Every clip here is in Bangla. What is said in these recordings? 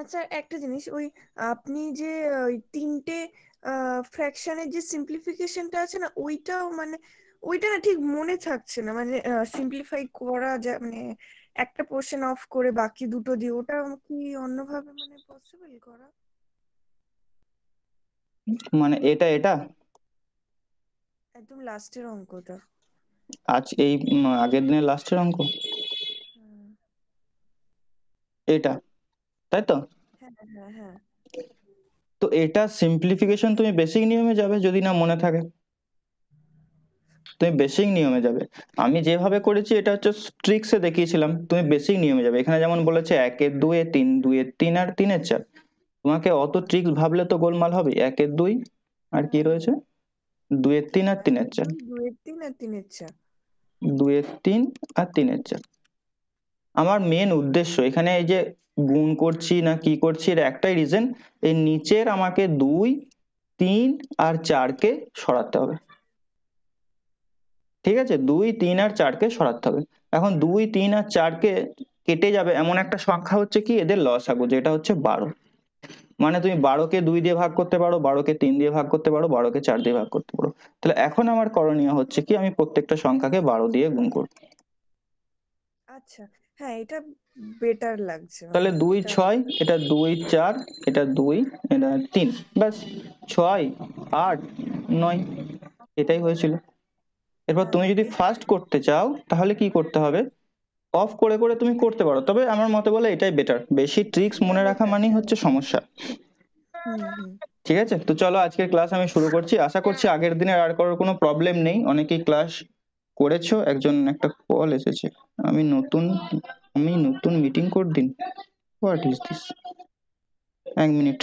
আচ্ছা একটা জিনিস ওই আপনি যে ওই তিনটে ফ্র্যাকশনের যে সিম্পলিফিকেশনটা আছে না ওইটাও মানে ওইটা না ঠিক মনে থাকছে না মানে সিম্পলিফাই করা যায় মানে একটা পোর্শন অফ করে বাকি দুটো দিয়ে ওটা কি অন্যভাবে মানে পসিবল করা মানে এটা এটা একদম লাস্টের অঙ্কটা আজ এই আগের দিনের লাস্টের অঙ্ক এটা তাই তো হ্যাঁ, হ্যাঁ, হ্যাঁ। তো এটা সিম্পলিফিকেশন তুমি বেসিক নিয়মে যাবে যদি না মনে থাকে তুমি বেসিক নিয়মে যাবে আমি যেভাবে করেছি এটা হচ্ছে ট্রিক্সে দেখিয়েছিলাম তুমি বেসিক নিয়মে যাবে এখানে যেমন বলেছে একের দুয়ে তিন দুয়ে তিন আর তিনের চার তোমাকে অত ট্রিক্স ভাবলে তো গোলমাল হবে একের দুই আর কি রয়েছে দুয়ের তিন আর তিনের চার দুয়ের তিন আর তিনের চার দুয়ের তিন আর তিনের চার আমার মেন উদ্দেশ্য এখানে এই যে গুণ করছি না কি করছি এর একটাই রিজন এই নিচের আমাকে দুই তিন আর চারকে সরাতে হবে ঠিক আছে দুই তিন আর চারকে সরাতে হবে এখন দুই তিন আর চারকে কেটে যাবে এমন একটা সংখ্যা হচ্ছে কি এদের লস লসাগু যেটা হচ্ছে বারো মানে তুমি বারোকে দুই দিয়ে ভাগ করতে পারো বারোকে তিন দিয়ে ভাগ করতে পারো বারোকে চার দিয়ে ভাগ করতে পারো তাহলে এখন আমার করণীয় হচ্ছে কি আমি প্রত্যেকটা সংখ্যাকে বারো দিয়ে গুণ করব আচ্ছা হ্যাঁ এটা বেটার লাগছে তাহলে দুই ছয় এটা দুই চার এটা দুই এটা তিন ব্যাস ছয় আট নয় এটাই হয়েছিল এরপর তুমি যদি ফার্স্ট করতে চাও তাহলে কি করতে হবে অফ করে করে তুমি করতে পারো তবে আমার মতে বলে এটাই বেটার বেশি ট্রিক্স মনে রাখা মানেই হচ্ছে সমস্যা ঠিক আছে তো চলো আজকের ক্লাস আমি শুরু করছি আশা করছি আগের দিনের আর কারোর কোনো প্রবলেম নেই অনেকেই ক্লাস করেছো একজন একটা কল এসেছে আমি নতুন আমি নতুন মিটিং কোড দিন হোয়াট ইজ দিস এক মিনিট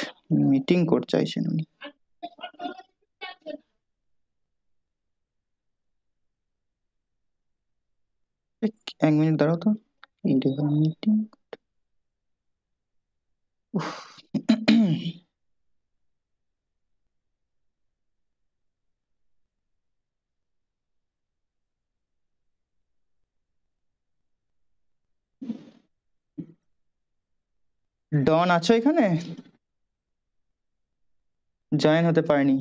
মিটিং কর চাইছেন উনি এক মিনিট দাঁড়াও তো মিটিং ডন আছো এখানে জয়েন হতে পারিনি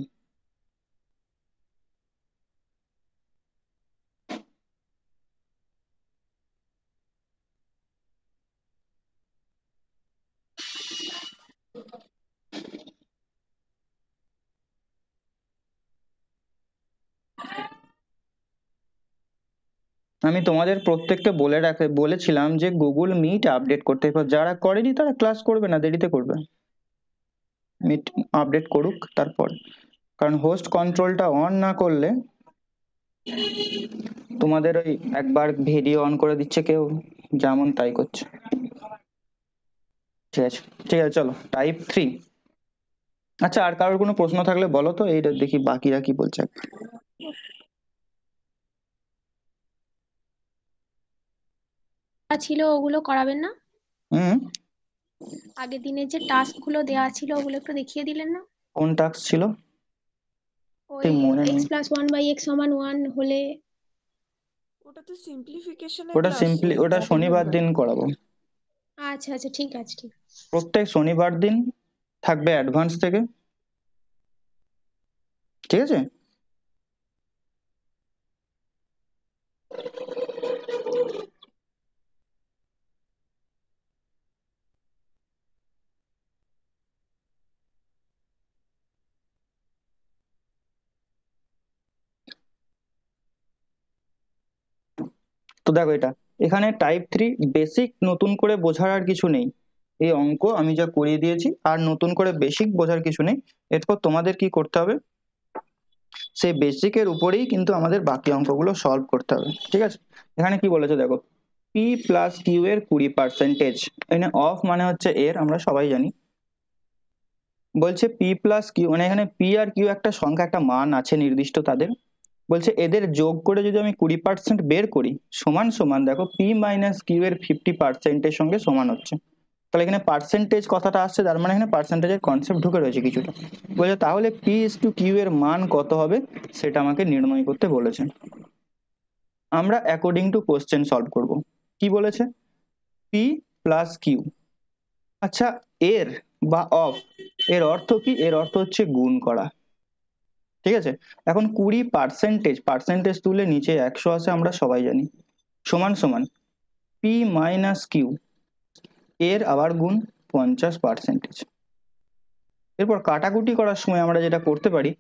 আমি তোমাদের প্রত্যেককে বলে রাখে বলেছিলাম যে গুগল মিট আপডেট করতে যারা করেনি তারা ক্লাস করবে না দেরিতে করবে মিট আপডেট করুক তারপর কারণ হোস্ট কন্ট্রোলটা অন না করলে তোমাদের ওই একবার ভিডিও অন করে দিচ্ছে কেউ যেমন তাই করছে ঠিক আছে ঠিক আছে চলো টাইপ থ্রি আচ্ছা আর কারোর কোনো প্রশ্ন থাকলে বলো তো এইটা দেখি বাকিরা কি বলছে ছিল ওগুলো করাবেন না হুম আগের দিনের যে টাস্ক গুলো দেয়া ছিল ওগুলো একটু দেখিয়ে দিলেন না কোন টাস্ক ছিল ওই মনে নেই x 1 x 1 হলে ওটা তো সিম্পলিফিকেশনের ওটা সিম্পলি ওটা শনিবার দিন করাবো আচ্ছা আচ্ছা ঠিক আছে ঠিক প্রত্যেক শনিবার দিন থাকবে অ্যাডভান্স থেকে ঠিক আছে তো দেখো এটা এখানে টাইপ থ্রি বেসিক নতুন করে বোঝার আর কিছু নেই এই অঙ্ক আমি যা করিয়ে দিয়েছি আর নতুন করে বেসিক বোঝার কিছু নেই এরপর তোমাদের কি করতে হবে সেই বেসিকের উপরেই কিন্তু আমাদের বাকি অঙ্কগুলো সলভ করতে হবে ঠিক আছে এখানে কি বলেছে দেখো পি প্লাস কিউ এর কুড়ি পার্সেন্টেজ এখানে অফ মানে হচ্ছে এর আমরা সবাই জানি বলছে পি প্লাস কিউ মানে এখানে পি আর কিউ একটা সংখ্যা একটা মান আছে নির্দিষ্ট তাদের বলছে এদের যোগ করে যদি আমি কুড়ি পার্সেন্ট বের করি সমান সমান দেখো পি মাইনাস কিউ এর ফিফটি পার্সেন্টের সঙ্গে সমান হচ্ছে তাহলে এখানে পার্সেন্টেজ কথাটা আসছে তার মানে এখানে পার্সেন্টেজের কনসেপ্ট ঢুকে রয়েছে কিছুটা বলছে তাহলে পি ইস টু কিউ এর মান কত হবে সেটা আমাকে নির্ণয় করতে বলেছে আমরা অ্যাকর্ডিং টু কোশ্চেন সলভ করব কি বলেছে পি প্লাস কিউ আচ্ছা এর বা অফ এর অর্থ কি এর অর্থ হচ্ছে গুণ করা ঠিক আছে এখন কুড়ি পার্সেন্টেজ পার্সেন্টেজ তুলে নিচে একশো আসে আমরা সবাই জানি সমান সমান পি মাইনাস কিউ এর আবার গুণ পঞ্চাশ পার্সেন্টেজ এরপর কাটাকুটি করার সময় আমরা যেটা করতে পারি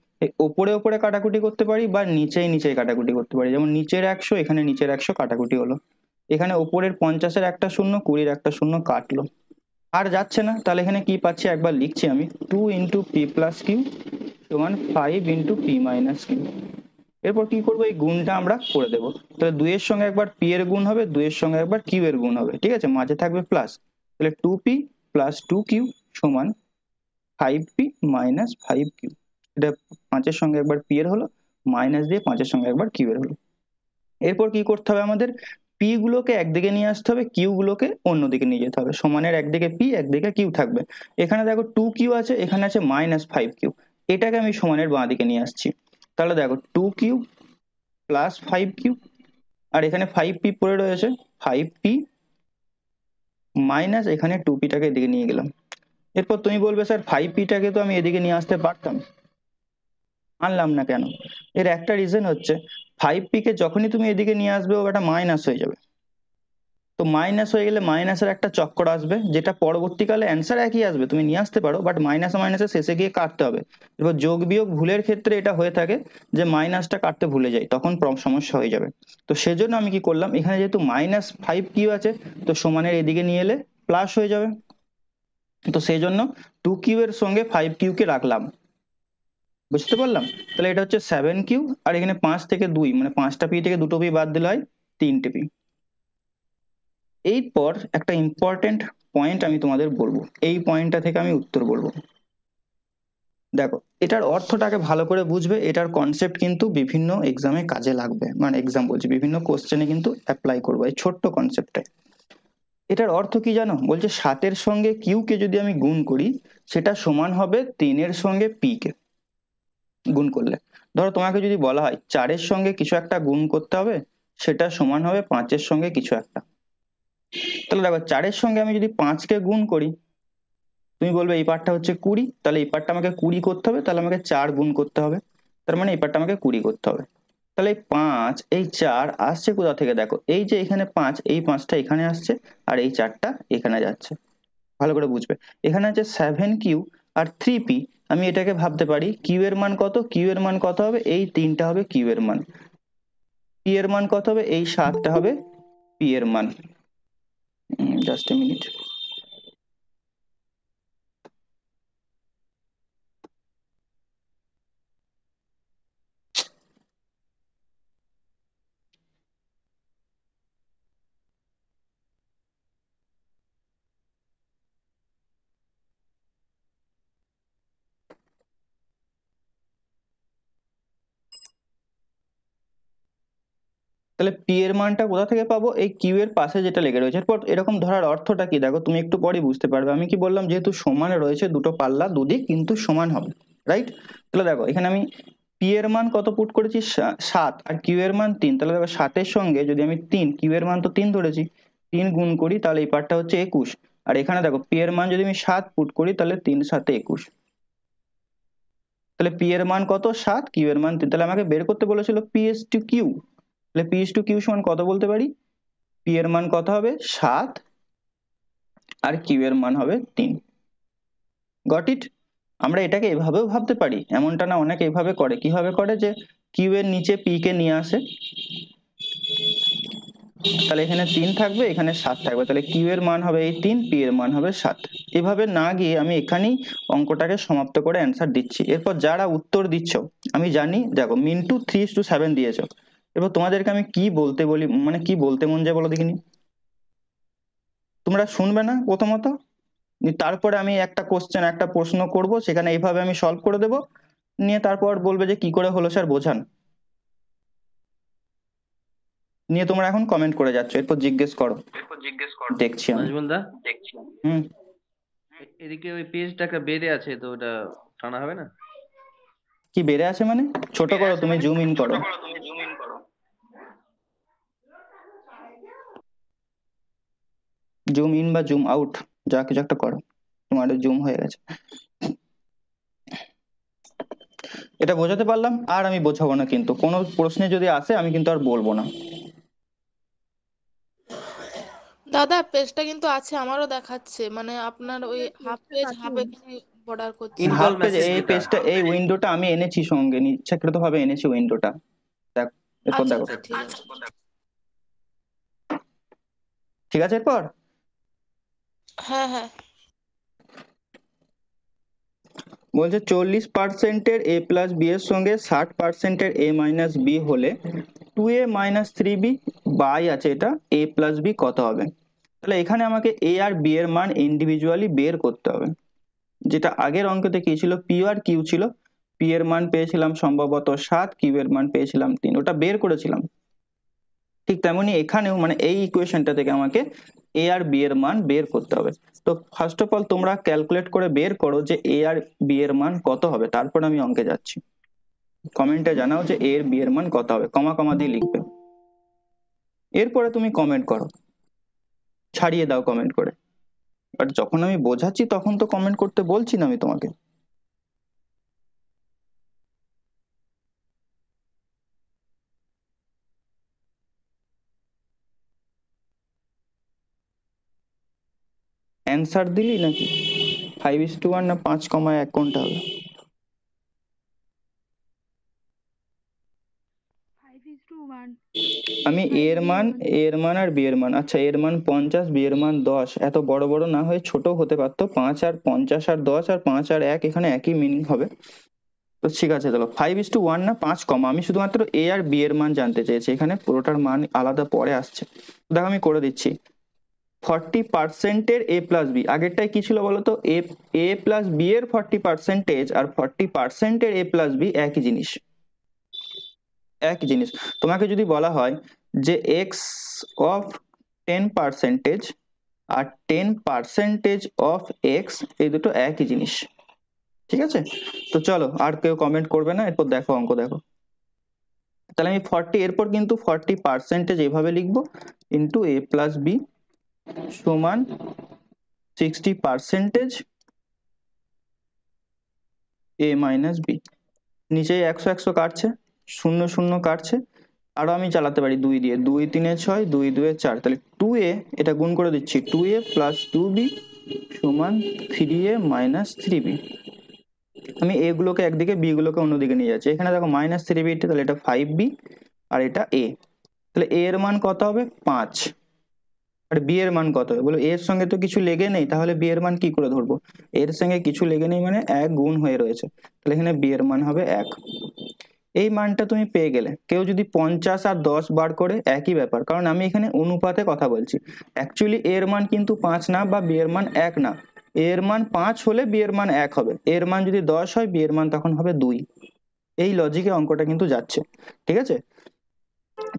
ওপরে ওপরে কাটাকুটি করতে পারি বা নিচেই নিচেই কাটাকুটি করতে পারি যেমন নিচের একশো এখানে নিচের একশো কাটাকুটি হলো এখানে ওপরের পঞ্চাশের একটা শূন্য কুড়ির একটা শূন্য কাটলো আর যাচ্ছে না তাহলে এখানে কি পাচ্ছি একবার লিখছি আমি two into P plus Q সমান five into P minus Q এরপর কি করবো এই গুণটা আমরা করে দেবো তাহলে দুইয়ের সঙ্গে একবার পি এর গুণ হবে দুইয়ের সঙ্গে একবার কিউ এর গুণ হবে ঠিক আছে মাঝে থাকবে প্লাস তাহলে two P plus two Q সমান five P minus five Q এটা পাঁচের সঙ্গে একবার পি এর হলো মাইনাস দিয়ে পাঁচের সঙ্গে একবার কিউ এর হলো এরপর কি করতে হবে আমাদের পি গুলোকে একদিকে নিয়ে আসতে হবে কিউ গুলোকে অন্যদিকে নিয়ে যেতে হবে সমানের একদিকে পি একদিকে কিউ থাকবে এখানে দেখো টু কিউ আছে এখানে আছে মাইনাস ফাইভ কিউ এটাকে আমি সমানের বাঁ দিকে নিয়ে আসছি তাহলে দেখো two Q plus five Q আর এখানে ফাইভ পি পড়ে রয়েছে ফাইভ পি মাইনাস এখানে টু পিটাকে এদিকে নিয়ে গেলাম এরপর তুমি বলবে স্যার ফাইভ পিটাকে তো আমি এদিকে নিয়ে আসতে পারতাম আনলাম না কেন এর একটা রিজন হচ্ছে ফাইভ পিকে যখনই তুমি এদিকে নিয়ে আসবে ও একটা মাইনাস হয়ে যাবে তো মাইনাস হয়ে গেলে মাইনাসের একটা চক্কর আসবে যেটা পরবর্তীকালে অ্যান্সার একই আসবে তুমি নিয়ে আসতে পারো বাট মাইনাস মাইনাসের শেষে গিয়ে কাটতে হবে এবার যোগ বিয়োগ ভুলের ক্ষেত্রে এটা হয়ে থাকে যে মাইনাসটা কাটতে ভুলে যায় তখন সমস্যা হয়ে যাবে তো সেজন্য আমি কি করলাম এখানে যেহেতু মাইনাস ফাইভ কিউ আছে তো সমানের এদিকে নিয়ে এলে প্লাস হয়ে যাবে তো সেই জন্য টু কিউ এর সঙ্গে ফাইভ কিউকে রাখলাম বুঝতে পারলাম তাহলে এটা হচ্ছে সেভেন কিউ আর এখানে পাঁচ থেকে দুই মানে পাঁচটা পি থেকে দুটো পি বাদ দিলে হয় তিনটে পি এরপর একটা ইম্পর্টেন্ট পয়েন্ট আমি তোমাদের বলবো এই পয়েন্টটা থেকে আমি উত্তর বলবো দেখো এটার অর্থটাকে ভালো করে বুঝবে এটার কনসেপ্ট কিন্তু বিভিন্ন এক্সামে কাজে লাগবে মানে এক্সাম বলছি বিভিন্ন কোশ্চেনে কিন্তু অ্যাপ্লাই করবো এই ছোট্ট কনসেপ্টে এটার অর্থ কি জানো বলছে সাতের সঙ্গে কিউকে যদি আমি গুণ করি সেটা সমান হবে তিনের সঙ্গে পি কে গুণ করলে ধরো তোমাকে যদি বলা হয় চারের সঙ্গে কিছু একটা গুণ করতে হবে সেটা সমান হবে পাঁচের সঙ্গে কিছু একটা তাহলে দেখো চারের সঙ্গে আমি যদি পাঁচকে গুণ করি তুমি বলবে এই পার্টটা হচ্ছে কুড়ি তাহলে এই পার্টটা আমাকে কুড়ি করতে হবে তাহলে আমাকে চার গুণ করতে হবে তার মানে এই পার্টটা আমাকে কুড়ি করতে হবে তাহলে পাঁচ এই চার আসছে কোথা থেকে দেখো এই যে এখানে পাঁচ এই পাঁচটা এখানে আসছে আর এই চারটা এখানে যাচ্ছে ভালো করে বুঝবে এখানে আছে সেভেন কিউ আর থ্রি পি আমি এটাকে ভাবতে পারি কিউ এর মান কত কিউ এর মান কত হবে এই তিনটা হবে কিউ এর মান পি এর মান কত হবে এই সাতটা হবে পি এর মান জাস্ট এ মিনিট তাহলে পি এর মানটা কোথা থেকে পাবো এই কিউ এর পাশে যেটা লেগে রয়েছে এরপর এরকম ধরার অর্থটা কি দেখো তুমি একটু পরে বুঝতে পারবে আমি কি বললাম যেহেতু সমান রয়েছে দুটো পাল্লা দুদিক কিন্তু সমান হবে রাইট তাহলে দেখো এখানে আমি পি এর মান কত পুট করেছি সাত আর কিউ এর মান তিন তাহলে দেখো সাতের সঙ্গে যদি আমি তিন কিউ এর মান তো তিন ধরেছি তিন গুণ করি তাহলে এই পার্টটা হচ্ছে একুশ আর এখানে দেখো পি এর মান যদি আমি সাত পুট করি তাহলে তিন সাথে একুশ তাহলে পি এর মান কত সাত কিউ এর মান তিন তাহলে আমাকে বের করতে বলেছিল পি এস টু কিউ তাহলে পি ইস টু কিউ সমান কত বলতে পারি পি এর মান কত হবে সাত আর কিউ এর মান হবে তিন গট ইট আমরা এটাকে এভাবেও ভাবতে পারি এমনটা না অনেকে এভাবে করে কিভাবে করে যে কিউ এর নিচে পি কে নিয়ে আসে তাহলে এখানে তিন থাকবে এখানে সাত থাকবে তাহলে কিউ এর মান হবে এই তিন পি এর মান হবে সাত এভাবে না গিয়ে আমি এখানেই অঙ্কটাকে সমাপ্ত করে অ্যান্সার দিচ্ছি এরপর যারা উত্তর দিচ্ছ আমি জানি দেখো মিন্টু থ্রি টু সেভেন দিয়েছ এবার তোমাদেরকে আমি কি বলতে বলি মানে কি বলতে মন যায় বলো দেখিনি তোমরা শুনবে না প্রথমত তারপরে আমি একটা কোশ্চেন একটা প্রশ্ন করব সেখানে এইভাবে আমি সলভ করে দেব নিয়ে তারপর বলবে যে কি করে হলো স্যার বোঝান নিয়ে তোমরা এখন কমেন্ট করে যাচ্ছ এরপর জিজ্ঞেস করো জিজ্ঞেস করো দেখছি হুম এদিকে ওই পেজটা বেড়ে আছে তো ওটা টানা হবে না কি বেড়ে আছে মানে ছোট মানে করো তুমি জুম ইন করো তুমি জুম জুম ইন বা জুম আউট যা কিছু একটা করো তোমার জুম হয়ে গেছে এটা বোঝাতে পারলাম আর আমি বোঝাবো না কিন্তু কোনো প্রশ্নে যদি আসে আমি কিন্তু আর বলবো না দাদা পেজটা কিন্তু আছে আমারও দেখাচ্ছে মানে আপনার ওই হাফ পেজ হাফ এখানে বর্ডার করছে হাফ পেজ এই পেজটা এই উইন্ডোটা আমি এনেছি সঙ্গে ইচ্ছাকৃতভাবে এনেছি উইন্ডোটা আচ্ছা, দেখো এরপর আচ্ছা, দেখো ঠিক আছে এরপর হ্যাঁ, হ্যাঁ। বলছে চল্লিশ পার্সেন্টের এ প্লাস বি এর সঙ্গে ষাট পার্সেন্টের এ মাইনাস বি হলে two A minus three B by আছে এটা এ প্লাস বি কত হবে তাহলে এখানে আমাকে এ আর বি এর মান ইন্ডিভিজুয়ালি বের করতে হবে যেটা আগের অঙ্কতে কি ছিল পি আর কিউ ছিল পি এর মান পেয়েছিলাম সম্ভবত সাত কিউ এর মান পেয়েছিলাম তিন ওটা বের করেছিলাম ঠিক তেমনি এখানেও মানে এই ইকুয়েশনটা থেকে আমাকে এ আর বি এর মান বের করতে হবে তো ফার্স্ট অফ অল তোমরা ক্যালকুলেট করে বের করো যে এ আর বি এর মান কত হবে তারপর আমি অঙ্কে যাচ্ছি কমেন্টে জানাও যে এর বি এর মান কত হবে কমা কমা দিয়ে লিখবে এরপরে তুমি কমেন্ট করো ছাড়িয়ে দাও কমেন্ট করে বাট যখন আমি বোঝাচ্ছি তখন তো কমেন্ট করতে বলছি না আমি তোমাকে অ্যান্সার দিলি নাকি ফাইভ ইস টু ওয়ান না পাঁচ কমা এক কোনটা হবে আমি এর মান এর মান আর বি এর মান আচ্ছা এর মান পঞ্চাশ বিয়ের এর মান দশ এত বড় বড় না হয়ে ছোট হতে পারতো পাঁচ আর পঞ্চাশ আর দশ আর পাঁচ আর এক এখানে একই মিনিং হবে তো ঠিক আছে চলো ফাইভ ইস টু ওয়ান না পাঁচ কমা আমি শুধুমাত্র এ আর বিয়ের এর মান জানতে চেয়েছি এখানে পুরোটার মান আলাদা পরে আসছে দেখো আমি করে দিচ্ছি ফর্টি পার্সেন্টের এ প্লাস বি আগেরটায় কী ছিল বলতো এ এ প্লাস বি এর ফর্টি পার্সেন্টেজ আর ফর্টি পার্সেন্টের এ প্লাস বি একই জিনিস একই জিনিস তোমাকে যদি বলা হয় যে এক্স অফ টেন পার্সেন্টেজ আর টেন পার্সেন্টেজ অফ এক্স এই দুটো একই জিনিস ঠিক আছে তো চলো আর কেউ কমেন্ট করবে না এরপর দেখো অঙ্ক দেখো তাহলে আমি ফর্টি এরপর কিন্তু ফর্টি পার্সেন্টেজ এভাবে লিখবো ইন্টু এ প্লাস বি সমান sixty percentage A minus B নিচেই একশো একশো কাটছে শূন্য শূন্য কাটছে আরও আমি চালাতে পারি দুই দিয়ে দুই তিনে ছয় দুই দুয়ে চার তাহলে টু এ এটা গুণ করে দিচ্ছি two A plus two B সমান three A minus three B আমি এগুলোকে একদিকে বিগুলোকে অন্যদিকে নিয়ে যাচ্ছি এখানে দেখো মাইনাস থ্রি বি তাহলে এটা ফাইভ বি আর এটা এ তাহলে এ এর মান কত হবে পাঁচ আর বি এর মান কত বলো এর সঙ্গে তো কিছু লেগে নেই তাহলে বি এর মান কি করে ধরবো এর সঙ্গে কিছু লেগে নেই মানে এক গুণ হয়ে রয়েছে তাহলে এখানে বি এর মান হবে এক এই মানটা তুমি পেয়ে গেলে কেউ যদি পঞ্চাশ আর দশ বার করে একই ব্যাপার কারণ আমি এখানে অনুপাতে কথা বলছি অ্যাকচুয়ালি এর মান কিন্তু পাঁচ না বা বি এর মান এক না এর মান পাঁচ হলে বি এর মান এক হবে এর মান যদি দশ হয় বি এর মান তখন হবে দুই এই লজিকে অঙ্কটা কিন্তু যাচ্ছে ঠিক আছে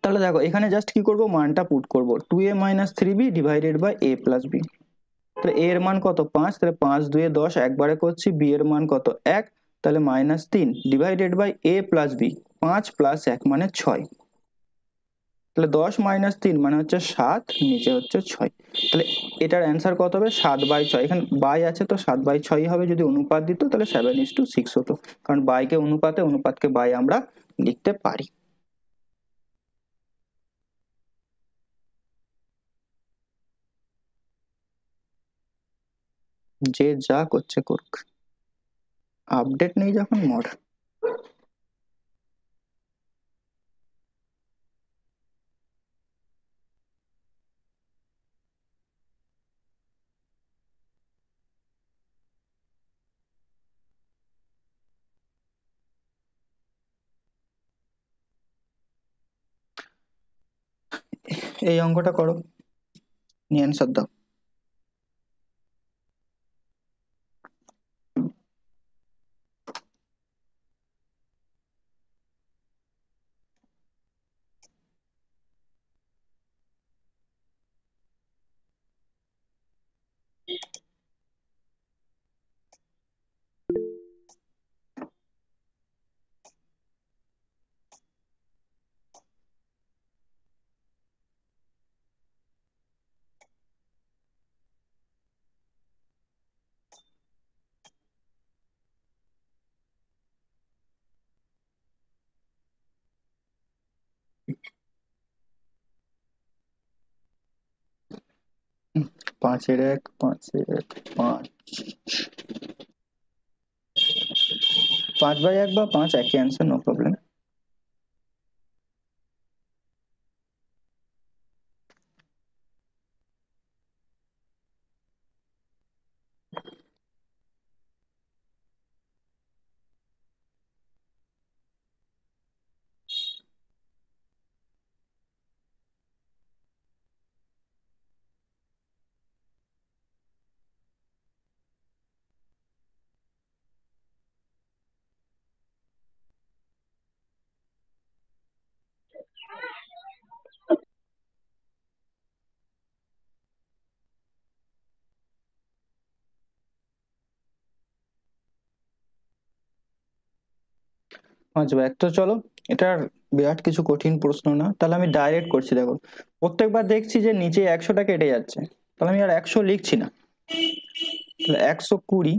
তাহলে দেখো এখানে জাস্ট কি করব মানটা পুট করবো two A minus three B divided by A plus B তাহলে এ এর মান কত পাঁচ তাহলে পাঁচ দুয়ে দশ একবারে করছি বি এর মান কত এক তাহলে মাইনাস তিন divided by A plus B পাঁচ প্লাস এক মানে ছয় তাহলে দশ মাইনাস তিন মানে হচ্ছে সাত নিচে হচ্ছে ছয় তাহলে এটার অ্যান্সার কত হবে সাত বাই ছয় এখানে বাই আছে তো সাত বাই ছয়ই হবে যদি অনুপাত দিত তাহলে সেভেন ইস টু সিক্স হতো কারণ বাইকে অনুপাতে অনুপাতকে বাই আমরা লিখতে পারি যে যা করছে করুক আপডেট নেই যখন মর এই অঙ্কটা করো নিয়ে অ্যান্সার দাও পাঁচের এক পাঁচের এক পাঁচ পাঁচ বাই এক বা পাঁচ একই অ্যান্সার নো প্রবলেম পাঁচ ব্যাগ তো চলো এটার বিরাট কিছু কঠিন প্রশ্ন না তাহলে আমি ডাইরেক্ট করছি দেখো প্রত্যেকবার দেখছি যে নিচে একশোটা কেটে যাচ্ছে তাহলে আমি আর একশো লিখছি না তাহলে একশো কুড়ি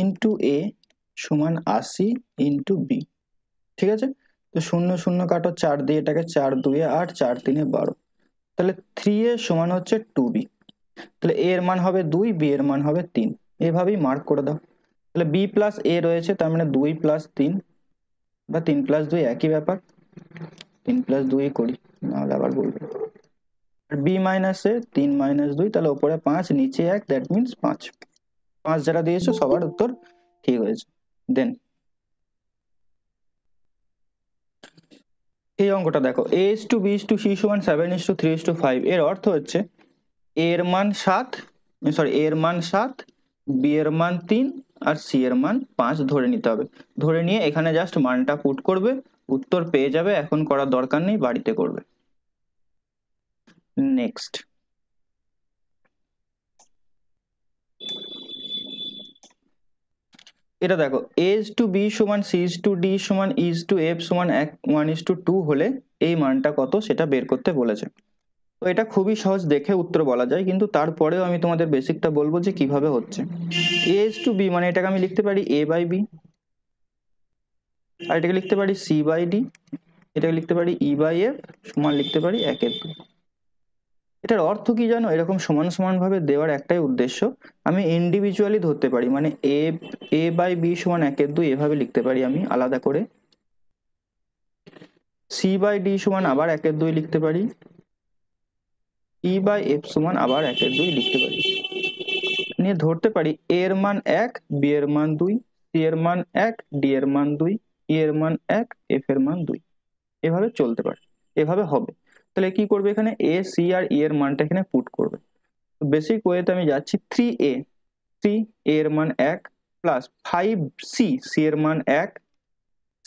ইন্টু এ সমান আশি ইন্টু বি ঠিক আছে তো শূন্য শূন্য কাটো চার দিয়ে এটাকে চার দুয়ে আট চার তিনে বারো তাহলে থ্রি এ সমান হচ্ছে টু বি তাহলে এ এর মান হবে দুই বি এর মান হবে তিন এভাবেই মার্ক করে দাও তাহলে বি প্লাস এ রয়েছে তার মানে দুই প্লাস তিন বা তিন প্লাস দুই একই ব্যাপার তিন প্লাস দুই করি নাহলে আবার বলবে বি মাইনাস এ তিন মাইনাস দুই তাহলে ওপরে পাঁচ নিচে এক দ্যাট মিনস পাঁচ পাঁচ যারা দিয়েছো সবার উত্তর ঠিক হয়েছে দেন এই অঙ্কটা দেখো A is to B is to C সমান seven is to three is to five এর অর্থ হচ্ছে এর মান সাত সরি এর মান সাত বি এর মান তিন আর সি এর মান পাঁচ ধরে নিতে হবে ধরে নিয়ে এখানে জাস্ট মানটা পুট করবে উত্তর পেয়ে যাবে এখন করার দরকার নেই বাড়িতে করবে নেক্সট এটা দেখো এজ টু বি সমান সিজ টু ডি সমান ইজ টু এফ সমান এক ওয়ান ইজ টু টু হলে এই মানটা কত সেটা বের করতে বলেছে তো এটা খুবই সহজ দেখে উত্তর বলা যায় কিন্তু তারপরেও আমি তোমাদের বেসিকটা বলবো যে কিভাবে হচ্ছে এ এস টু বি মানে এটাকে আমি লিখতে পারি এ বাই বি আর এটাকে লিখতে পারি সি বাই ডি এটাকে লিখতে পারি ই বাই এফ সমান লিখতে পারি এক এফ এটার অর্থ কি জানো এরকম সমান সমানভাবে দেওয়ার একটাই উদ্দেশ্য আমি ইন্ডিভিজুয়ালি ধরতে পারি মানে এ এ বাই বি সমান এক এর দুই এভাবে লিখতে পারি আমি আলাদা করে সি বাই ডি সমান আবার এক এর দুই লিখতে পারি ই বাই এফ সমান আবার একের দুই লিখতে পারি নিয়ে ধরতে পারি এ এর মান এক বি এর মান দুই সি এর মান এক ডি এর মান দুই ই e এর মান এক এফ এর মান দুই এভাবে চলতে পারে এভাবে হবে তাহলে কি করবে এখানে A C R E e এর মানটা এখানে পুট করবে বেসিক ওয়েতে আমি যাচ্ছি থ্রি এ থ্রি এ এর মান এক প্লাস ফাইভ সি সি এর মান এক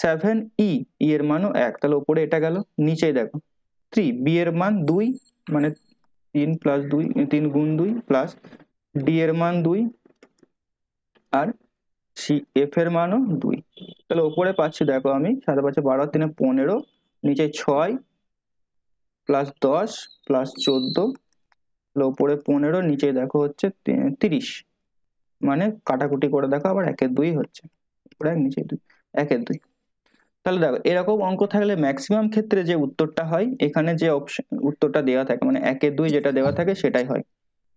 সেভেন ই ই এর মানও এক তাহলে ওপরে এটা গেল নিচে দেখো থ্রি বি এর মান দুই মানে তিন প্লাস দুই তিন গুণ দুই প্লাস ডি এর মান দুই আর সি এফ এর মানও দুই তাহলে ওপরে পাচ্ছি দেখো আমি সাত পাঁচে বারো তিনে পনেরো নিচে ছয় প্লাস দশ প্লাস চোদ্দো তাহলে ওপরে পনেরো নিচে দেখো হচ্ছে তিরিশ মানে কাটাকুটি করে দেখো আবার একের দুই হচ্ছে ওপরে এক নিচে দুই একের দুই তাহলে দেখো এরকম অঙ্ক থাকলে ম্যাক্সিমাম ক্ষেত্রে যে উত্তরটা হয় এখানে যে অপশন উত্তরটা দেওয়া থাকে মানে একে দুই যেটা দেওয়া থাকে সেটাই হয়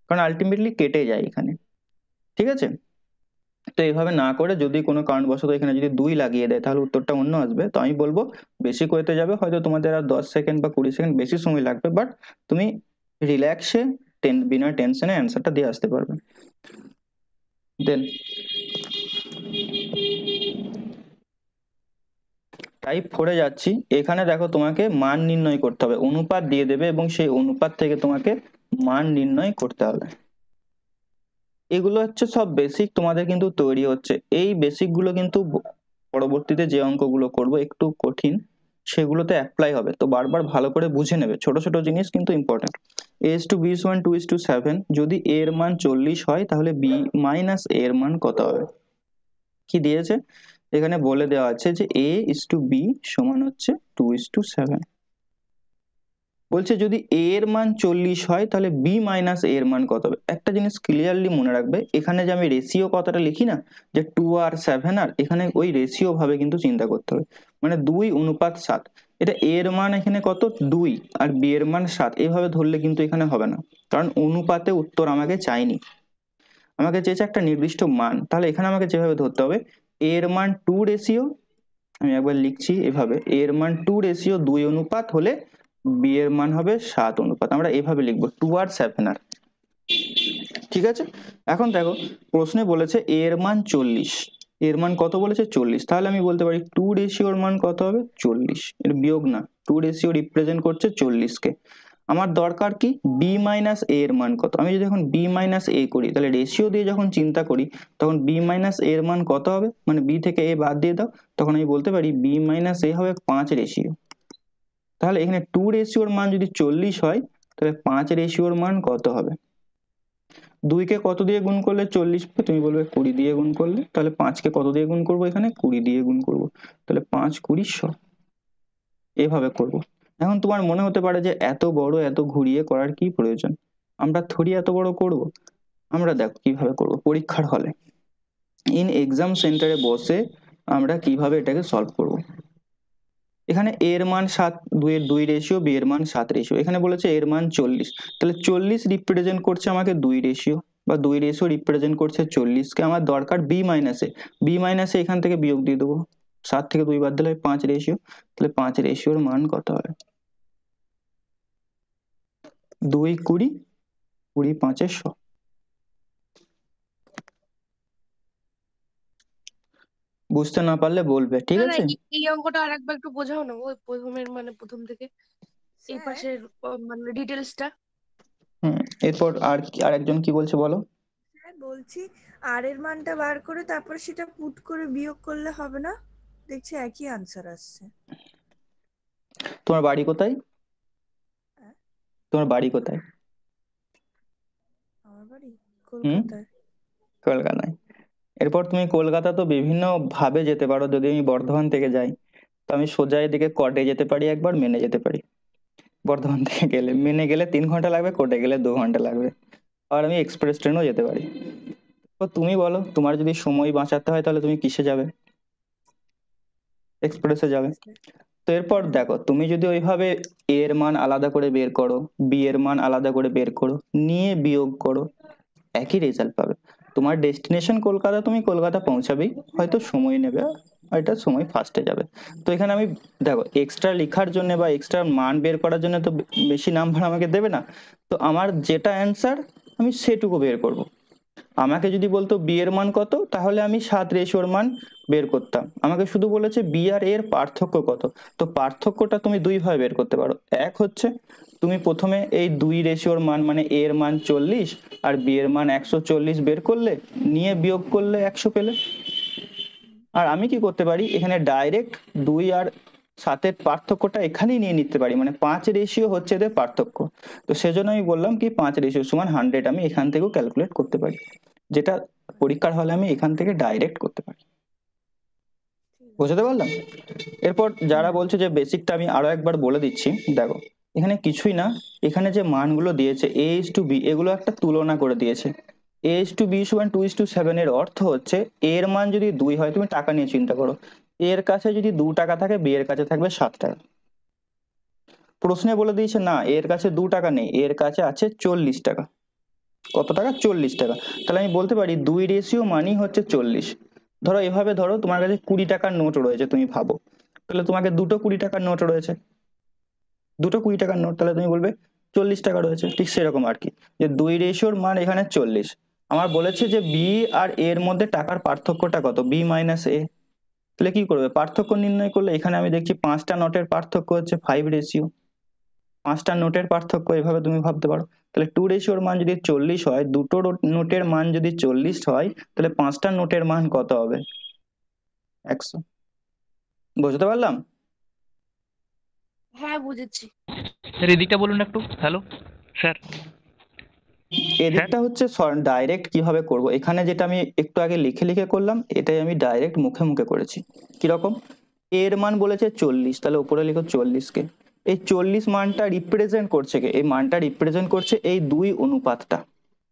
কারণ আলটিমেটলি কেটে যায় এখানে ঠিক আছে তো এইভাবে না করে যদি কোনো কারণবশত এখানে যদি দুই লাগিয়ে দেয় তাহলে উত্তরটা অন্য আসবে তো আমি বলবো বেশি করতে যাবে হয়তো তোমাদের আর দশ সেকেন্ড বা কুড়ি সেকেন্ড বেশি সময় লাগবে বাট তুমি রিল্যাক্সে বিনা টেনশনে অ্যান্সারটা দিয়ে আসতে পারবে দেন টাইপ ফোরে যাচ্ছি এখানে দেখো তোমাকে মান নির্ণয় করতে হবে অনুপাত দিয়ে দেবে এবং সেই অনুপাত থেকে তোমাকে মান নির্ণয় করতে হবে এগুলো হচ্ছে সব বেসিক তোমাদের কিন্তু তৈরি হচ্ছে এই বেসিকগুলো কিন্তু পরবর্তীতে যে অঙ্কগুলো করব একটু কঠিন সেগুলোতে অ্যাপ্লাই হবে তো বারবার ভালো করে বুঝে নেবে ছোট ছোট জিনিস কিন্তু important A to B one to is to seven যদি এ এর মান চল্লিশ হয় তাহলে বি মাইনাস এ এর মান কত হবে কি দিয়েছে এখানে বলে দেওয়া আছে যে এ ইস টু বি সমান হচ্ছে টু ইস টু সেভেন বলছে যদি এ এর মান চল্লিশ হয় তাহলে বি মাইনাস এ এর মান কত হবে একটা জিনিস ক্লিয়ারলি মনে রাখবে এখানে যে আমি রেশিও কথাটা লিখি না যে টু আর সেভেন আর এখানে ওই রেশিও ভাবে কিন্তু চিন্তা করতে হবে মানে দুই অনুপাত সাত এটা এ এর মান এখানে কত দুই আর বি এর মান সাত এভাবে ধরলে কিন্তু এখানে হবে না কারণ অনুপাতে উত্তর আমাকে চাইনি আমাকে চেয়েছে একটা নির্দিষ্ট মান তাহলে এখানে আমাকে যেভাবে ধরতে হবে এর মান টু রেশিও আমি একবার লিখছি এভাবে এর মান টু রেশিও দুই অনুপাত হলে বি এর মান হবে সাত অনুপাত আমরা এভাবে লিখবো টু আর সেভেন আর ঠিক আছে এখন দেখো প্রশ্নে বলেছে এর মান চল্লিশ এর মান কত বলেছে চল্লিশ তাহলে আমি বলতে পারি টু রেশিওর মান কত হবে চল্লিশ এর বিয়োগ না টু রেশিও রিপ্রেজেন্ট করছে চল্লিশকে আমার দরকার কি বি মাইনাস এ এর মান কত আমি যদি এখন বি মাইনাস এ করি তাহলে রেশিও দিয়ে যখন চিন্তা করি তখন বি মাইনাস এর মান কত হবে মানে বি থেকে এ বাদ দিয়ে দাও তখন আমি বলতে পারি বি মাইনাস এ হবে পাঁচ রেশিও তাহলে এখানে টু রেশিওর মান যদি চল্লিশ হয় তাহলে পাঁচ রেশিওর মান কত হবে দুইকে কত দিয়ে গুণ করলে চল্লিশ তুমি বলবে কুড়ি দিয়ে গুণ করলে তাহলে পাঁচকে কত দিয়ে গুণ করবো এখানে কুড়ি দিয়ে গুণ করবো তাহলে পাঁচ কুড়ি শ এভাবে করবো এখন তোমার মনে হতে পারে যে এত বড় এত ঘুরিয়ে করার কি প্রয়োজন আমরা থরি এত বড় করব আমরা দেখো কিভাবে করব পরীক্ষার হলে ইন এক্সাম সেন্টারে বসে আমরা কিভাবে এটাকে সলভ করব এখানে এর মান সাত দুইয়ের দুই রেশিও বি এর মান সাত রেশিও এখানে বলেছে এর মান চল্লিশ তাহলে চল্লিশ রিপ্রেজেন্ট করছে আমাকে দুই রেশিও বা দুই রেশিও রিপ্রেজেন্ট করছে চল্লিশকে আমার দরকার বি মাইনাসে বি মাইনাসে এখান থেকে বিয়োগ দিয়ে দেবো সাত থেকে দুই বাদ দিলে হয় পাঁচ রেশিও তাহলে পাঁচ রেশিওর মান কত হবে দুই কুড়ি কুড়ি পাঁচের শ বুঝতে না পারলে বলবে ঠিক আছে এই অঙ্কটা আরেকবার একটু বোঝাও না ওই প্রথমের মানে প্রথম থেকে এই হ্যাঁ। পাশের মানে ডিটেইলসটা হুম এরপর আর আর একজন কি বলছে বলো হ্যাঁ, বলছি আর এর মানটা বার করে তারপর সেটা পুট করে বিয়োগ করলে হবে না দেখছি একই আনসার আসছে তোমার বাড়ি কোথায় হ্যাঁ? তোমার বাড়ি কোথায় আমার বাড়ি কলকাতায় কলকাতায় এরপর তুমি কলকাতা তো বিভিন্ন ভাবে যেতে পারো যদি আমি বর্ধমান থেকে যাই তো আমি সোজা এদিকে কটে যেতে পারি একবার মেনে যেতে পারি বর্ধমান থেকে গেলে মেনে গেলে তিন ঘন্টা লাগবে কটে গেলে দু ঘন্টা লাগবে আর আমি এক্সপ্রেস ট্রেনও যেতে পারি তো তুমি বলো তোমার যদি সময় বাঁচাতে হয় তাহলে তুমি কিসে যাবে এক্সপ্রেসে যাবে তো এরপর দেখো তুমি যদি ওইভাবে এ এর মান আলাদা করে বের করো বি এর মান আলাদা করে বের করো নিয়ে বিয়োগ করো একই রেজাল্ট পাবে তোমার ডেস্টিনেশন কলকাতা তুমি কলকাতা পৌঁছাবেই হয়তো সময় নেবে এটা সময় ফার্স্টে যাবে তো এখানে আমি দেখো এক্সট্রা লেখার জন্য বা এক্সট্রা মান বের করার জন্য তো বেশি নাম্বার আমাকে দেবে না তো আমার যেটা অ্যান্সার আমি সেটুকু বের করবো আমাকে যদি বলতো বি এর মান কত তাহলে আমি সাত রেশোর মান বের করতাম আমাকে শুধু বলেছে বি আর এর পার্থক্য কত তো পার্থক্যটা তুমি দুইভাবে বের করতে পারো এক হচ্ছে তুমি প্রথমে এই দুই রেশিওর মান মানে এ এর মান চল্লিশ আর বি এর মান একশো চল্লিশ বের করলে নিয়ে বিয়োগ করলে একশো পেলে আর আমি কি করতে পারি এখানে ডাইরেক্ট দুই আর সাতের পার্থক্যটা এখানেই নিয়ে নিতে পারি মানে পাঁচ রেশিও হচ্ছে এদের পার্থক্য তো সেজন্য আমি বললাম কি পাঁচ রেশিও সমান হান্ড্রেড আমি এখান থেকেও ক্যালকুলেট করতে পারি যেটা পরীক্ষার হলে আমি এখান থেকে ডাইরেক্ট করতে পারি বোঝাতে পারলাম এরপর যারা বলছে যে বেসিকটা আমি আরো একবার বলে দিচ্ছি দেখো এখানে কিছুই না এখানে যে মানগুলো দিয়েছে এ ইস টু বি এগুলো একটা তুলনা করে দিয়েছে এ ইস টু বি সমান টু ইস টু সেভেন এর অর্থ হচ্ছে এর মান যদি দুই হয় তুমি টাকা নিয়ে চিন্তা করো এর কাছে যদি দু টাকা থাকে বিয়ের এর কাছে থাকবে সাত টাকা প্রশ্নে বলে দিয়েছে না এর কাছে দু টাকা নেই এর কাছে আছে চল্লিশ টাকা কত টাকা চল্লিশ টাকা তাহলে আমি বলতে পারি দুই রেশিও মানি হচ্ছে চল্লিশ ধরো এভাবে ধরো তোমার কাছে কুড়ি টাকার নোট রয়েছে তুমি ভাবো তাহলে তোমাকে দুটো কুড়ি টাকার নোট রয়েছে দুটো কুড়ি টাকার নোট তাহলে তুমি বলবে চল্লিশ টাকা রয়েছে ঠিক সেরকম আর কি যে দুই রেশিওর মান এখানে চল্লিশ আমার বলেছে যে বি আর এর মধ্যে টাকার পার্থক্যটা কত বি মাইনাস এ তাহলে কি করবে পার্থক্য নির্ণয় করলে এখানে আমি দেখছি পাঁচটা নোটের পার্থক্য হচ্ছে ফাইভ রেশিও পাঁচটা নোটের পার্থক্য এভাবে তুমি ভাবতে পারো তাহলে টু রেশিওর মান যদি চল্লিশ হয় দুটো নোটের মান যদি চল্লিশ হয় তাহলে পাঁচটা নোটের মান কত হবে একশো বুঝতে পারলাম হ্যাঁ বুঝেছি স্যার এদিকটা বলুন একটু হ্যালো স্যার হ্যাঁ। এডিটটা হচ্ছে ডাইরেক্ট কিভাবে করব এখানে যেটা আমি একটু আগে লিখে লিখে করলাম এটাই আমি ডাইরেক্ট মুখে মুখে করেছি কিরকম এর মান বলেছে চল্লিশ তাহলে ওপরে লিখো চল্লিশকে এই চল্লিশ মানটা রিপ্রেজেন্ট করছে কে এই মানটা রিপ্রেজেন্ট করছে এই দুই অনুপাতটা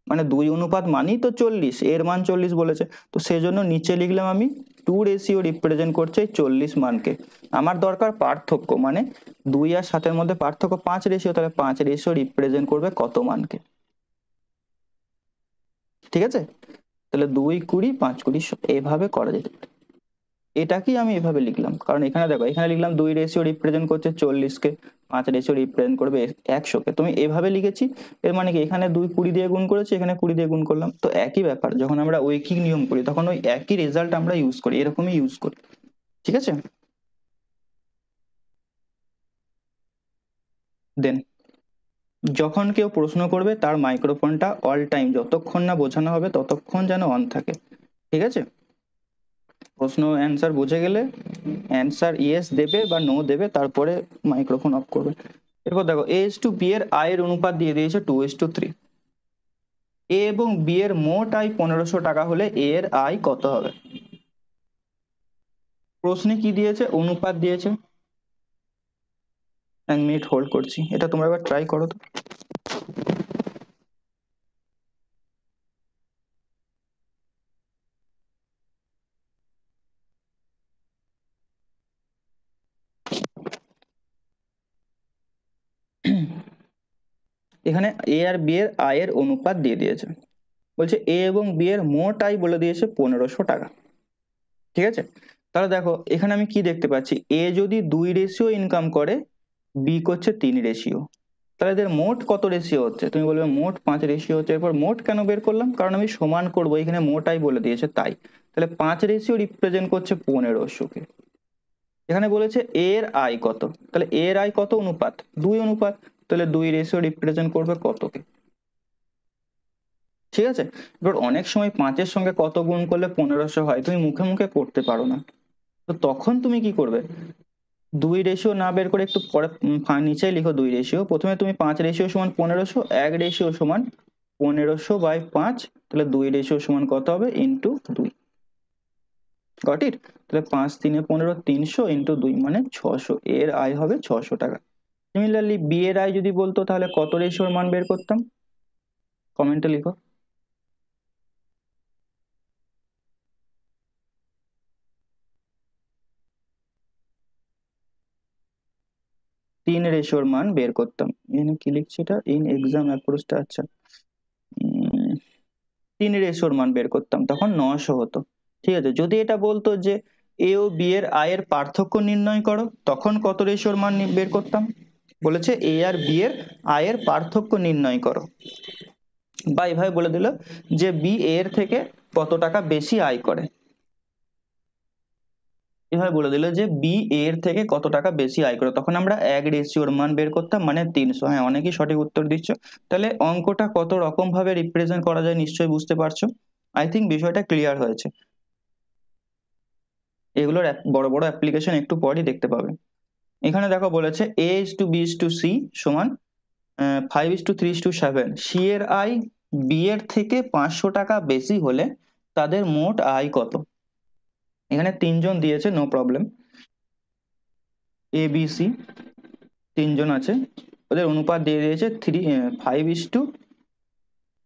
মানে দুই অনুপাত মানেই তো চল্লিশ এর মান চল্লিশ বলেছে তো সেই জন্য নিচে লিখলাম আমি টু রেশিও রিপ্রেজেন্ট করছে এই চল্লিশ মানকে আমার দরকার পার্থক্য মানে দুই আর সাতের মধ্যে পার্থক্য পাঁচ রেশিও তাহলে পাঁচ রেশিও রিপ্রেজেন্ট করবে কত মানকে ঠিক আছে তাহলে দুই কুড়ি পাঁচ কুড়ি এভাবে করা যেতে পারে এটাকেই আমি এভাবে লিখলাম কারণ এখানে দেখো এখানে লিখলাম দুই রেশিও রিপ্রেজেন্ট করছে চল্লিশকে পাঁচ রেশিও রিপ্রেজেন্ট করবে একশোকে তুমি এভাবে লিখেছি এর মানে কি এখানে দুই কুড়ি দিয়ে গুণ করেছি এখানে কুড়ি দিয়ে গুণ করলাম তো একই ব্যাপার যখন আমরা ঐকিক নিয়ম করি তখন ওই একই রেজাল্ট আমরা ইউজ করি এরকমই ইউজ করি ঠিক আছে দেন যখন কেউ প্রশ্ন করবে তার মাইক্রোফোনটা অল টাইম যতক্ষণ না বোঝানো হবে ততক্ষণ যেন অন থাকে ঠিক আছে প্রশ্ন অ্যান্সার বুঝে গেলে অ্যান্সার ইয়েস দেবে বা নো দেবে তারপরে মাইক্রোফোন অফ করবে এরপর দেখো এ এস টু বি এর আয়ের অনুপাত দিয়ে দিয়েছে two is to three A এবং বি এর মোট আয় পনেরোশো টাকা হলে এ এর আয় কত হবে প্রশ্নে কি দিয়েছে অনুপাত দিয়েছে এক মিনিট হোল্ড করছি এটা তোমরা এবার ট্রাই করো তো এখানে এ আর বি এর আয়ের অনুপাত দিয়ে দিয়েছে বলছে এ এবং বি এর মোট আয় বলে দিয়েছে পনেরোশো টাকা ঠিক আছে তাহলে দেখো এখানে আমি কি দেখতে পাচ্ছি এ যদি দুই রেশিও ইনকাম করে বি করছে তিন রেশিও তাহলে এদের মোট কত রেশিও হচ্ছে তুমি বলবে মোট পাঁচ রেশিও হচ্ছে এরপর মোট কেন বের করলাম কারণ আমি সমান করব এখানে মোটাই বলে দিয়েছে তাই তাহলে পাঁচ রেশিও রিপ্রেজেন্ট করছে পনেরোশোকে এখানে বলেছে এর আয় কত তাহলে এর আয় কত অনুপাত দুই অনুপাত তাহলে দুই রেশিও রিপ্রেজেন্ট করবে কতকে ঠিক আছে এবার অনেক সময় পাঁচের সঙ্গে কত গুণ করলে পনেরোশো হয় তুমি মুখে মুখে করতে পারো না তো তখন তুমি কি করবে দুই রেশিও না বের করে একটু পরে নিচে লিখো দুই রেশিও প্রথমে তুমি পাঁচ রেশিও সমান পনেরোশো এক রেশিও সমান পনেরোশো বাই পাঁচ তাহলে দুই রেশিও সমান কত হবে ইন্টু দুই গট ইট তাহলে পাঁচ তিনে পনেরো তিনশো ইন্টু দুই মানে ছশো এর আয় হবে ছশো টাকা সিমিলারলি বি এর আয় যদি বলতো তাহলে কত রেশিওর মান বের করতাম কমেন্টে লিখো ইন রেশিওর মান বের করতাম এখানে কি লিখছি এটা ইন এক্সাম অ্যাপ্রোচটা আচ্ছা তিন রেশোর মান বের করতাম তখন নশো হতো ঠিক আছে যদি এটা বলতো যে এ ও বি এর আয়ের পার্থক্য নির্ণয় করো তখন কত রেশোর মান বের করতাম বলেছে এ আর বি এর আয়ের পার্থক্য নির্ণয় করো বা এভাবে বলে দিল যে বি এর থেকে কত টাকা বেশি আয় করে এভাবে বলে দিল যে বি এর থেকে কত টাকা বেশি আয় করে তখন আমরা এক রেশিওর মান বের করতাম মানে তিনশো হ্যাঁ অনেকেই সঠিক উত্তর দিচ্ছ তাহলে অঙ্কটা কত রকম ভাবে রিপ্রেজেন্ট করা যায় নিশ্চয়ই বুঝতে পারছো আই থিঙ্ক বিষয়টা ক্লিয়ার হয়েছে এগুলোর বড় বড় অ্যাপ্লিকেশন একটু পরই দেখতে পাবে এখানে দেখো বলেছে A is to B is to C সমান five is to three is to seven C এর আয় বি এর থেকে পাঁচশো টাকা বেশি হলে তাদের মোট আয় কত এখানে তিনজন দিয়েছে নো প্রবলেম এবিসি তিনজন আছে ওদের অনুপাত দিয়ে দিয়েছে three five is to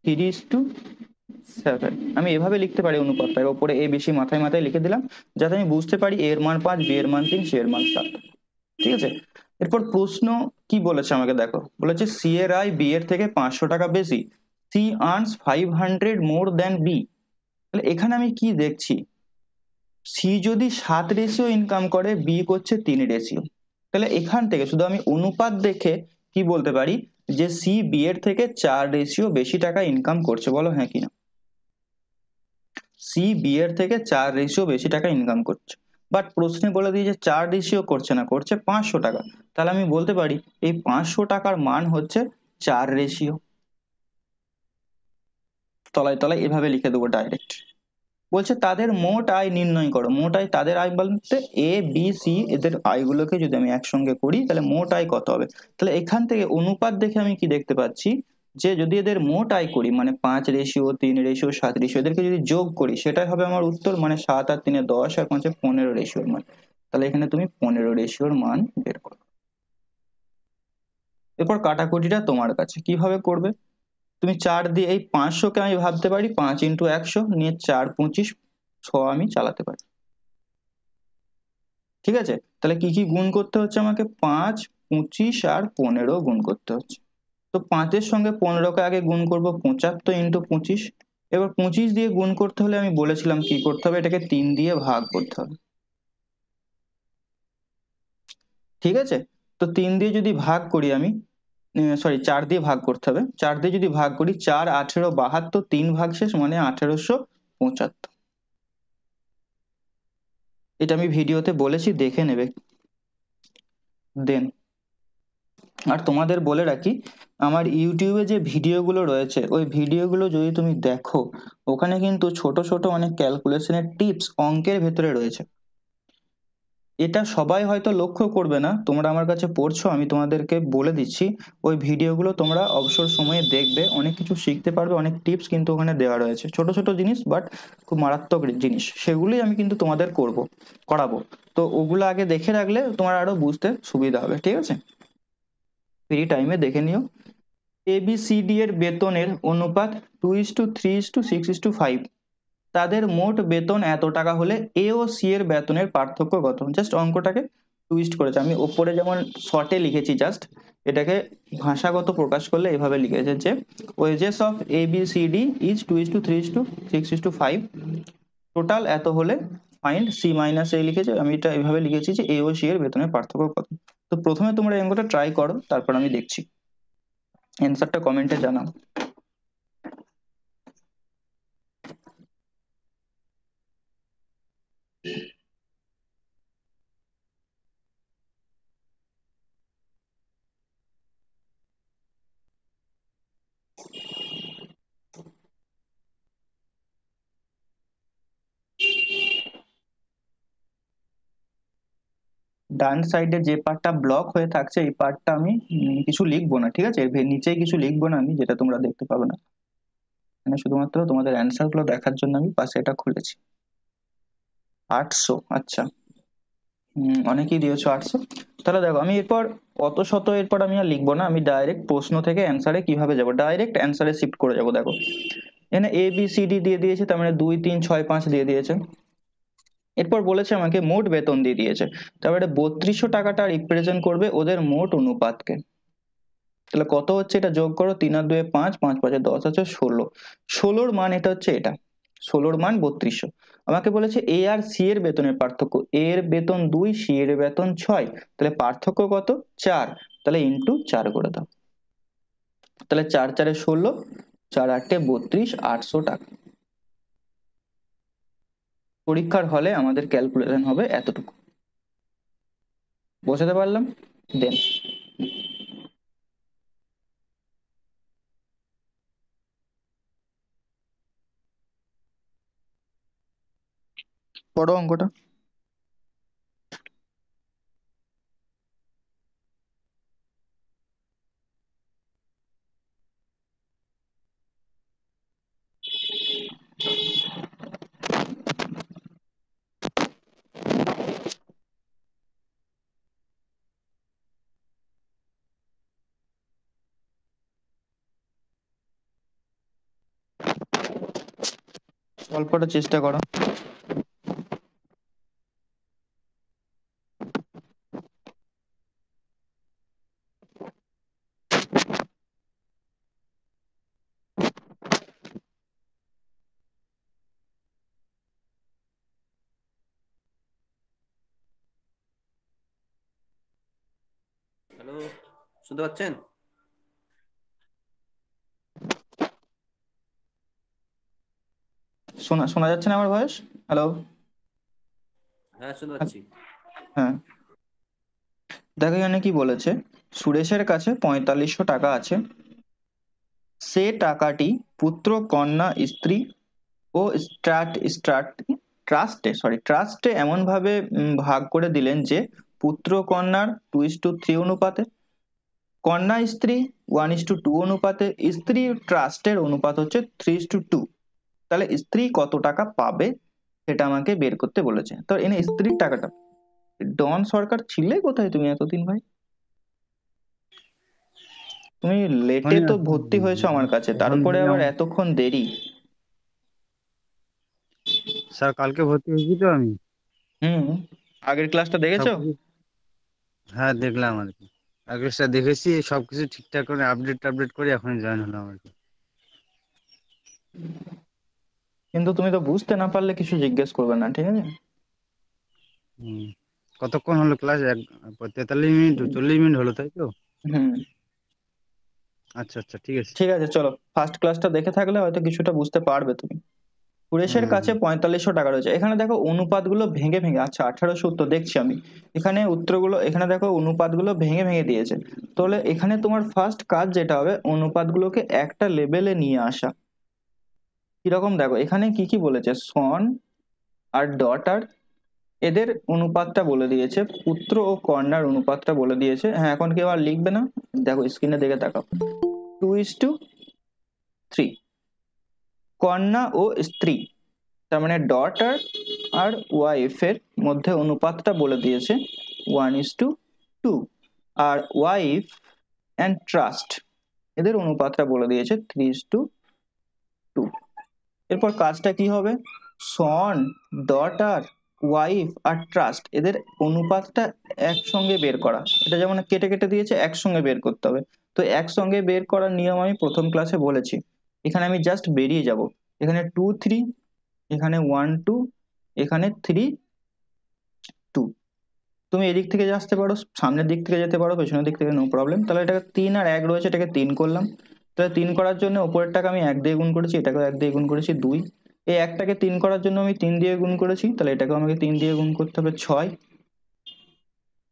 three is to seven আমি এভাবে লিখতে পারি অনুপাতটা ওপরে এ বেশি মাথায় মাথায় লিখে দিলাম যাতে আমি বুঝতে পারি এর মান পাঁচ বি এর মান তিন সি এর মান সাত ঠিক আছে এরপর প্রশ্ন কি বলেছে আমাকে দেখো বলেছে সি এর আই বি এর থেকে পাঁচশো টাকা বেশি C earns five hundred more than B তাহলে এখানে আমি কি দেখছি সি যদি সাত রেশিও ইনকাম করে বি করছে তিন রেশিও তাহলে এখান থেকে শুধু আমি অনুপাত দেখে কি বলতে পারি যে সি বি এর থেকে চার রেশিও বেশি টাকা ইনকাম করছে বলো হ্যাঁ কিনা সি বি এর থেকে চার রেশিও বেশি টাকা ইনকাম করছে বাট প্রশ্নে বলে যে চার রেশিও করছে না করছে পাঁচশো টাকা তাহলে আমি বলতে পারি এই পাঁচশো টাকার মান হচ্ছে চার রেশিও তলায় তলায় এভাবে লিখে দেবো ডাইরেক্ট বলছে তাদের মোট আয় নির্ণয় করো মোট আয় তাদের আয় বলতে এ বি সি এদের আয়গুলোকে যদি আমি একসঙ্গে করি তাহলে মোট আয় কত হবে তাহলে এখান থেকে অনুপাত দেখে আমি কি দেখতে পাচ্ছি যে যদি এদের মোট আয় করি মানে পাঁচ রেশিও তিন রেশিও সাত রেশিও এদেরকে যদি যোগ করি সেটাই হবে আমার উত্তর মানে সাত আর তিনে দশ আর পাঁচে পনেরো রেশিওর মান তাহলে এখানে তুমি পনেরো রেশিওর মান বের করো এরপর কাটাকুটিটা তোমার কাছে কিভাবে করবে তুমি চার দিয়ে এই পাঁচশোকে আমি ভাবতে পারি পাঁচ ইন্টু একশো নিয়ে চার পঁচিশ ছ আমি চালাতে পারি ঠিক আছে তাহলে কি কি গুণ করতে হচ্ছে আমাকে পাঁচ পঁচিশ আর পনেরো গুণ করতে হচ্ছে তো পাঁচের সঙ্গে পনেরোকে আগে গুণ করব পঁচাত্তর ইন্টু পঁচিশ এবার পঁচিশ দিয়ে গুণ করতে হলে আমি বলেছিলাম কি করতে হবে এটাকে তিন দিয়ে ভাগ করতে হবে ঠিক আছে তো তিন দিয়ে যদি ভাগ করি আমি সরি চার দিয়ে ভাগ করতে হবে চার দিয়ে যদি ভাগ করি চার আঠেরো বাহাত্তর তিন ভাগ শেষ মানে আঠেরোশো পঁচাত্তর এটা আমি ভিডিওতে বলেছি দেখে নেবে দেন আর তোমাদের বলে রাখি আমার ইউটিউবে যে ভিডিওগুলো রয়েছে ওই ভিডিওগুলো যদি তুমি দেখো ওখানে কিন্তু ছোট ছোট অনেক ক্যালকুলেশনের টিপস অঙ্কের ভেতরে রয়েছে এটা সবাই হয়তো লক্ষ্য করবে না তোমরা আমার কাছে পড়ছো আমি তোমাদেরকে বলে দিচ্ছি ওই ভিডিওগুলো তোমরা অবসর সময়ে দেখবে অনেক কিছু শিখতে পারবে অনেক টিপস কিন্তু ওখানে দেওয়া রয়েছে ছোট ছোট জিনিস বাট খুব মারাত্মক জিনিস সেগুলোই আমি কিন্তু তোমাদের করব করাবো তো ওগুলো আগে দেখে রাখলে তোমার আরও বুঝতে সুবিধা হবে ঠিক আছে ফ্রি টাইমে দেখে নিও এবিসিডি এর বেতনের অনুপাত two is to three is to six is to five তাদের মোট বেতন এত টাকা হলে এ ও সি এর বেতনের পার্থক্য কত জাস্ট অঙ্কটাকে টুইস্ট করেছে আমি ওপরে যেমন শর্টে লিখেছি জাস্ট এটাকে ভাষাগত প্রকাশ করলে এভাবে লিখেছে যে wages of A B C D is two is to three is to six is to five total এত হলে ফাইন্ড সি মাইনাস এ লিখেছে আমি এটা এভাবে লিখেছি যে এ ও সি এর বেতনের পার্থক্য কত তো প্রথমে তোমরা এই অঙ্কটা ট্রাই করো তারপর আমি দেখছি অ্যান্সারটা কমেন্টে জানাও ডান সাইডে যে পার্টটা ব্লক হয়ে থাকছে এই পার্টটা আমি কিছু লিখবো না ঠিক আছে এর নিচে কিছু লিখবো না আমি যেটা তোমরা দেখতে পাবে না মানে শুধুমাত্র তোমাদের গুলো দেখার জন্য আমি পাশে এটা খুলেছি আটশো আচ্ছা অনেকেই দিয়েছো আটশো তাহলে দেখো আমি এরপর অত শত এরপর আমি আর লিখবো না আমি ডাইরেক্ট প্রশ্ন থেকে অ্যান্সারে কিভাবে যাব ডাইরেক্ট অ্যান্সারে শিফট করে যাব দেখো এখানে এ বি সি ডি দিয়ে দিয়েছে তার মানে দুই তিন ছয় পাঁচ দিয়ে দিয়েছে এরপর বলেছে আমাকে মোট বেতন দিয়ে দিয়েছে তারপরে মানে বত্রিশশো টাকাটা রিপ্রেজেন্ট করবে ওদের মোট অনুপাতকে তাহলে কত হচ্ছে এটা যোগ করো তিন আর দুয়ে পাঁচ পাঁচ পাঁচে দশ আছে ষোলো ষোলোর মান এটা হচ্ছে এটা ষোলোর মান বত্রিশশো আমাকে বলেছে এ আর সি এর বেতনের পার্থক্য এ এর বেতন দুই সি এর বেতন ছয় তাহলে পার্থক্য কত চার তাহলে ইন্টু চার করে দাও তাহলে চার চারে ষোলো চার আটে বত্রিশ আটশো টাকা পরীক্ষার হলে আমাদের ক্যালকুলেশন হবে এতটুকু বোঝাতে পারলাম দেন పొడవు ఇంకోట స్వల్ప చేస్తే కూడా হ্যালো শুনতে পাচ্ছেন শোনা শোনা যাচ্ছে না আমার ভয়েস হ্যালো হ্যাঁ শুনতে পাচ্ছি হ্যাঁ দেখো এখানে কি বলেছে সুরেশের কাছে পঁয়তাল্লিশশো টাকা আছে সে টাকাটি পুত্র কন্যা স্ত্রী ও স্ট্রাট স্ট্রাট ট্রাস্টে সরি ট্রাস্টে এমনভাবে ভাগ করে দিলেন যে পুত্র কন্যার টু ইস টু থ্রি অনুপাতে কন্যা স্ত্রী ওয়ান ইস টু টু অনুপাতে স্ত্রী ট্রাস্টের অনুপাত হচ্ছে থ্রি ইস টু টু তাহলে স্ত্রী কত টাকা পাবে সেটা আমাকে বের করতে বলেছে তো এনে স্ত্রীর টাকাটা ডন সরকার ছিলে কোথায় তুমি এতদিন ভাই তুমি লেটে তো ভর্তি হয়েছো আমার কাছে তারপরে আবার এতক্ষণ দেরি স্যার কালকে ভর্তি হয়েছি তো আমি হুম আগের ক্লাসটা দেখেছো হ্যাঁ দেখলাম আর কি আগেরটা দেখেছি সবকিছু ঠিকঠাক করে আপডেট টাপডেট করে এখন জয়েন হলাম আর কি কিন্তু তুমি তো বুঝতে না পারলে কিছু জিজ্ঞেস করবে না ঠিক আছে কতক্ষণ হলো ক্লাস এক তেতাল্লিশ মিনিট চল্লিশ মিনিট হলো তাই তো আচ্ছা আচ্ছা ঠিক আছে ঠিক আছে চলো ফার্স্ট ক্লাসটা দেখে থাকলে হয়তো কিছুটা বুঝতে পারবে তুমি কুরেশের কাছে পঁয়তাল্লিশশো টাকা রয়েছে এখানে দেখো অনুপাতগুলো ভেঙে ভেঙে আচ্ছা আঠারোশো উত্তর দেখছি আমি এখানে উত্তরগুলো এখানে দেখো অনুপাতগুলো ভেঙে ভেঙে দিয়েছে তাহলে এখানে তোমার ফার্স্ট কাজ যেটা হবে অনুপাতগুলোকে একটা লেভেলে নিয়ে আসা কিরকম দেখো এখানে কি কি বলেছে সন আর ডটার এদের অনুপাতটা বলে দিয়েছে পুত্র ও কন্যার অনুপাতটা বলে দিয়েছে হ্যাঁ এখন কেউ আর লিখবে না দেখো স্ক্রিনে দেখে তাকাও টু ইস টু থ্রি কন্যা ও স্ত্রী তার মানে ডটার আর ওয়াইফ এর মধ্যে অনুপাতটা বলে দিয়েছে one is to two two wife and trust এদের অনুপাতটা বলে দিয়েছে থ্রি ইস টু টু এরপর কাজটা কি হবে সন ডটার ওয়াইফ আর ট্রাস্ট এদের অনুপাতটা একসঙ্গে বের করা এটা যেমন কেটে কেটে দিয়েছে একসঙ্গে বের করতে হবে তো একসঙ্গে বের করার নিয়ম আমি প্রথম ক্লাসে বলেছি এখানে আমি জাস্ট বেরিয়ে যাব এখানে টু থ্রি এখানে ওয়ান টু এখানে থ্রি টু তুমি এদিক থেকে আসতে পারো সামনের দিক থেকে যেতে পারো পেছনের দিক থেকে নো প্রবলেম তাহলে এটাকে তিন আর এক রয়েছে এটাকে তিন করলাম তাহলে তিন করার জন্য ওপরেরটাকে আমি এক দিয়ে গুণ করেছি এটাকেও এক দিয়ে গুণ করেছি দুই এই একটাকে তিন করার জন্য আমি তিন দিয়ে গুণ করেছি তাহলে এটাকেও আমাকে তিন দিয়ে গুণ করতে হবে ছয়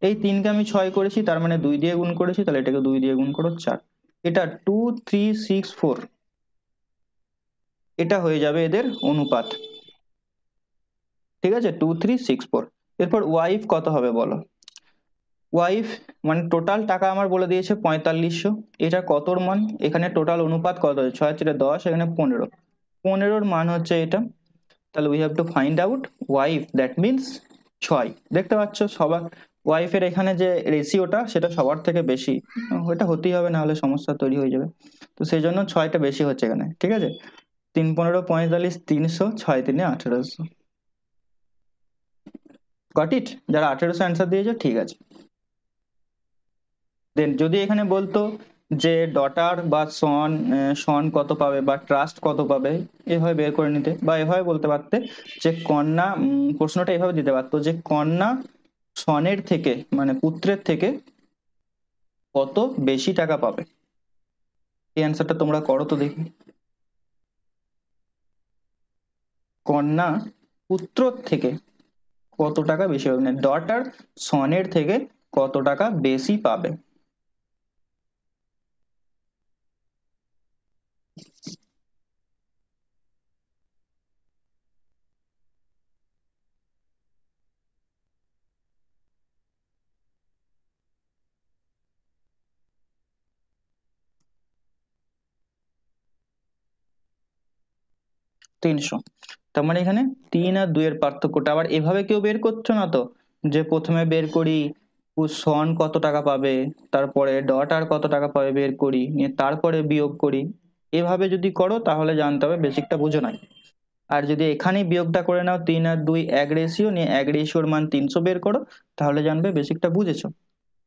এই তিনকে আমি ছয় করেছি তার মানে দুই দিয়ে গুণ করেছি তাহলে এটাকে দুই দিয়ে গুণ করো চার এটা টু থ্রি সিক্স ফোর এটা হয়ে যাবে এদের অনুপাত ঠিক আছে টু থ্রি সিক্স ফোর এরপর ওয়াইফ কত হবে বলো ওয়াইফ মানে টোটাল টাকা আমার বলে দিয়েছে পঁয়তাল্লিশশো এটা কতর মান এখানে টোটাল অনুপাত কত হচ্ছে ছয় চারে দশ এখানে পনেরো পনেরোর মান হচ্ছে এটা তাহলে we have to find out wife that means ছয় দেখতে পাচ্ছ সবার ওয়াইফের এখানে যে রেশিওটা সেটা সবার থেকে বেশি ওটা হতেই হবে না হলে সমস্যা তৈরি হয়ে যাবে তো সেই জন্য ছয়টা বেশি হচ্ছে এখানে ঠিক আছে তিন পনেরো পঁয়তাল্লিশ তিনশো ছয় তিনে আঠেরোশো গট ইট যারা আঠেরোশো অ্যান্সার দিয়েছো ঠিক আছে দেন যদি এখানে বলতো যে ডটার বা সন সন কত পাবে বা ট্রাস্ট কত পাবে এভাবে বের করে নিতে বা এভাবে বলতে পারতে যে কন্যা প্রশ্নটা এভাবে দিতে পারতো যে কন্যা সনের থেকে মানে পুত্রের থেকে কত বেশি টাকা পাবে এই অ্যান্সারটা তোমরা করো তো দেখি কন্যা পুত্রর থেকে কত টাকা বেশি পাবে মানে ডটার সনের থেকে কত টাকা বেশি পাবে তিনশো তার মানে এখানে তিন আর এর পার্থক্যটা আবার এভাবে কেউ বের করছো না তো যে প্রথমে বের করি সন কত টাকা পাবে তারপরে ডট আর কত টাকা পাবে বের করি নিয়ে তারপরে বিয়োগ করি এভাবে যদি করো তাহলে জানতে হবে বেসিকটা বুঝো নাই আর যদি এখানেই বিয়োগটা করে নাও তিন আর দুই এক রেশিও নিয়ে এক রেশিওর মান তিনশো বের করো তাহলে জানবে বেসিকটা বুঝেছো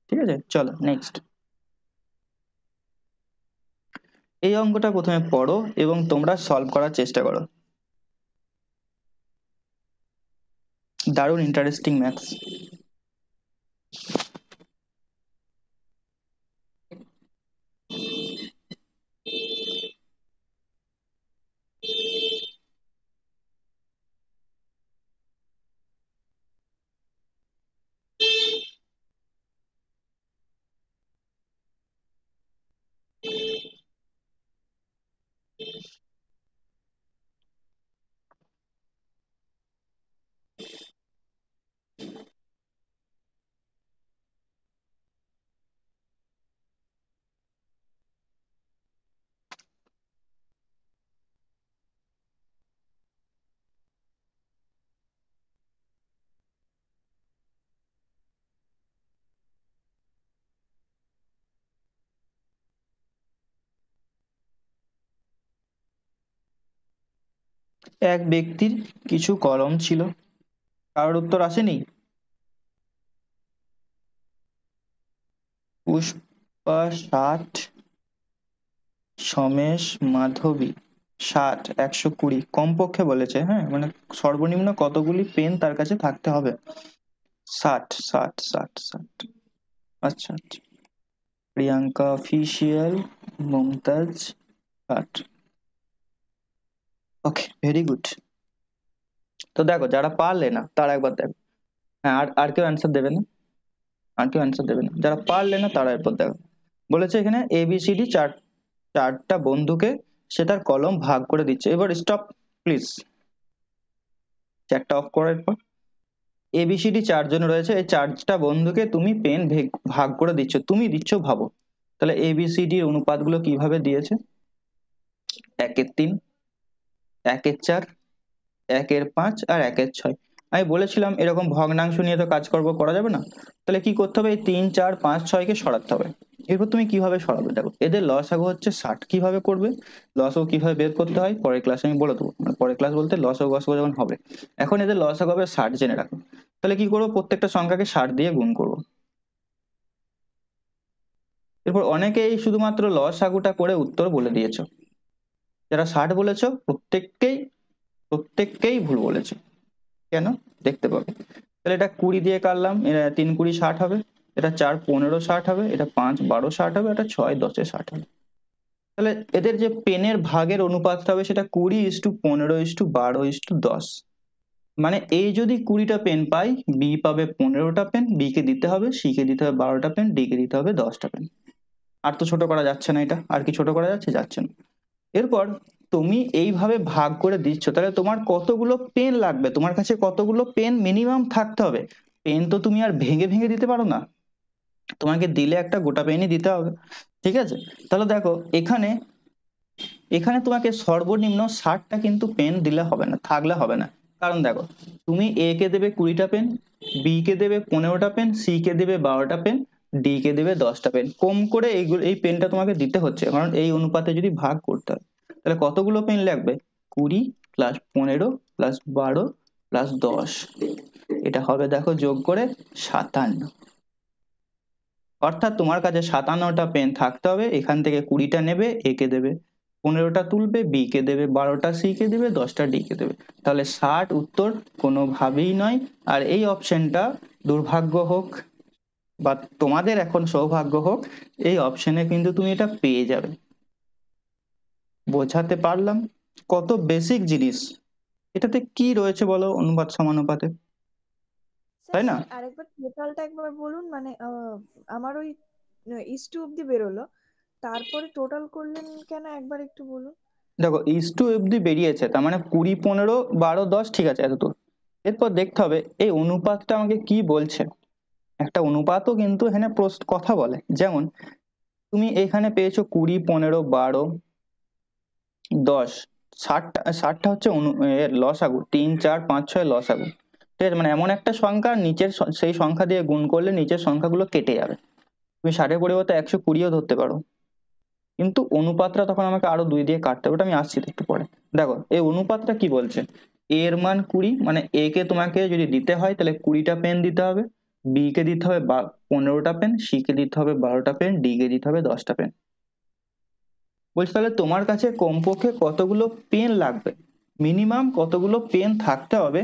ঠিক আছে চলো নেক্সট এই অঙ্কটা প্রথমে পড়ো এবং তোমরা সলভ করার চেষ্টা করো দারুণ ইন্টারেস্টিং ম্যাথস এক ব্যক্তির কিছু কলম ছিল কারোর উত্তর আসেনি পুষ্পা ষাট সমেশ মাধবী ষাট একশো কুড়ি কমপক্ষে বলেছে হ্যাঁ মানে সর্বনিম্ন কতগুলি পেন তার কাছে থাকতে হবে ষাট ষাট ষাট ষাট আচ্ছা আচ্ছা প্রিয়াঙ্কা অফিসিয়াল মমতাজ ষাট ওকে ভেরি গুড তো দেখো যারা পারলে না তারা একবার দেখো হ্যাঁ আর আর কেউ অ্যান্সার দেবে না আর কেউ অ্যান্সার দেবে না যারা পারলে না তারা এরপর দেখো বলেছে এখানে এবিসিডি চার চারটা বন্ধুকে সে তার কলম ভাগ করে দিচ্ছে এবার স্টপ প্লিজ চারটা অফ করার পর এবিসিডি চারজন রয়েছে এই চারটা বন্ধুকে তুমি পেন ভাগ করে দিচ্ছ তুমি দিচ্ছ ভাবো তাহলে এবিসিডির অনুপাতগুলো কিভাবে দিয়েছে একের তিন একের চার একের পাঁচ আর একের ছয় আমি বলেছিলাম এরকম ভগ্নাংশ নিয়ে তো কাজ করব করা যাবে না তাহলে কি করতে হবে এই তিন চার পাঁচ ছয়কে সরাতে হবে এরপর তুমি কিভাবে সরাবে দেখো এদের লসাগু হচ্ছে ষাট কিভাবে করবে লসাগু কিভাবে বের করতে হয় পরের ক্লাসে আমি বলে দেবো মানে পরের ক্লাস বলতে লসাগু গসাগু যখন হবে এখন এদের লসাগু হবে ষাট জেনে রাখো তাহলে কি করবো প্রত্যেকটা সংখ্যাকে ষাট দিয়ে গুণ করবো এরপর অনেকেই শুধুমাত্র লসাগুটা করে উত্তর বলে দিয়েছো যারা ষাট বলেছ প্রত্যেককেই প্রত্যেককেই ভুল বলেছে কেন দেখতে পাবে তাহলে এটা কুড়ি দিয়ে কাটলাম এটা তিন কুড়ি ষাট হবে এটা চার পনেরো ষাট হবে এটা পাঁচ বারো ষাট হবে এটা ছয় দশে ষাট হবে তাহলে এদের যে পেনের ভাগের অনুপাতটা হবে সেটা কুড়ি ইস টু পনেরো ইস টু বারো ইস টু দশ মানে এই যদি কুড়িটা পেন পাই বি পাবে পনেরোটা পেন বি কে দিতে হবে সি কে দিতে হবে বারোটা পেন ডি কে দিতে হবে দশটা পেন আর তো ছোট করা যাচ্ছে না এটা আর কি ছোট করা যাচ্ছে যাচ্ছে না এরপর তুমি এইভাবে ভাগ করে দিচ্ছ তাহলে তোমার কতগুলো পেন লাগবে তোমার কাছে কতগুলো পেন মিনিমাম থাকতে হবে পেন তো তুমি আর ভেঙে ভেঙে দিতে পারো না তোমাকে দিলে একটা গোটা পেনই দিতে হবে ঠিক আছে তাহলে দেখো এখানে এখানে তোমাকে সর্বনিম্ন ষাটটা কিন্তু পেন দিলে হবে না থাকলে হবে না কারণ দেখো তুমি এ কে দেবে কুড়িটা পেন বি কে দেবে পনেরোটা পেন সি কে দেবে বারোটা পেন ডি কে দেবে দশটা পেন কম করে এইগুলো এই পেনটা তোমাকে দিতে হচ্ছে কারণ এই অনুপাতে যদি ভাগ করতে হয় তাহলে কতগুলো পেন লাগবে কুড়ি প্লাস পনেরো প্লাস বারো প্লাস দশ এটা হবে দেখো যোগ করে সাতান্ন অর্থাৎ তোমার কাছে সাতান্নটা পেন থাকতে হবে এখান থেকে কুড়িটা নেবে এ কে দেবে পনেরোটা তুলবে বি কে দেবে বারোটা সি কে দেবে দশটা ডি কে দেবে তাহলে ষাট উত্তর কোনোভাবেই নয় আর এই অপশনটা দুর্ভাগ্য হোক বা তোমাদের এখন সৌভাগ্য হোক এই অপশনে কিন্তু তুমি এটা পেয়ে যাবে বোঝাতে পারলাম কত বেসিক জিনিস এটাতে কি রয়েছে বলো অনুপাত সমানুপাতে তাই না আরেকবার টোটালটা একবার বলুন মানে আমার ওই ইস টু অব্দি বেরোলো তারপরে টোটাল করলেন কেন একবার একটু বলুন দেখো ইস টু অব্দি বেরিয়েছে তার মানে কুড়ি পনেরো বারো দশ ঠিক আছে এতদূর এরপর দেখতে হবে এই অনুপাতটা আমাকে কি বলছে একটা অনুপাতও কিন্তু এখানে প্রস্ত কথা বলে যেমন তুমি এখানে পেয়েছো কুড়ি পনেরো বারো দশ ষাটটা ষাটটা হচ্ছে অনু লসাগু তিন চার পাঁচ ছয় লসাগু ঠিক আছে মানে এমন একটা সংখ্যা নিচের সেই সংখ্যা দিয়ে গুণ করলে নিচের সংখ্যাগুলো কেটে যাবে তুমি ষাটের পরিবর্তে একশো কুড়িও ধরতে পারো কিন্তু অনুপাতটা তখন আমাকে আরো দুই দিয়ে কাটতে হবে ওটা আমি আসছি একটু পরে দেখো এই অনুপাতটা কি বলছে এর মান কুড়ি মানে এ কে তোমাকে যদি দিতে হয় তাহলে কুড়িটা পেন দিতে হবে বি কে দিতে হবে পনেরোটা পেন সি কে দিতে হবে বারোটা পেন ডি কে দিতে হবে দশটা পেন বলছি তাহলে তোমার কাছে কমপক্ষে কতগুলো পেন লাগবে মিনিমাম কতগুলো পেন থাকতে হবে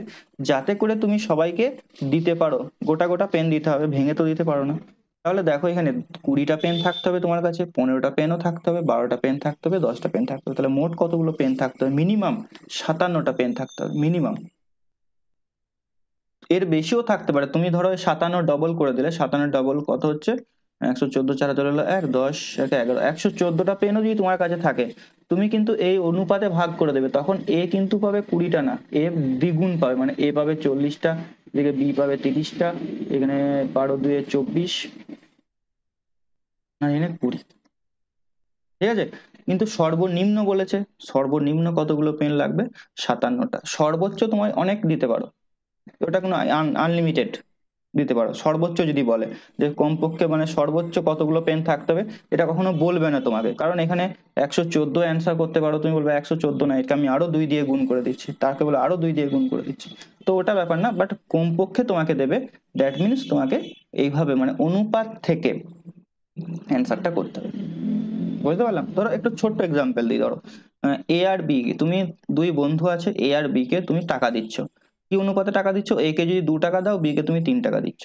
যাতে করে তুমি সবাইকে দিতে পারো গোটা গোটা পেন দিতে হবে ভেঙে তো দিতে পারো না তাহলে দেখো এখানে কুড়িটা পেন থাকতে হবে তোমার কাছে পনেরোটা পেনও থাকতে হবে বারোটা পেন থাকতে হবে দশটা পেন থাকতে হবে তাহলে মোট কতগুলো পেন থাকতে হবে মিনিমাম সাতান্নটা পেন থাকতে হবে মিনিমাম এর বেশিও থাকতে পারে তুমি ধরো সাতান্ন ডবল করে দিলে সাতান্ন ডবল কত হচ্ছে একশো চোদ্দ চার হাজার হলো এক দশ এক এগারো একশো চোদ্দটা পেনও যদি তোমার কাছে থাকে তুমি কিন্তু এই অনুপাতে ভাগ করে দেবে তখন এ কিন্তু পাবে কুড়িটা না এ দ্বিগুণ পাবে মানে এ পাবে চল্লিশটা এদিকে বি পাবে তিরিশটা এখানে বারো দুয়ে চব্বিশ না এখানে কুড়ি ঠিক আছে কিন্তু সর্বনিম্ন বলেছে সর্বনিম্ন কতগুলো পেন লাগবে সাতান্নটা সর্বোচ্চ তোমায় অনেক দিতে পারো ওটা কোনো আনলিমিটেড দিতে পারো সর্বোচ্চ যদি বলে যে কমপক্ষে মানে সর্বোচ্চ কতগুলো পেন থাকতে হবে এটা কখনো বলবে না তোমাকে কারণ এখানে একশো চোদ্দো অ্যান্সার করতে পারো তুমি বলবে একশো চোদ্দো না এটা আমি আরো দুই দিয়ে গুণ করে দিচ্ছি তাকে বলে আরো দুই দিয়ে গুণ করে দিচ্ছি তো ওটা ব্যাপার না বাট কমপক্ষে তোমাকে দেবে দ্যাট মিনস তোমাকে এইভাবে মানে অনুপাত থেকে অ্যান্সারটা করতে হবে বুঝতে পারলাম ধরো একটু ছোট্ট এক্সাম্পল দিই ধরো এ আর বি তুমি দুই বন্ধু আছে এ আর বি কে তুমি টাকা দিচ্ছ কি অনুপাতে টাকা দিচ্ছ এ কে যদি দু টাকা দাও বি কে তুমি তিন টাকা দিচ্ছ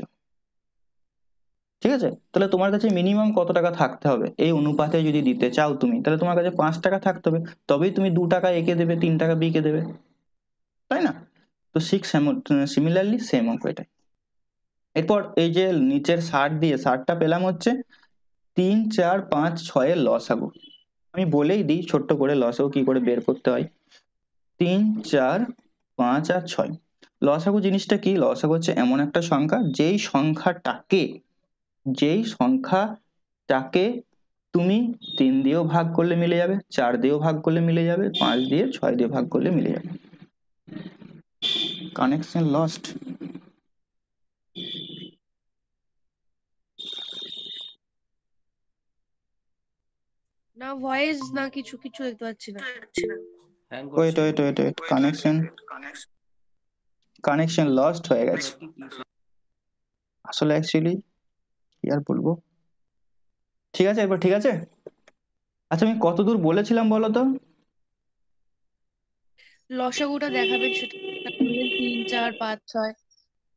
ঠিক আছে তাহলে তোমার কাছে মিনিমাম কত টাকা থাকতে হবে এই অনুপাতে যদি দিতে চাও তুমি তাহলে তোমার কাছে পাঁচ টাকা থাকতে হবে তবেই তুমি দু টাকা একে দেবে তিন টাকা বি কে দেবে তাই না তো সিক্স সিমিলারলি সেম অঙ্ক এটাই এরপর এই যে নিচের ষাট দিয়ে ষাটটা পেলাম হচ্ছে তিন চার পাঁচ ছয়ের লস লসাগু আমি বলেই দিই ছোট্ট করে লসাগু কি করে বের করতে হয় তিন চার পাঁচ আর ছয় লসাগু জিনিসটা কি লসাগু হচ্ছে এমন একটা সংখ্যা যেই সংখ্যাটাকে যেই সংখ্যাটাকে তুমি তিন দিয়েও ভাগ করলে মিলে যাবে চার দিয়েও ভাগ করলে মিলে যাবে পাঁচ দিয়ে ছয় দিয়ে ভাগ করলে মিলে যাবে কানেকশন লস্ট না ভয়েস না কিছু কিছু দেখতে পাচ্ছি না wait wait wait wait connection connection connection lost হয়ে গেছে আসলে অ্যাকচুয়ালি কি আর বলবো ঠিক আছে এবার ঠিক আছে আচ্ছা আমি কত দূর বলেছিলাম বলো তো লসাগুটা দেখাবেন সেটা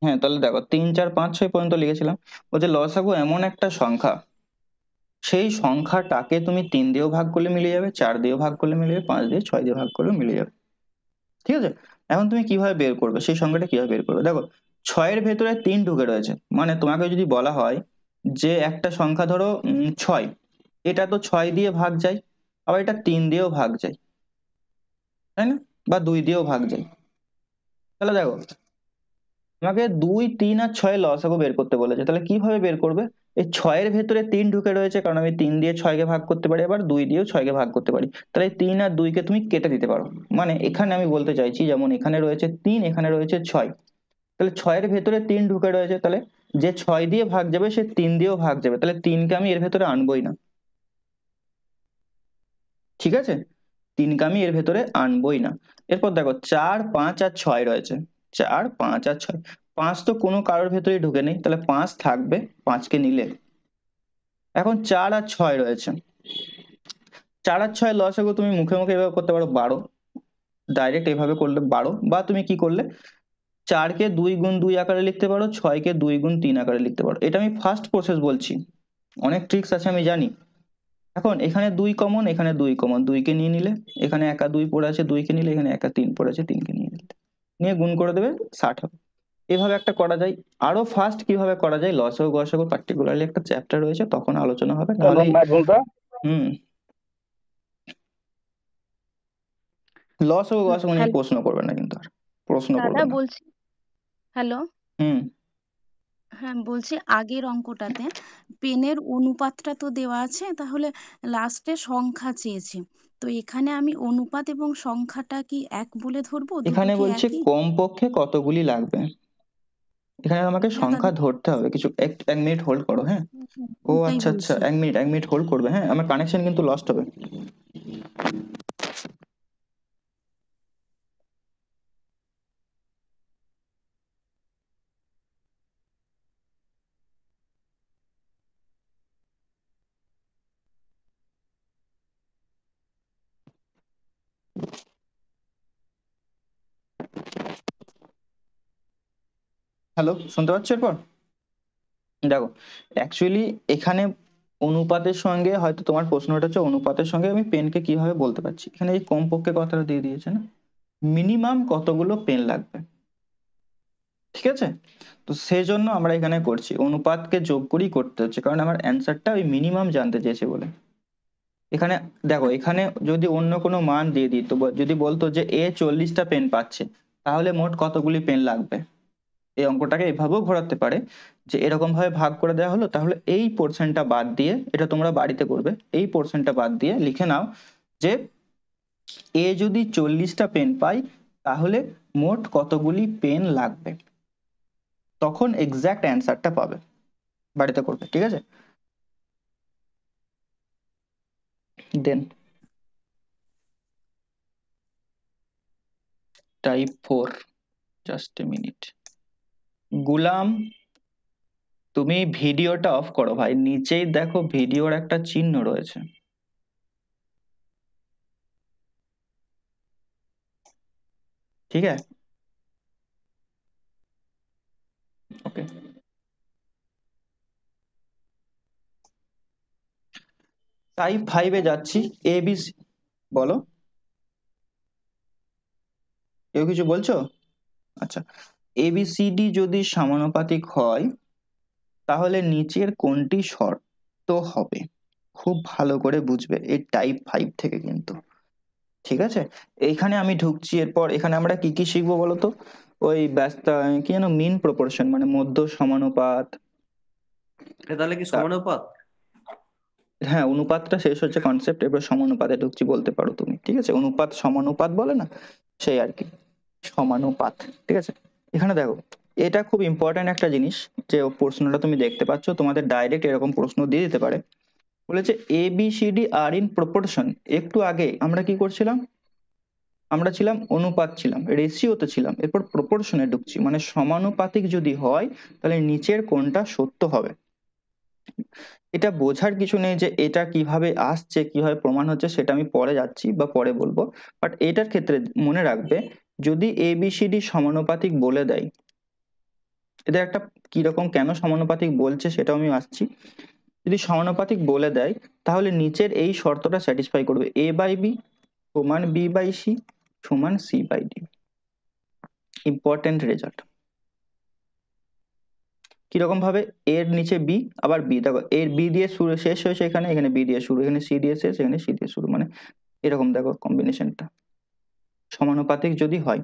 হ্যাঁ তাহলে দেখো তিন চার পাঁচ ছয় পর্যন্ত লিখেছিলাম ও যে লসাগু এমন একটা সংখ্যা সেই সংখ্যাটাকে তুমি তিন দিয়েও ভাগ করলে মিলে যাবে চার দিয়েও ভাগ করলে মিলে যাবে পাঁচ দিয়ে ছয় দিয়ে ভাগ করলে মিলে যাবে ঠিক আছে এখন তুমি কিভাবে বের করবে সেই সংখ্যাটা কিভাবে বের করবে দেখো ছয়ের ভেতরে তিন ঢুকে রয়েছে মানে তোমাকে যদি বলা হয় যে একটা সংখ্যা ধরো ছয় এটা তো ছয় দিয়ে ভাগ যায় আবার এটা তিন দিয়েও ভাগ যায় তাই না বা দুই দিয়েও ভাগ যায় তাহলে দেখো তোমাকে দুই তিন আর ছয় লসাগু বের করতে বলেছে তাহলে কিভাবে বের করবে এই ছয়ের ভেতরে তিন ঢুকে রয়েছে কারণ আমি তিন দিয়ে ছয়কে ভাগ করতে পারি আবার দুই দিয়েও ছয়কে ভাগ করতে পারি তাহলে তিন আর দুইকে তুমি কেটে দিতে পারো মানে এখানে আমি বলতে চাইছি যেমন এখানে রয়েছে তিন এখানে রয়েছে ছয় তাহলে ছয়ের ভেতরে তিন ঢুকে রয়েছে তাহলে যে ছয় দিয়ে ভাগ যাবে সে তিন দিয়েও ভাগ যাবে তাহলে তিনকে আমি এর ভেতরে আনবই না ঠিক আছে তিনকে আমি এর ভেতরে আনবই না এরপর দেখো চার পাঁচ আর ছয় রয়েছে চার পাঁচ আর ছয় পাঁচ তো কোনো কারোর ভেতরেই ঢুকে নেই তাহলে পাঁচ থাকবে পাঁচকে নিলে এখন চার আর ছয় রয়েছে চার আর ছয় লসাগু তুমি মুখে মুখে এভাবে করতে পারো বারো ডাইরেক্ট এভাবে করলে বারো বা তুমি কি করলে চারকে দুই গুণ দুই আকারে লিখতে পারো ছয়কে দুই গুণ তিন আকারে লিখতে পারো এটা আমি ফার্স্ট প্রসেস বলছি অনেক ট্রিক্স আছে আমি জানি এখন এখানে দুই কমন এখানে দুই কমন দুইকে নিয়ে নিলে এখানে একা দুই পড়ে আছে দুইকে নিলে এখানে একা তিন পড়ে আছে তিনকে নিয়ে নিলে নিয়ে গুণ করে দেবে ষাট হবে এভাবে একটা করা যায় আরো ফাস্ট কিভাবে করা যায় লসও গসাগু পার্টিকুলারলি একটা চ্যাপ্টার রয়েছে তখন আলোচনা হবে নাহলে হুম লসও গসাগু নিয়ে প্রশ্ন করবে না কিন্তু আর প্রশ্ন করবে না বলছি হ্যালো হুম হ্যাঁ বলছি আগের অঙ্কটাতে পেনের অনুপাতটা তো দেওয়া আছে তাহলে লাস্টে সংখ্যা চেয়েছে তো এখানে আমি অনুপাত এবং সংখ্যাটা কি এক বলে ধরবো এখানে বলছে কমপক্ষে কতগুলি লাগবে এখানে আমাকে সংখ্যা ধরতে হবে কিছু এক এক মিনিট হোল্ড করো হ্যাঁ ও আচ্ছা আচ্ছা এক মিনিট এক মিনিট হোল্ড করবে হ্যাঁ আমার কানেকশন কিন্তু লস্ট হবে হ্যালো শুনতে পাচ্ছ এরপর দেখো অ্যাকচুয়ালি এখানে অনুপাতের সঙ্গে হয়তো তোমার প্রশ্নটা হচ্ছে অনুপাতের সঙ্গে আমি পেনকে কিভাবে বলতে পারছি এখানে এই কমপক্ষে কথাটা দিয়ে দিয়েছে না মিনিমাম কতগুলো পেন লাগবে ঠিক আছে তো সেই জন্য আমরা এখানে করছি অনুপাতকে যোগ করেই করতে হচ্ছে কারণ আমার অ্যান্সারটা ওই মিনিমাম জানতে চেয়েছে বলে এখানে দেখো এখানে যদি অন্য কোনো মান দিয়ে দিত যদি বলতো যে এ চল্লিশটা পেন পাচ্ছে তাহলে মোট কতগুলি পেন লাগবে এই অঙ্কটাকে এভাবেও ঘোরাতে পারে যে এরকম ভাবে ভাগ করে দেওয়া হলো তাহলে এই পোর্শনটা বাদ দিয়ে এটা তোমরা বাড়িতে করবে এই পোর্শনটা বাদ দিয়ে লিখে নাও যে এ যদি চল্লিশটা পেন পাই তাহলে মোট কতগুলি পেন লাগবে তখন এক্স্যাক্ট অ্যান্সারটা পাবে বাড়িতে করবে ঠিক আছে then type four just a minute Ghulam তুমি ভিডিওটা অফ করো ভাই নিচেই দেখো ভিডিওর একটা চিহ্ন রয়েছে ঠিক আছে ওকে টাইপ ফাইভে যাচ্ছি এ বি বলো কেউ কিছু বলছো আচ্ছা এবিসিডি যদি সমানুপাতিক হয় তাহলে নিচের কোনটি শর্ত হবে খুব ভালো করে বুঝবে এই টাইপ ফাইভ থেকে কিন্তু ঠিক আছে এখানে আমি ঢুকছি এরপর এখানে আমরা কি কি শিখবো বলতো ওই ব্যস্ত কি যেন মিন প্রপোর্শন মানে মধ্য সমানুপাত তাহলে কি সমানুপাত হ্যাঁ অনুপাতটা শেষ হচ্ছে কনসেপ্ট এবার সমানুপাতে ঢুকছি বলতে পারো তুমি ঠিক আছে অনুপাত সমানুপাত বলে না সেই আর কি সমানুপাত ঠিক আছে এখানে দেখো এটা খুব ইম্পর্ট্যান্ট একটা জিনিস যে প্রশ্নটা তুমি দেখতে পাচ্ছ তোমাদের ডাইরেক্ট এরকম প্রশ্ন দিয়ে দিতে পারে বলেছে এ বি সি ডি আর ইন প্রপোর্শন একটু আগে আমরা কি করছিলাম আমরা ছিলাম অনুপাত ছিলাম রেশিওতে ছিলাম এরপর প্রপোর্শনে ঢুকছি মানে সমানুপাতিক যদি হয় তাহলে নিচের কোনটা সত্য হবে এটা বোঝার কিছু নেই যে এটা কিভাবে আসছে কিভাবে প্রমাণ হচ্ছে সেটা আমি পরে যাচ্ছি বা পরে বলবো বাট এটার ক্ষেত্রে মনে রাখবে যদি এ বিসিডি সমানুপাতিক বলে দেয় এটা একটা কিরকম কেন সমানুপাতিক বলছে সেটাও আমি আসছি যদি সমানুপাতিক বলে দেয় তাহলে নিচের এই শর্তটা স্যাটিসফাই করবে এ বাই বি সমান বি বাই সি সমান C by D important result কিরকম ভাবে এর নিচে বি আবার বি দেখো এর বি দিয়ে শুরু শেষ হয়েছে এখানে এখানে বি দিয়ে শুরু এখানে সি দিয়ে শেষ এখানে সি দিয়ে শুরু মানে এরকম দেখো কম্বিনেশনটা সমানুপাতিক যদি হয়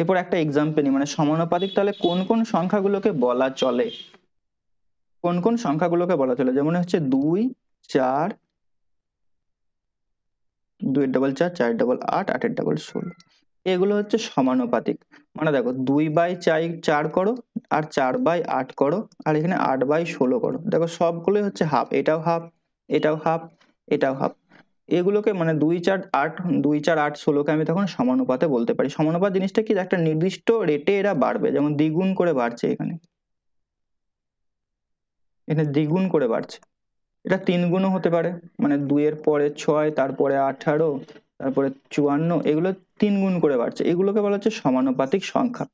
এরপর একটা এক্সাম্পল নি মানে সমানুপাতিক তাহলে কোন কোন সংখ্যাগুলোকে বলা চলে কোন কোন সংখ্যাগুলোকে বলা চলে যেমন হচ্ছে দুই চার দুই ডবল চার চার ডবল আট আটের ডবল ষোলো এগুলো হচ্ছে সমানুপাতিক মানে দেখো দুই বাই চাই চার করো আর চার বাই আট করো আর এখানে আট বাই ষোলো করো দেখো সবগুলোই হচ্ছে হাফ এটাও হাফ এটাও হাফ এটাও হাফ এগুলোকে মানে দুই চার আট দুই চার আট ষোলোকে আমি তখন সমানুপাতে বলতে পারি সমানুপাত জিনিসটা কি একটা নির্দিষ্ট রেটে এরা বাড়বে যেমন দ্বিগুণ করে বাড়ছে এখানে এখানে দ্বিগুণ করে বাড়ছে এটা তিন গুণও হতে পারে মানে দুইয়ের পরে ছয় তারপরে আঠারো তারপরে চুয়ান্ন এগুলো তিন গুণ করে বাড়ছে এগুলোকে বলা হচ্ছে সমানুপাতিক সংখ্যা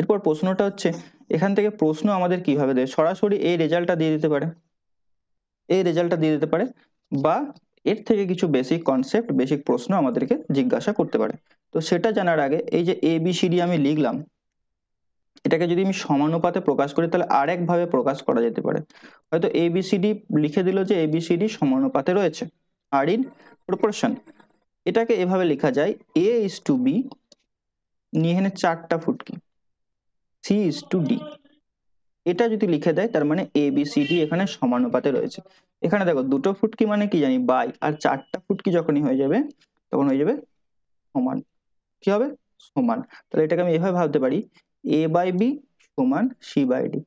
এরপর প্রশ্নটা হচ্ছে এখান থেকে প্রশ্ন আমাদের কিভাবে দেবে সরাসরি এই রেজাল্টটা দিয়ে দিতে পারে এই রেজাল্টটা দিয়ে দিতে পারে বা এর থেকে কিছু বেসিক কনসেপ্ট বেসিক প্রশ্ন আমাদেরকে জিজ্ঞাসা করতে পারে তো সেটা জানার আগে এই যে এ বি সি ডি আমি লিখলাম এটাকে যদি আমি সমানুপাতে প্রকাশ করি তাহলে আরেকভাবে প্রকাশ করা যেতে পারে হয়তো এ বি সি ডি লিখে দিল যে এ বি সি ডি সমানুপাতে রয়েছে আর ইন প্রপোর্শন এটাকে এভাবে লেখা যায় এ ইস টু বি নিয়ে এখানে চারটা ফুটকি সি ইস টু ডি এটা যদি লিখে দেয় তার মানে এ বি সি ডি এখানে সমানুপাতে রয়েছে এখানে দেখো দুটো ফুটকি মানে কি জানি বাই আর চারটা ফুটকি যখনই হয়ে যাবে তখন হয়ে যাবে সমান কি হবে সমান তাহলে এটাকে আমি এভাবে ভাবতে পারি এ বাই বি সমান সি বাই ডি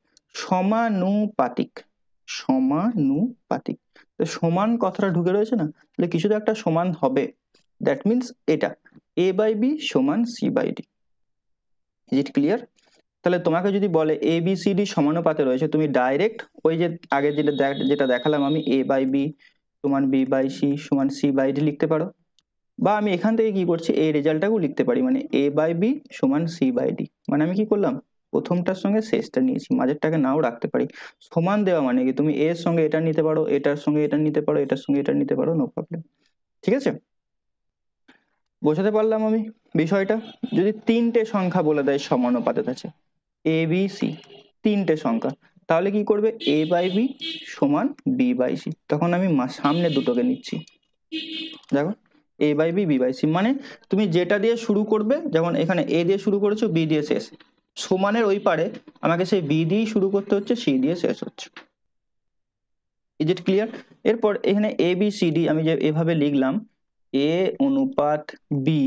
সমানুপাতিক সমানুপাতিক সমান কথাটা ঢুকে রয়েছে না তাহলে কিছু তো একটা সমান হবে দ্যাট মিনস এটা এ বাই বি সমান C by D is it clear তাহলে তোমাকে যদি বলে এ বি সি ডি সমানুপাতে রয়েছে তুমি ডাইরেক্ট ওই যে আগে যেটা যেটা দেখালাম আমি এ বাই বি সমান বি বাই সি সমান সি বাই ডি লিখতে পারো বা আমি এখান থেকে কি করছি এই রেজাল্টটাকেও লিখতে পারি মানে এ বাই বি সমান সি বাই ডি মানে আমি কি করলাম প্রথমটার সঙ্গে শেষটা নিয়েছি মাঝেরটাকে নাও রাখতে পারি সমান দেওয়া মানে কি তুমি এর সঙ্গে এটা নিতে পারো এটার সঙ্গে এটা নিতে পারো এটার সঙ্গে এটা নিতে পারো নো প্রবলেম ঠিক আছে বোঝাতে পারলাম আমি বিষয়টা যদি তিনটে সংখ্যা বলে দেয় সমানুপাতে আছে এ বি সি তিনটে সংখ্যা তাহলে কি করবে এ বাই বি সমান বি বাই সি তখন আমি সামনে দুটোকে নিচ্ছি দেখো A by B B by C মানে তুমি যেটা দিয়ে শুরু করবে যেমন এখানে এ দিয়ে শুরু করেছো বি দিয়ে শেষ সমানের ওই পারে আমাকে সেই বি দিয়েই শুরু করতে হচ্ছে সি দিয়ে শেষ হচ্ছে ইজ ইট ক্লিয়ার এরপর এখানে এ বি সি ডি আমি যে এভাবে লিখলাম এ অনুপাত বি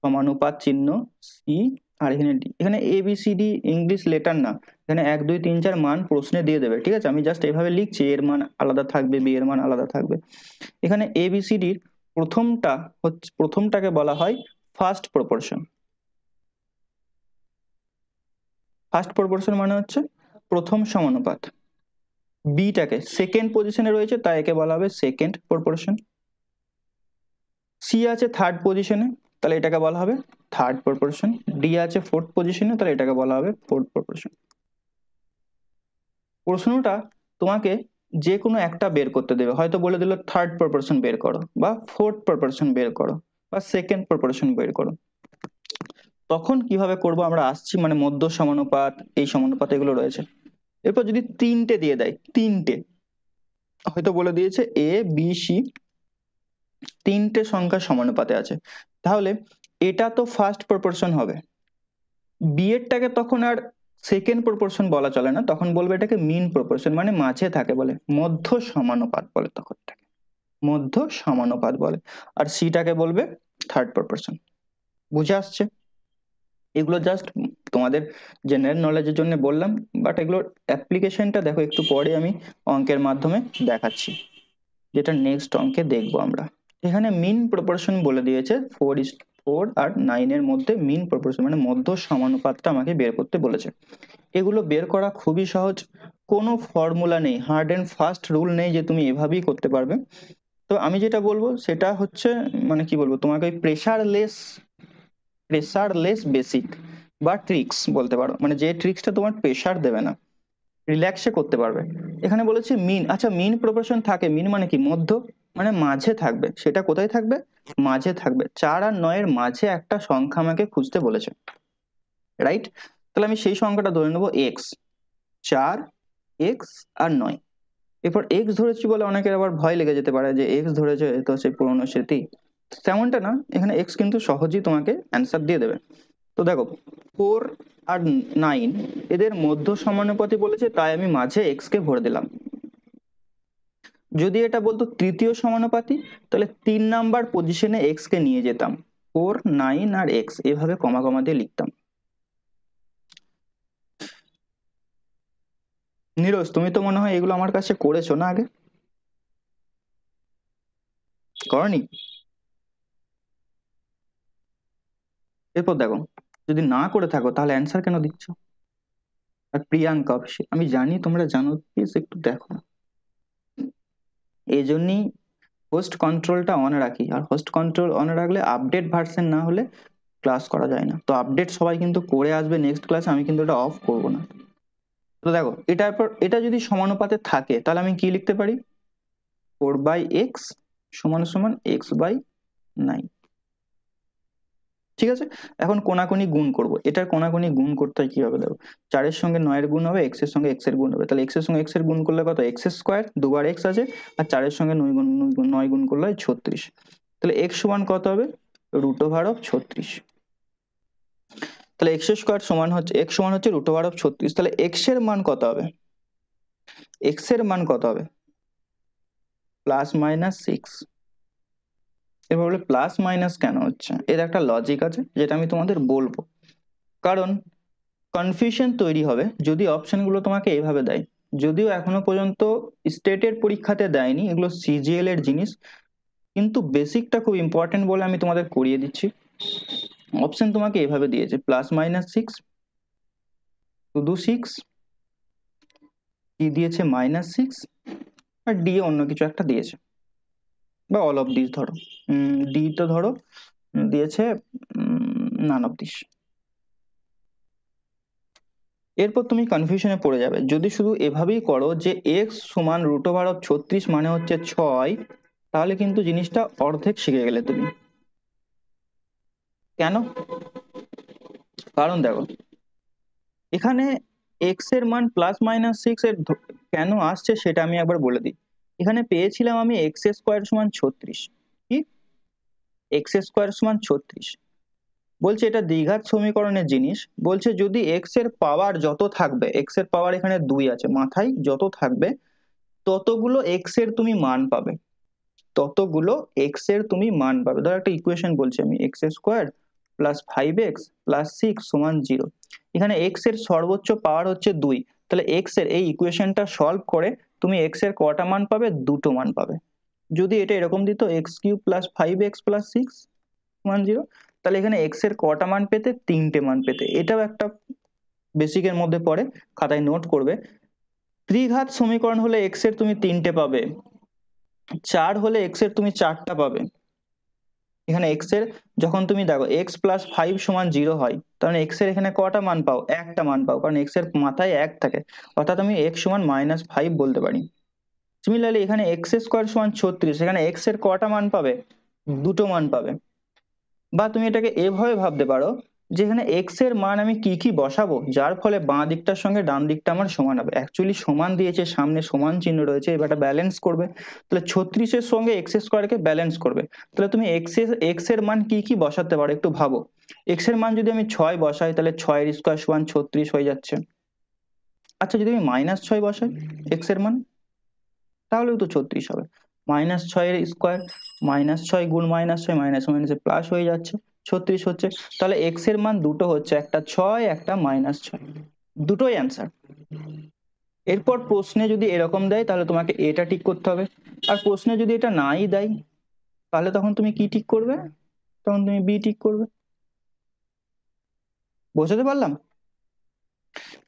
সমানুপাত চিহ্ন সি আর এখানে ডি এখানে A B C D English letter না এখানে এক দুই তিন চার মান প্রশ্নে দিয়ে দেবে ঠিক আছে আমি জাস্ট এভাবে লিখছি এর মান আলাদা থাকবে বি এর মান আলাদা থাকবে এখানে এ বি সি ডির প্রথমটা হচ্ছে প্রথমটাকে বলা হয় ফার্স্ট প্রপোর্শন ফার্স্ট প্রপোর্শন মানে হচ্ছে প্রথম সমানুপাত বিটাকে সেকেন্ড পজিশনে রয়েছে তাই একে বলা হবে সেকেন্ড প্রপোর্শন সি আছে থার্ড পজিশনে তাহলে এটাকে বলা হবে থার্ড প্রপোর্শন ডি আছে ফোর্থ পজিশনে তাহলে এটাকে বলা হবে ফোর্থ প্রপোর্শন প্রশ্নটা তোমাকে যে কোনো একটা বের করতে দেবে হয়তো বলে দিল থার্ড প্রপোর্শন বের করো বা ফোর্থ প্রপোর্শন বের করো বা সেকেন্ড প্রপোর্শন বের করো তখন কিভাবে করব আমরা আসছি মানে মধ্য সমানুপাত এই সমানুপাত এগুলো রয়েছে এরপর যদি তিনটে দিয়ে দেয় তিনটে হয়তো বলে দিয়েছে এ বি সি তিনটে সংখ্যা সমানুপাতে আছে তাহলে এটা তো ফার্স্ট প্রপোর্শন হবে বিয়েরটাকে তখন আর সেকেন্ড প্রপোর্শন বলা চলে না তখন বলবে এটাকে মিন প্রপোর্শন মানে মাঝে থাকে বলে মধ্য সমানুপাত বলে তখন মধ্য সমানুপাত বলে আর সিটাকে বলবে থার্ড প্রপোর্শন বুঝে আসছে এগুলো জাস্ট তোমাদের জেনারেল নলেজের জন্য বললাম বাট এগুলোর অ্যাপ্লিকেশনটা দেখো একটু পরে আমি অঙ্কের মাধ্যমে দেখাচ্ছি যেটা নেক্সট অঙ্কে দেখবো আমরা এখানে মিন প্রপোর্শন বলে দিয়েছে ফোর ইস ফোর আর নাইনের মধ্যে মিন প্রপোর্শন মানে মধ্য সমানুপাতটা আমাকে বের করতে বলেছে এগুলো বের করা খুবই সহজ কোনো ফর্মুলা নেই হার্ড অ্যান্ড ফাস্ট রুল নেই যে তুমি এভাবেই করতে পারবে তো আমি যেটা বলবো সেটা হচ্ছে মানে কি বলবো তোমাকে ওই প্রেশারলেস প্রেশারলেস বেসিক বা ট্রিক্স বলতে পারো মানে যে ট্রিক্সটা তোমার প্রেশার দেবে না রিল্যাক্সে করতে পারবে এখানে বলেছে মিন আচ্ছা মিন প্রপোর্শন থাকে মিন মানে কি মধ্য মানে মাঝে থাকবে সেটা কোথায় থাকবে মাঝে থাকবে চার আর নয়ের মাঝে একটা সংখ্যা আমাকে খুঁজতে বলেছে রাইট তাহলে আমি সেই সংখ্যাটা ধরে নেবো এক্স চার এক্স আর নয় এরপর এক্স ধরেছি বলে অনেকের আবার ভয় লেগে যেতে পারে যে এক্স ধরেছে তো সেই পুরোনো স্মৃতি তেমনটা না এখানে এক্স কিন্তু সহজেই তোমাকে অ্যান্সার দিয়ে দেবে তো দেখো ফোর আর নাইন এদের মধ্য সমানুপাতি বলেছে তাই আমি মাঝে কে ভরে দিলাম যদি এটা বলতো তৃতীয় সমানুপাতি তাহলে তিন নাম্বার পজিশনে কে নিয়ে যেতাম ফোর নাইন আর এক্স এভাবে কমা কমা দিয়ে লিখতাম নিরোজ তুমি তো মনে হয় এগুলো আমার কাছে করেছো না আগে করনি এরপর দেখো যদি না করে থাকো তাহলে অ্যান্সার কেন দিচ্ছ আর প্রিয়াঙ্কা অফিসে আমি জানি তোমরা জানো প্লিজ একটু দেখো এই জন্যই হোস্ট কন্ট্রোলটা অন রাখি আর হোস্ট কন্ট্রোল অন রাখলে আপডেট ভার্সন না হলে ক্লাস করা যায় না তো আপডেট সবাই কিন্তু করে আসবে নেক্সট ক্লাসে আমি কিন্তু এটা অফ করব না তো দেখো এটার পর এটা যদি সমানুপাতে থাকে তাহলে আমি কি লিখতে পারি ফোর বাই এক্স সমান সমান এক্স বাই নাইন ঠিক আছে এখন কোনাকুনি গুণ করব এটার কোনাকুনি গুণ করতে হয় কিভাবে দেখো চারের সঙ্গে নয়ের গুণ হবে এক্সের সঙ্গে এক্সের গুণ হবে তাহলে এক্সের সঙ্গে এক্সের গুণ করলে কত এক্স স্কোয়ার দুবার এক্স আছে আর চারের সঙ্গে নয় গুণ নয় গুণ করলে হয় ছত্রিশ তাহলে এক্স সমান কত হবে রুট ওভার অফ ছত্রিশ তাহলে এক্স স্কোয়ার সমান হচ্ছে এক্স সমান হচ্ছে রুট ওভার অফ ছত্রিশ তাহলে এক্স এর মান কত হবে এক্স এর মান কত হবে প্লাস মাইনাস সিক্স এভাবে বলে প্লাস মাইনাস কেন হচ্ছে এর একটা লজিক আছে যেটা আমি তোমাদের বলবো কারণ কনফিউশন তৈরি হবে যদি অপশনগুলো তোমাকে এভাবে দেয় যদিও এখনো পর্যন্ত স্টেটের পরীক্ষাতে দেয়নি এগুলো সিজিএল এর জিনিস কিন্তু বেসিকটা খুব ইম্পর্টেন্ট বলে আমি তোমাদের করিয়ে দিচ্ছি অপশন তোমাকে এভাবে দিয়েছে প্লাস মাইনাস সিক্স শুধু সিক্স কি দিয়েছে মাইনাস সিক্স আর ডি অন্য কিছু একটা দিয়েছে বা অল অফ দিস ধরো ডি তো ধরো দিয়েছে নান অফ দিস এরপর তুমি কনফিউশনে পড়ে যাবে যদি শুধু এভাবেই করো যে এক্স সমান রুট ওভার অফ ছত্রিশ মানে হচ্ছে ছয় তাহলে কিন্তু জিনিসটা অর্ধেক শিখে গেলে তুমি কেন কারণ দেখো এখানে এক্স এর মান প্লাস মাইনাস সিক্স এর কেন আসছে সেটা আমি একবার বলে দিই এখানে পেয়েছিলাম আমি এক্স স্কোয়ার সমান ছত্রিশ কি এক্স স্কোয়ার সমান ছত্রিশ বলছে এটা দ্বিঘাত সমীকরণের জিনিস বলছে যদি এক্স এর পাওয়ার যত থাকবে এক্স এর পাওয়ার এখানে দুই আছে মাথায় যত থাকবে ততগুলো এক্স এর তুমি মান পাবে ততগুলো এক্স এর তুমি মান পাবে ধর একটা ইকুয়েশন বলছি আমি X square plus five X plus six সমান জিরো এখানে এক্স এর সর্বোচ্চ পাওয়ার হচ্ছে দুই তাহলে এক্স এর এই ইকুয়েশনটা সলভ করে তুমি এক্স এর কটা মান পাবে দুটো মান পাবে যদি এটা এরকম দিত X cube plus five X plus six one zero তাহলে এখানে এক্স এর কটা মান পেতে তিনটে মান পেতে এটাও একটা বেসিকের মধ্যে পড়ে খাতায় নোট করবে ত্রিঘাত সমীকরণ হলে এক্স এর তুমি তিনটে পাবে চার হলে এক্স এর তুমি চারটা পাবে এখানে এক্স এর যখন তুমি দেখো এক্স প্লাস ফাইভ সমান জিরো হয় তাহলে মানে এক্স এর এখানে কটা মান পাও একটা মান পাও কারণ এক্স এর মাথায় এক থাকে অর্থাৎ আমি এক্স সমান মাইনাস ফাইভ বলতে পারি সিমিলারলি এখানে এক্স স্কোয়ার সমান ছত্রিশ এখানে এক্স এর কটা মান পাবে দুটো মান পাবে বা তুমি এটাকে এভাবে ভাবতে পারো যেখানে এক্স এর মান আমি কি কি বসাবো যার ফলে বাঁ দিকটার সঙ্গে ডান দিকটা আমার সমান হবে অ্যাকচুয়ালি সমান দিয়েছে সামনে সমান চিহ্ন রয়েছে এবার ব্যালেন্স করবে তাহলে ছত্রিশের সঙ্গে এক্স স্কোয়ারকে ব্যালেন্স করবে তাহলে তুমি এক্স এর এক্স এর মান কি কি বসাতে পারো একটু ভাবো এক্স এর মান যদি আমি ছয় বসাই তাহলে ছয়ের স্কোয়ার সমান ছত্রিশ হয়ে যাচ্ছে আচ্ছা যদি আমি মাইনাস ছয় বসাই এক্স এর মান তাহলেও তো ছত্রিশ হবে মাইনাস ছয়ের স্কোয়ার মাইনাস ছয় গুণ মাইনাস ছয় মাইনাস মাইনাস প্লাস হয়ে যাচ্ছে ছত্রিশ হচ্ছে তাহলে এক্স এর মান দুটো হচ্ছে একটা ছয় একটা মাইনাস ছয় দুটোই অ্যান্সার এরপর প্রশ্নে যদি এরকম দেয় তাহলে তোমাকে এটা ঠিক করতে হবে আর প্রশ্নে যদি এটা নাই দেয় তাহলে তখন তুমি কি ঠিক করবে তখন তুমি বি ঠিক করবে বোঝাতে পারলাম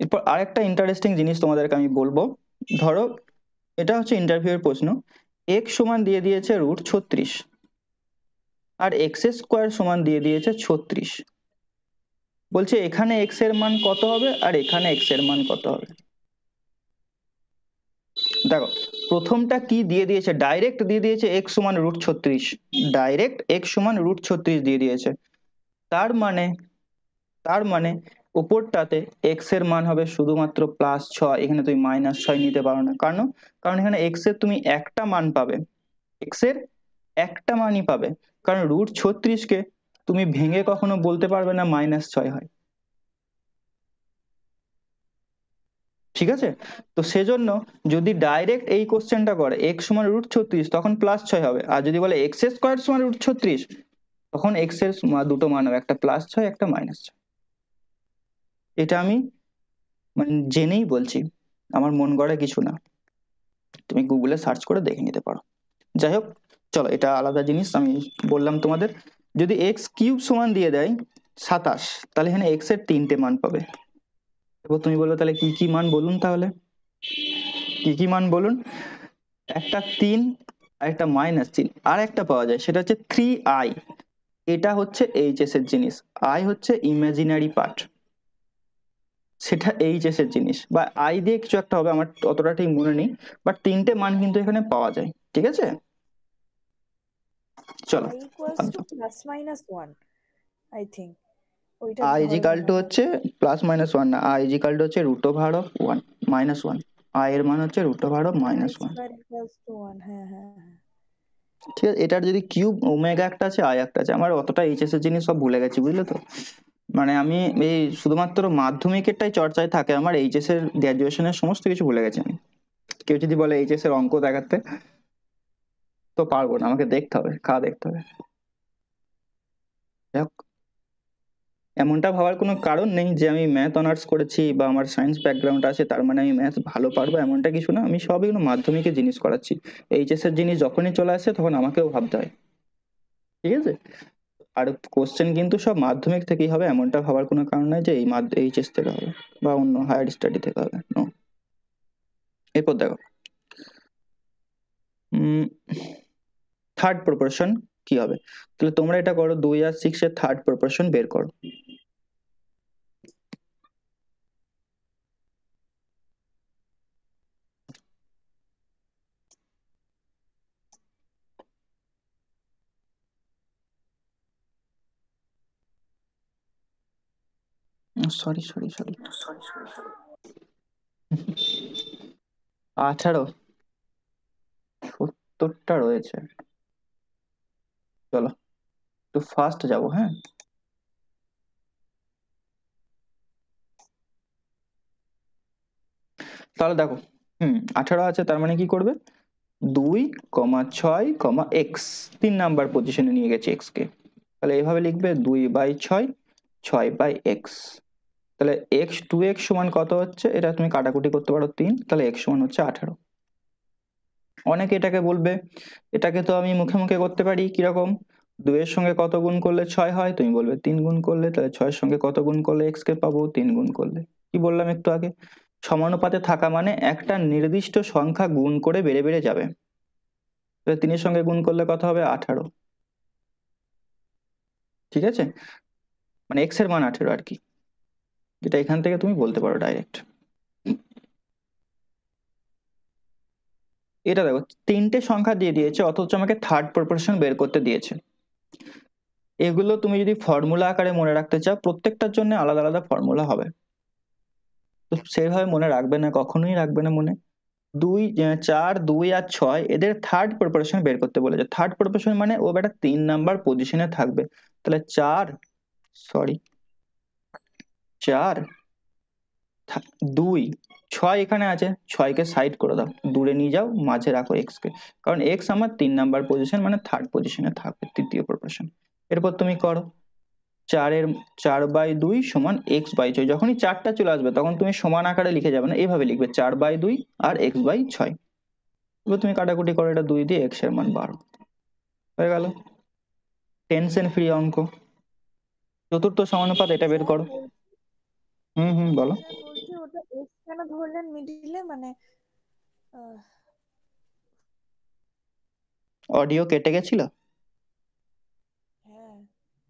এরপর আরেকটা ইন্টারেস্টিং জিনিস তোমাদেরকে আমি বলবো ধরো এটা হচ্ছে ইন্টারভিউ এর প্রশ্ন এক সমান দিয়ে দিয়েছে রুট ছত্রিশ আর এক্স স্কোয়ার সমান দিয়ে দিয়েছে ছত্রিশ বলছে এখানে এক্স এর মান কত হবে আর এখানে এক্স এর মান কত হবে দেখো প্রথমটা কি দিয়ে দিয়েছে ডাইরেক্ট দিয়ে দিয়েছে এক্স সমান রুট ছত্রিশ ডাইরেক্ট এক্স সমান রুট ছত্রিশ দিয়ে দিয়েছে তার মানে তার মানে উপরটাতে এক্স এর মান হবে শুধুমাত্র প্লাস ছয় এখানে তুমি মাইনাস ছয় নিতে পারো না কারণ কারণ এখানে এক্স এর তুমি একটা মান পাবে এক্স এর একটা মানই পাবে কারণ রুট ছত্রিশকে তুমি ভেঙে কখনো বলতে পারবে না মাইনাস ছয় হয় ঠিক আছে তো সেজন্য যদি ডাইরেক্ট এই কোশ্চেনটা করে এক্স সমান রুট ছত্রিশ তখন প্লাস ছয় হবে আর যদি বলে এক্স এর স্কোয়ার সমান রুট ছত্রিশ তখন এক্স এর দুটো মান হবে একটা প্লাস ছয় একটা মাইনাস ছয় এটা আমি মানে জেনেই বলছি আমার মন গড়ে কিছু না তুমি গুগলে সার্চ করে দেখে নিতে পারো যাই হোক চলো এটা আলাদা জিনিস আমি বললাম তোমাদের যদি এক্স কিউব সমান দিয়ে দেয় সাতাশ তাহলে এখানে এক্স এর তিনটে মান পাবে এবার তুমি বলবে তাহলে কি কি মান বলুন তাহলে কি কি মান বলুন একটা তিন আর একটা মাইনাস তিন আর একটা পাওয়া যায় সেটা হচ্ছে থ্রি আই এটা হচ্ছে এইচএস এর জিনিস আই হচ্ছে ইমাজিনারি পার্ট সেটা এইচএস এর জিনিস বা আই দিয়ে কিছু একটা হবে আমার অতটা ঠিক মনে নেই বাট তিনটে মান কিন্তু এখানে পাওয়া যায় ঠিক আছে চলো plus minus one I think I is two হচ্ছে প্লাস মাইনাস ওয়ান না আই ইজ টু হচ্ছে root over of one minus one I এর মান হচ্ছে root over of minus one ঠিক আছে এটার যদি কিউব ওমেগা একটা আছে আই একটা আছে আমার অতটা এইচএস এর জিনিস সব ভুলে গেছি বুঝলে তো মানে আমি এই শুধুমাত্র মাধ্যমিকেরটাই চর্চায় থাকে আমার এইচএস এর গ্র্যাজুয়েশনের সমস্ত কিছু ভুলে গেছি আমি কেউ যদি বলে এইচএস এর অঙ্ক দেখাতে তো পারবো না আমাকে দেখতে হবে খাওয়া দেখতে হবে এমনটা ভাবার কোনো কারণ নেই যে আমি ম্যাথ অনার্স করেছি বা আমার সায়েন্স ব্যাকগ্রাউন্ড আছে তার মানে আমি ম্যাথ ভালো পারবো এমনটা কিছু না আমি সবই কোনো মাধ্যমিকের জিনিস করাচ্ছি এইচএস এর জিনিস যখনই চলে আসে তখন আমাকেও ভাবতে হয় ঠিক আছে আর কোশ্চেন কিন্তু সব মাধ্যমিক থেকেই হবে এমনটা ভাবার কোনো কারণ নাই যে এই এইচএস থেকে হবে বা অন্য হায়ার স্টাডি থেকে হবে এরপর দেখো থার্ড প্রপোর্শন কি হবে তাহলে তোমরা এটা করো দুই আর সিক্স এর থার্ড প্রপোর্শন বের করো sorry sorry sorry sorry sorry আঠারো সত্তরটা রয়েছে চলো একটু ফার্স্ট যাব হ্যাঁ তাহলে দেখো হুম আঠারো আছে তার মানে কি করবে দুই কমা ছয় কমা এক্স তিন নাম্বার পজিশনে নিয়ে গেছে কে তাহলে এভাবে লিখবে দুই বাই ছয় ছয় বাই এক্স তাহলে এক্স টু এক্স সমান কত হচ্ছে এটা তুমি কাটাকুটি করতে পারো তিন তাহলে এক্স সমান হচ্ছে আঠারো অনেকে এটাকে বলবে এটাকে তো আমি মুখে মুখে করতে পারি কিরকম দুয়ের সঙ্গে কত গুণ করলে ছয় হয় তুমি বলবে তিন গুণ করলে তাহলে ছয়ের সঙ্গে কত গুণ করলে এক্স কে পাবো তিন গুণ করলে কি বললাম একটু আগে সমানুপাতে থাকা মানে একটা নির্দিষ্ট সংখ্যা গুণ করে বেড়ে বেড়ে যাবে তিনের সঙ্গে গুণ করলে কত হবে আঠারো ঠিক আছে মানে এক্স এর মান আঠেরো আর কি যেটা এখান থেকে তুমি বলতে পারো ডাইরেক্ট এটা দেখো তিনটে সংখ্যা দিয়ে দিয়েছে অথচ আমাকে থার্ড প্রপোর্শন বের করতে দিয়েছে এগুলো তুমি যদি ফর্মুলা আকারে মনে রাখতে চাও প্রত্যেকটার জন্য আলাদা আলাদা ফর্মুলা হবে তো সেইভাবে মনে রাখবে না কখনোই রাখবে না মনে দুই চার দুই আর ছয় এদের থার্ড প্রপোর্শন বের করতে বলেছে থার্ড প্রপোর্শন মানে ও একটা তিন নাম্বার পজিশনে থাকবে তাহলে চার সরি চার দুই ছয় এখানে আছে ছয়কে সাইড করে দাও দূরে নিয়ে যাও মাঝে রাখো এক্সকে কারণ এক্স আমার তিন নাম্বার পজিশন মানে থার্ড পজিশনে থাকবে তৃতীয় প্রপারেশন এরপর তুমি করো চারের চার বাই দুই সমান এক্স বাই ছয় যখনই চারটা চলে আসবে তখন তুমি সমান আকারে লিখে যাবে না এভাবে লিখবে চার বাই দুই আর এক্স বাই ছয় এবার তুমি কাটাকুটি করো এটা দুই দিয়ে এক্সের মান বারো হয়ে গেল টেনশন ফ্রি অঙ্ক চতুর্থ সমানুপাত এটা বের করো হুম হুম বলো কেন ধরলেন মিডিলে মানে অডিও কেটে গেছিল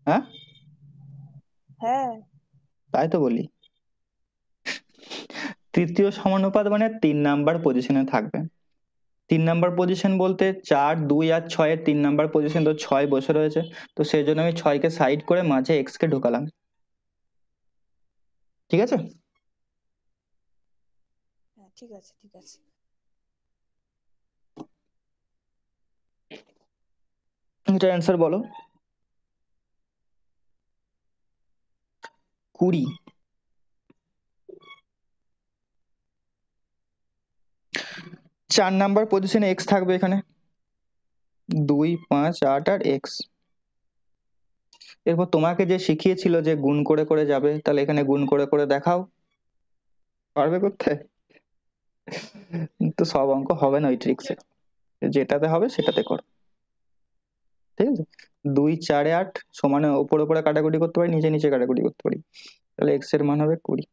হ্যাঁ।, হ্যাঁ হ্যাঁ তাই তো বলি তৃতীয় সমানুপাত মানে তিন নাম্বার পজিশনে থাকবে তিন নাম্বার পজিশন বলতে চার দুই আর ছয়ের তিন নাম্বার পজিশন তো ছয় বসে রয়েছে তো সেই জন্য আমি ছয়কে সাইড করে মাঝে এক্সকে ঢোকালাম ঠিক আছে ঠিক আছে ঠিক আছে এটার অ্যান্সার বলো কুড়ি চার নাম্বার পজিশনে এক্স থাকবে এখানে দুই পাঁচ আট আর এক্স এরপর তোমাকে যে শিখিয়েছিল যে গুণ করে করে যাবে তাহলে এখানে গুণ করে করে দেখাও পারবে করতে তো সব অঙ্ক হবে না ওই ট্রিক্সে যেটাতে হবে সেটাতে করো ঠিক আছে দুই চারে আট সমানে ওপরে ওপরে কাটাকুটি করতে পারি নিচে নিচে কাটাকুটি করতে পারি তাহলে এক্স এর মান হবে কুড়ি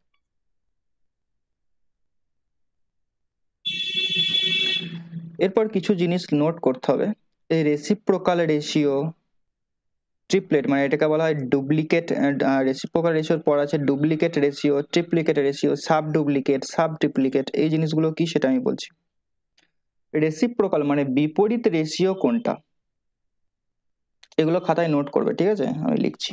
এরপর কিছু জিনিস নোট করতে হবে এই রেসিপ্রোকাল রেশিও ট্রিপলেট মানে এটাকে বলা হয় ডুপ্লিকেট রেসিপ্রোকাল রেশিওর পর আছে duplicate ratio triplicate ratio sub duplicate sub triplicate এই জিনিসগুলো কি সেটা আমি বলছি রেসিপ্রোকাল মানে বিপরীত রেশিও কোনটা এগুলো খাতায় নোট করবে ঠিক আছে আমি লিখছি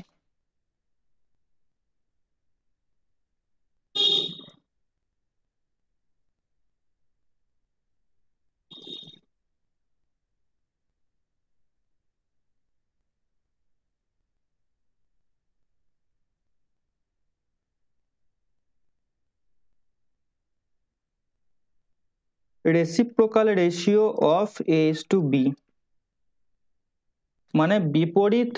reciprocal ratio of a is to b মানে বিপরীত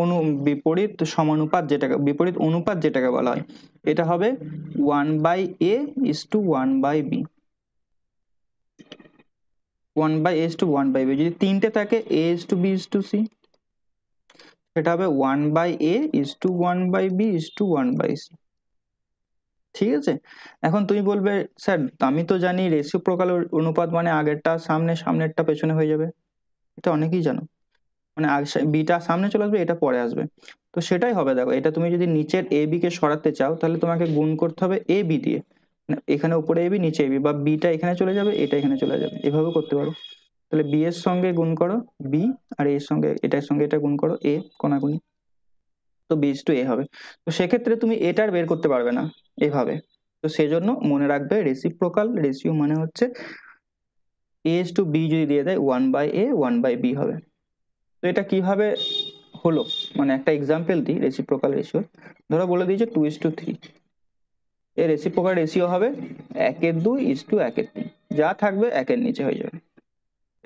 অনু বিপরীত সমানুপাত যেটাকে বিপরীত অনুপাত যেটাকে বলা হয় এটা হবে one by a is to one by b one by is to one by b যদি তিনটে থাকে a is to B is to c সেটা হবে one by a is to one by b is to one by c ঠিক আছে এখন তুমি বলবে স্যার আমি তো জানি রেসিপ্রোকাল অনুপাত মানে আগেরটা সামনে সামনেরটা পেছনে হয়ে যাবে এটা অনেকেই জানো মানে বিটা সামনে চলে আসবে এটা পরে আসবে তো সেটাই হবে দেখো এটা তুমি যদি নিচের এ বি কে সরাতে চাও তাহলে তোমাকে গুণ করতে হবে এ বি দিয়ে মানে এখানে উপরে এবি নিচে এবি বা বিটা এখানে চলে যাবে এটা এখানে চলে যাবে এভাবে করতে পারো তাহলে বি এর সঙ্গে গুণ করো বি আর এর সঙ্গে এটার সঙ্গে এটা গুণ করো এ কোনাগুনি তো বিজ টু এ হবে তো সেক্ষেত্রে তুমি এটার বের করতে পারবে না এভাবে তো সেজন্য মনে রাখবে রেসিপ্রোকাল রেসিও মানে হচ্ছে এ এস টু বি যদি দিয়ে দেয় one by a one by b হবে তো এটা কিভাবে হলো মানে একটা এক্সাম্পল দিই রেসিপ্রোকাল রেশিও ধরো বলে যে টু ইস টু থ্রি এ রেসিপ্রোকাল রেশিও হবে একের দুই ইস টু একের তিন যা থাকবে একের নিচে হয়ে যাবে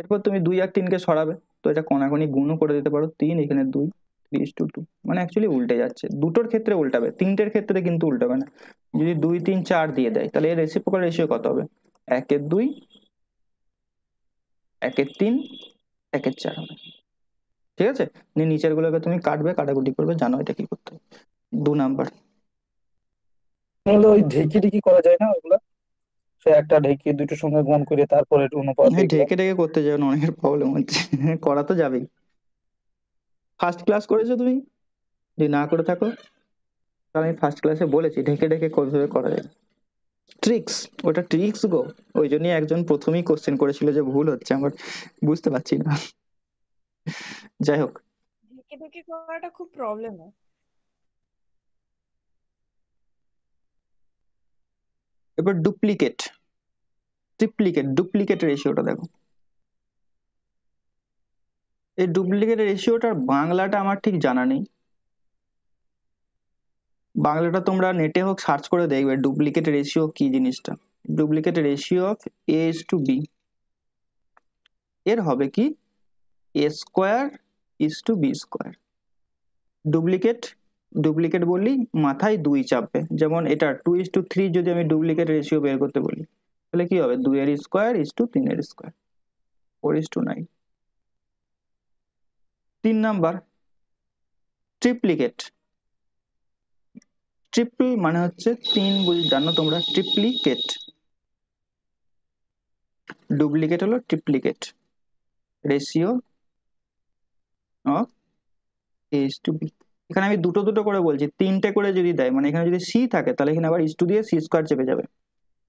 এরপর তুমি দুই আর তিনকে সরাবে তো এটা কোনাকোনি গুণও করে দিতে পারো তিন এখানে দুই থ্রি টু টু মানে অ্যাকচুয়ালি উল্টে যাচ্ছে দুটোর ক্ষেত্রে উল্টাবে তিনটের ক্ষেত্রে কিন্তু উল্টাবে না যদি দুই তিন চার দিয়ে দেয় তাহলে এর রেসিপ্রোকাল রেশিও কত হবে একের দুই একের তিন একের চার হবে ঠিক আছে নিয়ে নিচের গুলোকে তুমি কাটবে কাটাকুটি করবে জানো এটা কি করতে দু নাম্বার ওই ঢেকি ঢেকি করা যায় না ওইগুলো সে একটা ঢেকে দুটো সঙ্গে গুণ করে তারপরে অনুপাত ঢেকে ঢেকে করতে যাবেন অনেকের প্রবলেম হচ্ছে করা তো যাবেই ফার্স্ট ক্লাস করেছো তুমি যদি না করে থাকো তাহলে আমি ফার্স্ট ক্লাসে বলেছি ঢেকে ঢেকে কোনভাবে করা যায় ট্রিক্স ওটা ট্রিক্স গো ওই জন্যই একজন প্রথমেই কোশ্চেন করেছিল যে ভুল হচ্ছে আমার বুঝতে পারছি না যাই হোক ঢেকে ঢেকে করাটা খুব প্রবলেম হয় এবার ডুপ্লিকেট ট্রিপ্লিকেট ডুপ্লিকেট রেশিওটা দেখো এই ডুপ্লিকেট রেশিওটার বাংলাটা আমার ঠিক জানা নেই বাংলাটা তোমরা নেটে হোক সার্চ করে দেখবে ডুপ্লিকেট রেশিও কি জিনিসটা duplicate ratio of a is to b এর হবে কি a square is to b square duplicate duplicate বললি মাথায় দুই চাপবে যেমন এটা টু ইস টু থ্রি যদি আমি ডুপ্লিকেট রেশিও বের করতে বলি তাহলে কি হবে দুইয়ের স্কোয়ার ইস টু তিনের square four is to nine তিন নাম্বার ট্রিপ্লিকেট ট্রিপল মানে হচ্ছে তিন বুঝি জানো তোমরা ট্রিপ্লিকেট ডুপ্লিকেট হলো triplicate ratio of is to b এখানে আমি দুটো দুটো করে বলছি তিনটে করে যদি দেয় মানে এখানে যদি সি থাকে তাহলে এখানে আবার ইস টু দিয়ে সি স্কোয়ার চেপে যাবে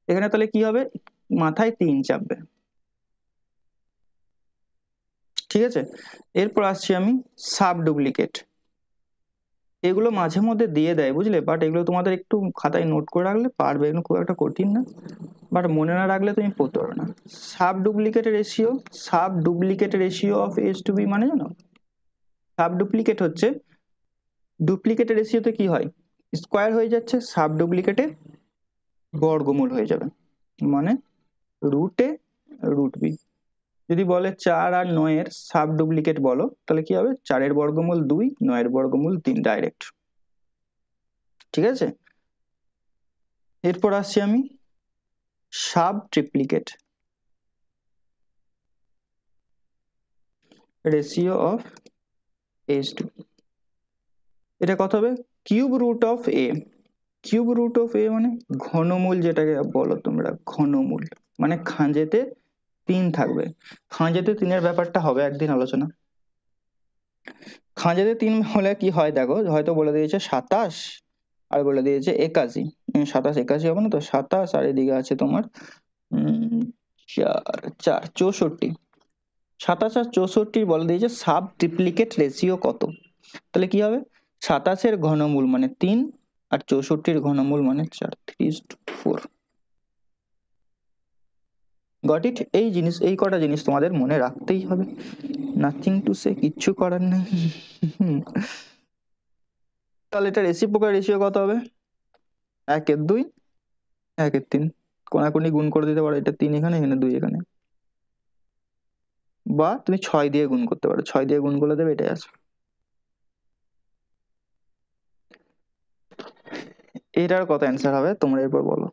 এখানে তাহলে কি হবে মাথায় তিন চাপবে ঠিক আছে এরপর আসছি আমি সাব ডুপ্লিকেট এগুলো মাঝে মধ্যে দিয়ে দেয় বুঝলে বাট এগুলো তোমাদের একটু খাতায় নোট করে রাখলে পারবে এগুলো খুব একটা কঠিন না বাট মনে না রাখলে তুমি পড়তে পারবে না sub duplicate ratio sub duplicate ratio of is to b মানে জানো সাব ডুপ্লিকেট হচ্ছে ডুপ্লিকেট রেশিওতে কি হয় স্কোয়ার হয়ে যাচ্ছে সাব ডুপ্লিকেটে বর্গমূল হয়ে যাবে মানে রুট এ রুট বি যদি বলে চার আর নয়ের সাব ডুপ্লিকেট বলো তাহলে কি হবে চারের বর্গমূল দুই নয়ের বর্গমূল তিন ডাইরেক্ট ঠিক আছে এরপর আসছি আমি sub triplicate ratio of is to এটা কত হবে cube root of a cube root of a মানে ঘনমূল যেটাকে বলো তোমরা ঘনমূল মানে খাঁজেতে তিন থাকবে খাঁজেতে তিনের ব্যাপারটা হবে একদিন আলোচনা খাঁজেতে তিন হলে কি হয় দেখো হয়তো বলে দিয়েছে সাতাশ আর বলে দিয়েছে একাশি সাতাশ একাশি হবে না তো সাতাশ আর এদিকে আছে তোমার চার চার চৌষট্টি সাতাশ আর চৌষট্টির বলে দিয়েছে সাব ডিপ্লিকেট রেশিও কত তাহলে কি হবে সাতাশের ঘনমূল মানে তিন আর চৌষট্টির ঘনমূল মানে চার three two four got it এই জিনিস এই কটা জিনিস তোমাদের মনে রাখতেই হবে নাথিং টু সে কিচ্ছু করার নেই তাহলে এটা পোকার রেশিও কত হবে একের দুই একের তিন কোনাকুনি গুণ করে দিতে পারো এটা তিন এখানে এখানে দুই এখানে বা তুমি ছয় দিয়ে গুণ করতে পারো ছয় দিয়ে গুণ করে দেবে এটাই আছে এটার কত অ্যান্সার হবে তোমরা এরপর বলো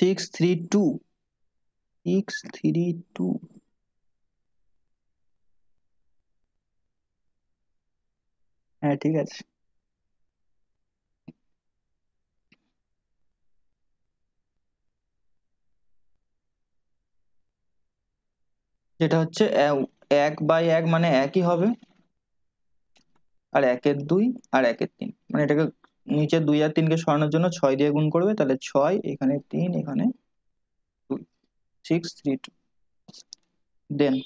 six three two six three two হ্যাঁ ঠিক আছে যেটা হচ্ছে এক বাই এক মানে একই হবে আর একের দুই আর একের তিন মানে এটাকে নিচে দুই আর তিনকে সরানোর জন্য ছয় দিয়ে গুণ করবে তাহলে ছয় এখানে তিন এখানে দুই six three two then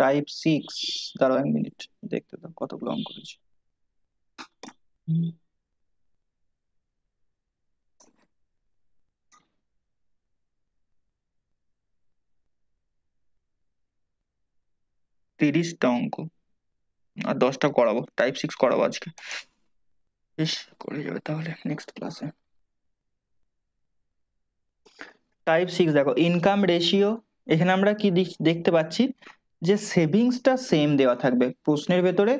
type six দাঁড়াও এক মিনিট দেখতে দাও কতগুলো অঙ্ক করেছি তিরিশটা অঙ্ক আর দশটা করাবো টাইপ সিক্স করাবো আজকে বেশ করে যাবে তাহলে নেক্সট ক্লাসে টাইপ সিক্স দেখো ইনকাম রেশিও এখানে আমরা কি দেখতে পাচ্ছি যে সেভিংসটা সেম দেওয়া থাকবে প্রশ্নের ভেতরে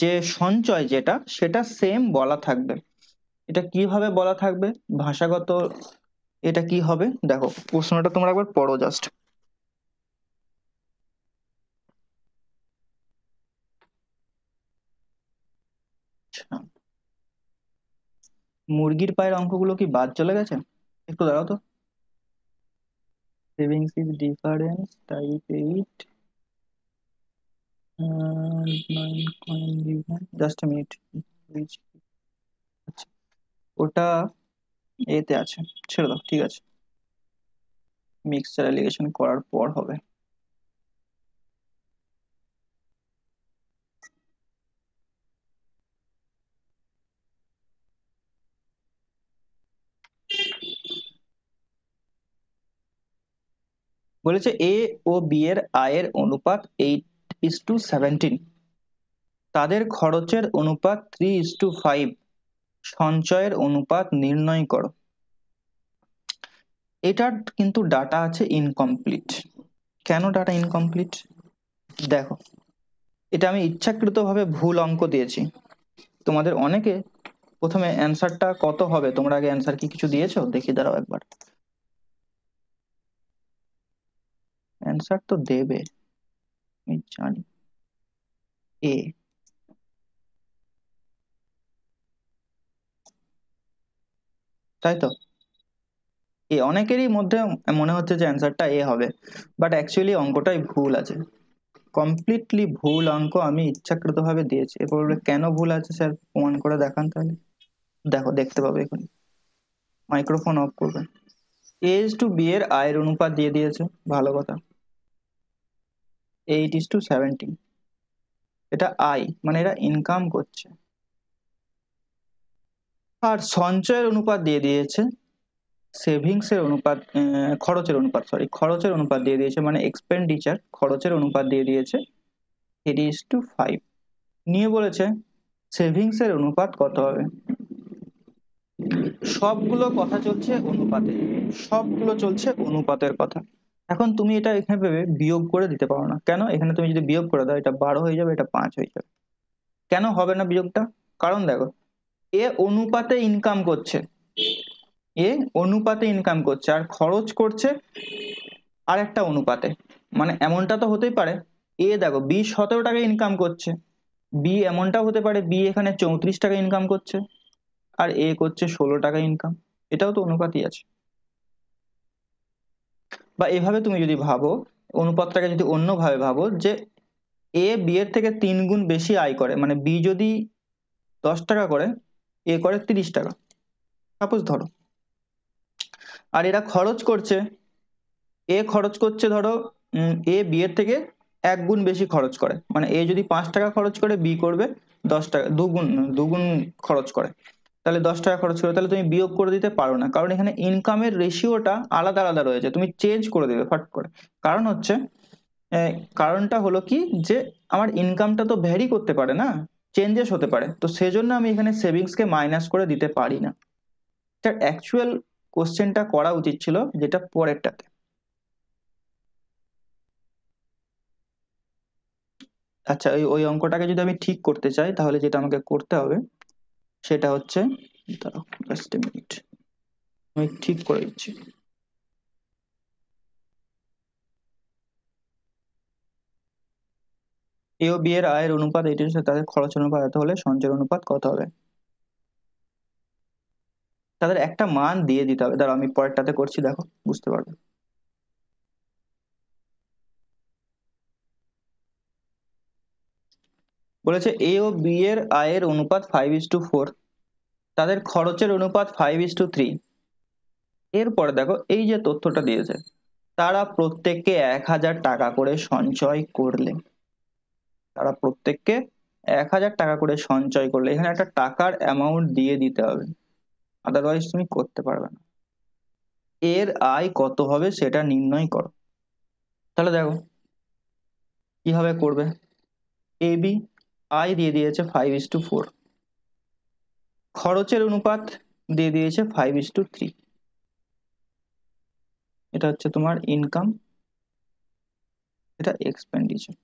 যে সঞ্চয় যেটা সেটা সেম বলা থাকবে এটা কিভাবে বলা থাকবে ভাষাগত এটা কি হবে দেখো প্রশ্নটা তোমরা একবার পড়ো জাস্ট মুরগির পায়ের অঙ্কগুলো কি বাদ চলে গেছে একটু দাঁড়াও তো savings is difference type eight just minute আচ্ছা ওটা এতে আছে ছেড়ে দাও ঠিক আছে মিক্সচার অ্যালিগেশন করার পর হবে বলেছে এ ও বি এর আয়ের অনুপাত এইট ইস টু সেভেন্টিন তাদের খরচের অনুপাত থ্রি ইস টু ফাইভ সঞ্চয়ের অনুপাত নির্ণয় করো এটার কিন্তু ডাটা আছে ইনকমপ্লিট কেন ডাটা ইনকমপ্লিট দেখো এটা আমি ইচ্ছাকৃতভাবে ভুল অঙ্ক দিয়েছি তোমাদের অনেকে প্রথমে অ্যান্সারটা কত হবে তোমরা আগে অ্যান্সার কি কিছু দিয়েছো দেখি দাঁড়াও একবার অ্যান্সার তো দেবে আমি জানি এ তাই তো এ অনেকেরই মধ্যে মনে হচ্ছে যে অ্যান্সারটা এ হবে বাট অ্যাকচুয়ালি অঙ্কটাই ভুল আছে কমপ্লিটলি ভুল অঙ্ক আমি ইচ্ছাকৃতভাবে দিয়েছি এরপর কেন ভুল আছে স্যার প্রমাণ করে দেখান তাহলে দেখো দেখতে পাবে এখন মাইক্রোফোন অফ করবেন এজ টু বি এর আয়ের অনুপাত দিয়ে দিয়েছে ভালো কথা এইট ইস টু সেভেন্টিন এটা আয় মানে এরা ইনকাম করছে আর সঞ্চয়ের অনুপাত দিয়ে দিয়েছে সেভিংসের অনুপাত খরচের অনুপাত সরি খরচের অনুপাত দিয়ে দিয়েছে মানে এক্সপেন্ডিচার খরচের অনুপাত দিয়ে দিয়েছে এইট ইস টু ফাইভ নিয়ে বলেছে সেভিংসের অনুপাত কত হবে সবগুলো কথা চলছে অনুপাতে সবগুলো চলছে অনুপাতের কথা এখন তুমি এটা এখানে ভেবে বিয়োগ করে দিতে পারো না কেন এখানে তুমি যদি বিয়োগ করে দাও এটা বারো হয়ে যাবে এটা পাঁচ হয়ে যাবে কেন হবে না বিয়োগটা কারণ দেখো এ অনুপাতে ইনকাম করছে এ অনুপাতে ইনকাম করছে আর খরচ করছে আর একটা অনুপাতে মানে এমনটা তো হতেই পারে এ দেখো বি সতেরো টাকা ইনকাম করছে বি এমনটা হতে পারে বি এখানে চৌত্রিশ টাকা ইনকাম করছে আর এ করছে ষোলো টাকা ইনকাম এটাও তো অনুপাতই আছে বা এভাবে তুমি যদি ভাবো অনুপাতটাকে যদি অন্যভাবে ভাবো যে এ বি এর থেকে তিন গুণ বেশি আয় করে মানে বি যদি দশ টাকা করে এ করে তিরিশ টাকা সাপোজ ধরো আর এরা খরচ করছে এ খরচ করছে ধরো এ বি এর থেকে এক গুণ বেশি খরচ করে মানে এ যদি পাঁচ টাকা খরচ করে বি করবে দশ টাকা দুগুণ দুগুণ খরচ করে তাহলে দশ টাকা খরচ করে তাহলে তুমি বিয়োগ করে দিতে পারো না কারণ এখানে ইনকামের রেশিওটা আলাদা আলাদা রয়েছে তুমি চেঞ্জ করে দেবে ফট করে কারণ হচ্ছে কারণটা হলো কি যে আমার ইনকামটা তো ভ্যারি করতে পারে না চেঞ্জেস হতে পারে তো সেজন্য আমি এখানে সেভিংসকে মাইনাস করে দিতে পারি না এটার অ্যাকচুয়াল কোশ্চেনটা করা উচিত ছিল যেটা পরেরটাতে আচ্ছা ওই ওই অঙ্কটাকে যদি আমি ঠিক করতে চাই তাহলে যেটা আমাকে করতে হবে সেটা হচ্ছে মিনিট আমি ঠিক করে দিচ্ছি এ ও বি এর আয়ের অনুপাত এটির সাথে তাদের খরচ অনুপাত এত হলে সঞ্চয়ের অনুপাত কত হবে তাদের একটা মান দিয়ে দিতে হবে দাঁড়াও আমি পরেরটাতে করছি দেখো বুঝতে পারবে বলেছে এ ও বি এর আয়ের অনুপাত ফাইভ ইস টু ফোর তাদের খরচের অনুপাত ফাইভ ইস টু থ্রি এরপরে দেখো এই যে তথ্যটা দিয়েছে তারা প্রত্যেককে এক হাজার টাকা করে সঞ্চয় করলে তারা প্রত্যেককে এক হাজার টাকা করে সঞ্চয় করলে এখানে একটা টাকার অ্যামাউন্ট দিয়ে দিতে হবে আদারওয়াইজ তুমি করতে পারবে না এর আয় কত হবে সেটা নির্ণয় করো তাহলে দেখো কিভাবে করবে এবি আয় দিয়ে দিয়েছে ফাইভ ইস টু ফোর খরচের অনুপাত দিয়ে দিয়েছে ফাইভ ইস টু থ্রি এটা হচ্ছে তোমার ইনকাম এটা এক্সপেন্ডিচার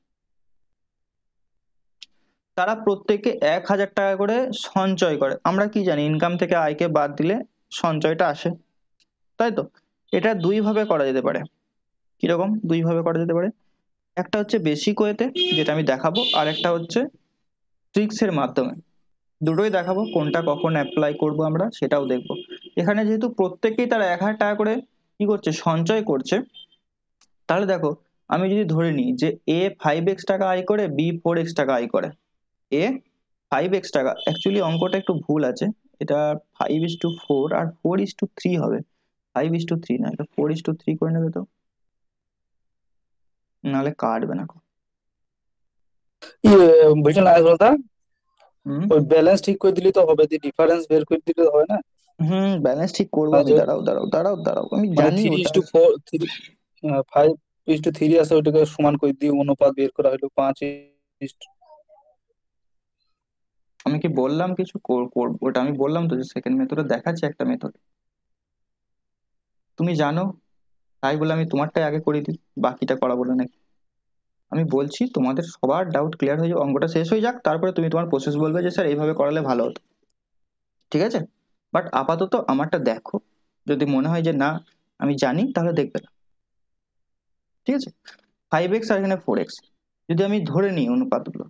তারা প্রত্যেকে এক হাজার টাকা করে সঞ্চয় করে আমরা কি জানি ইনকাম থেকে আয়কে বাদ দিলে সঞ্চয়টা আসে তাই তো এটা দুইভাবে করা যেতে পারে কিরকম দুইভাবে করা যেতে পারে একটা হচ্ছে বেসিক ওয়েতে যেটা আমি দেখাবো আর একটা হচ্ছে ট্রিক্সের মাধ্যমে দুটোই দেখাবো কোনটা কখন অ্যাপ্লাই করব আমরা সেটাও দেখব এখানে যেহেতু প্রত্যেকেই তারা এক হাজার টাকা করে কি করছে সঞ্চয় করছে তাহলে দেখো আমি যদি ধরে নিই যে এ ফাইভ এক্স টাকা আয় করে বি ফোর এক্স টাকা আয় করে এ ফাইভ এক্স টাকা অ্যাকচুয়ালি অঙ্কটা একটু ভুল আছে এটা ফাইভ ইস টু ফোর আর ফোর ইস টু থ্রি হবে ফাইভ ইস টু থ্রি না এটা ফোর ইস টু থ্রি করে নেবে তো নাহলে কাটবে না ইয়ে, বলতা ওই ব্যালেন্স ঠিক করে দিলে তো হবে ডিফারেন্স বের করে দিলে না হুম ব্যালেন্স ঠিক করব আমি দাঁড়াও দাঁড়াও দাঁড়াও দাঁড়াও আমি মানে জানি টু ইস টু আছে সমান করে দিয়ে অনুপাত বের করা হলো পাঁচ আমি কি বললাম কিছু করব ওটা আমি বললাম তো যে সেকেন্ড মেথডে দেখাচ্ছি একটা মেথড তুমি জানো তাই বলে আমি তোমারটাই আগে করে দিই বাকিটা করা বলে নাকি আমি বলছি তোমাদের সবার ডাউট ক্লিয়ার হয়ে যাবে অঙ্কটা শেষ হয়ে যাক তারপরে তুমি তোমার প্রসেস বলবে যে স্যার এইভাবে করালে ভালো হতো ঠিক আছে বাট আপাতত আমারটা দেখো যদি মনে হয় যে না আমি জানি তাহলে দেখবে না ঠিক আছে ফাইভ এক্স আর এখানে ফোর এক্স যদি আমি ধরে নিই অনুপাতগুলো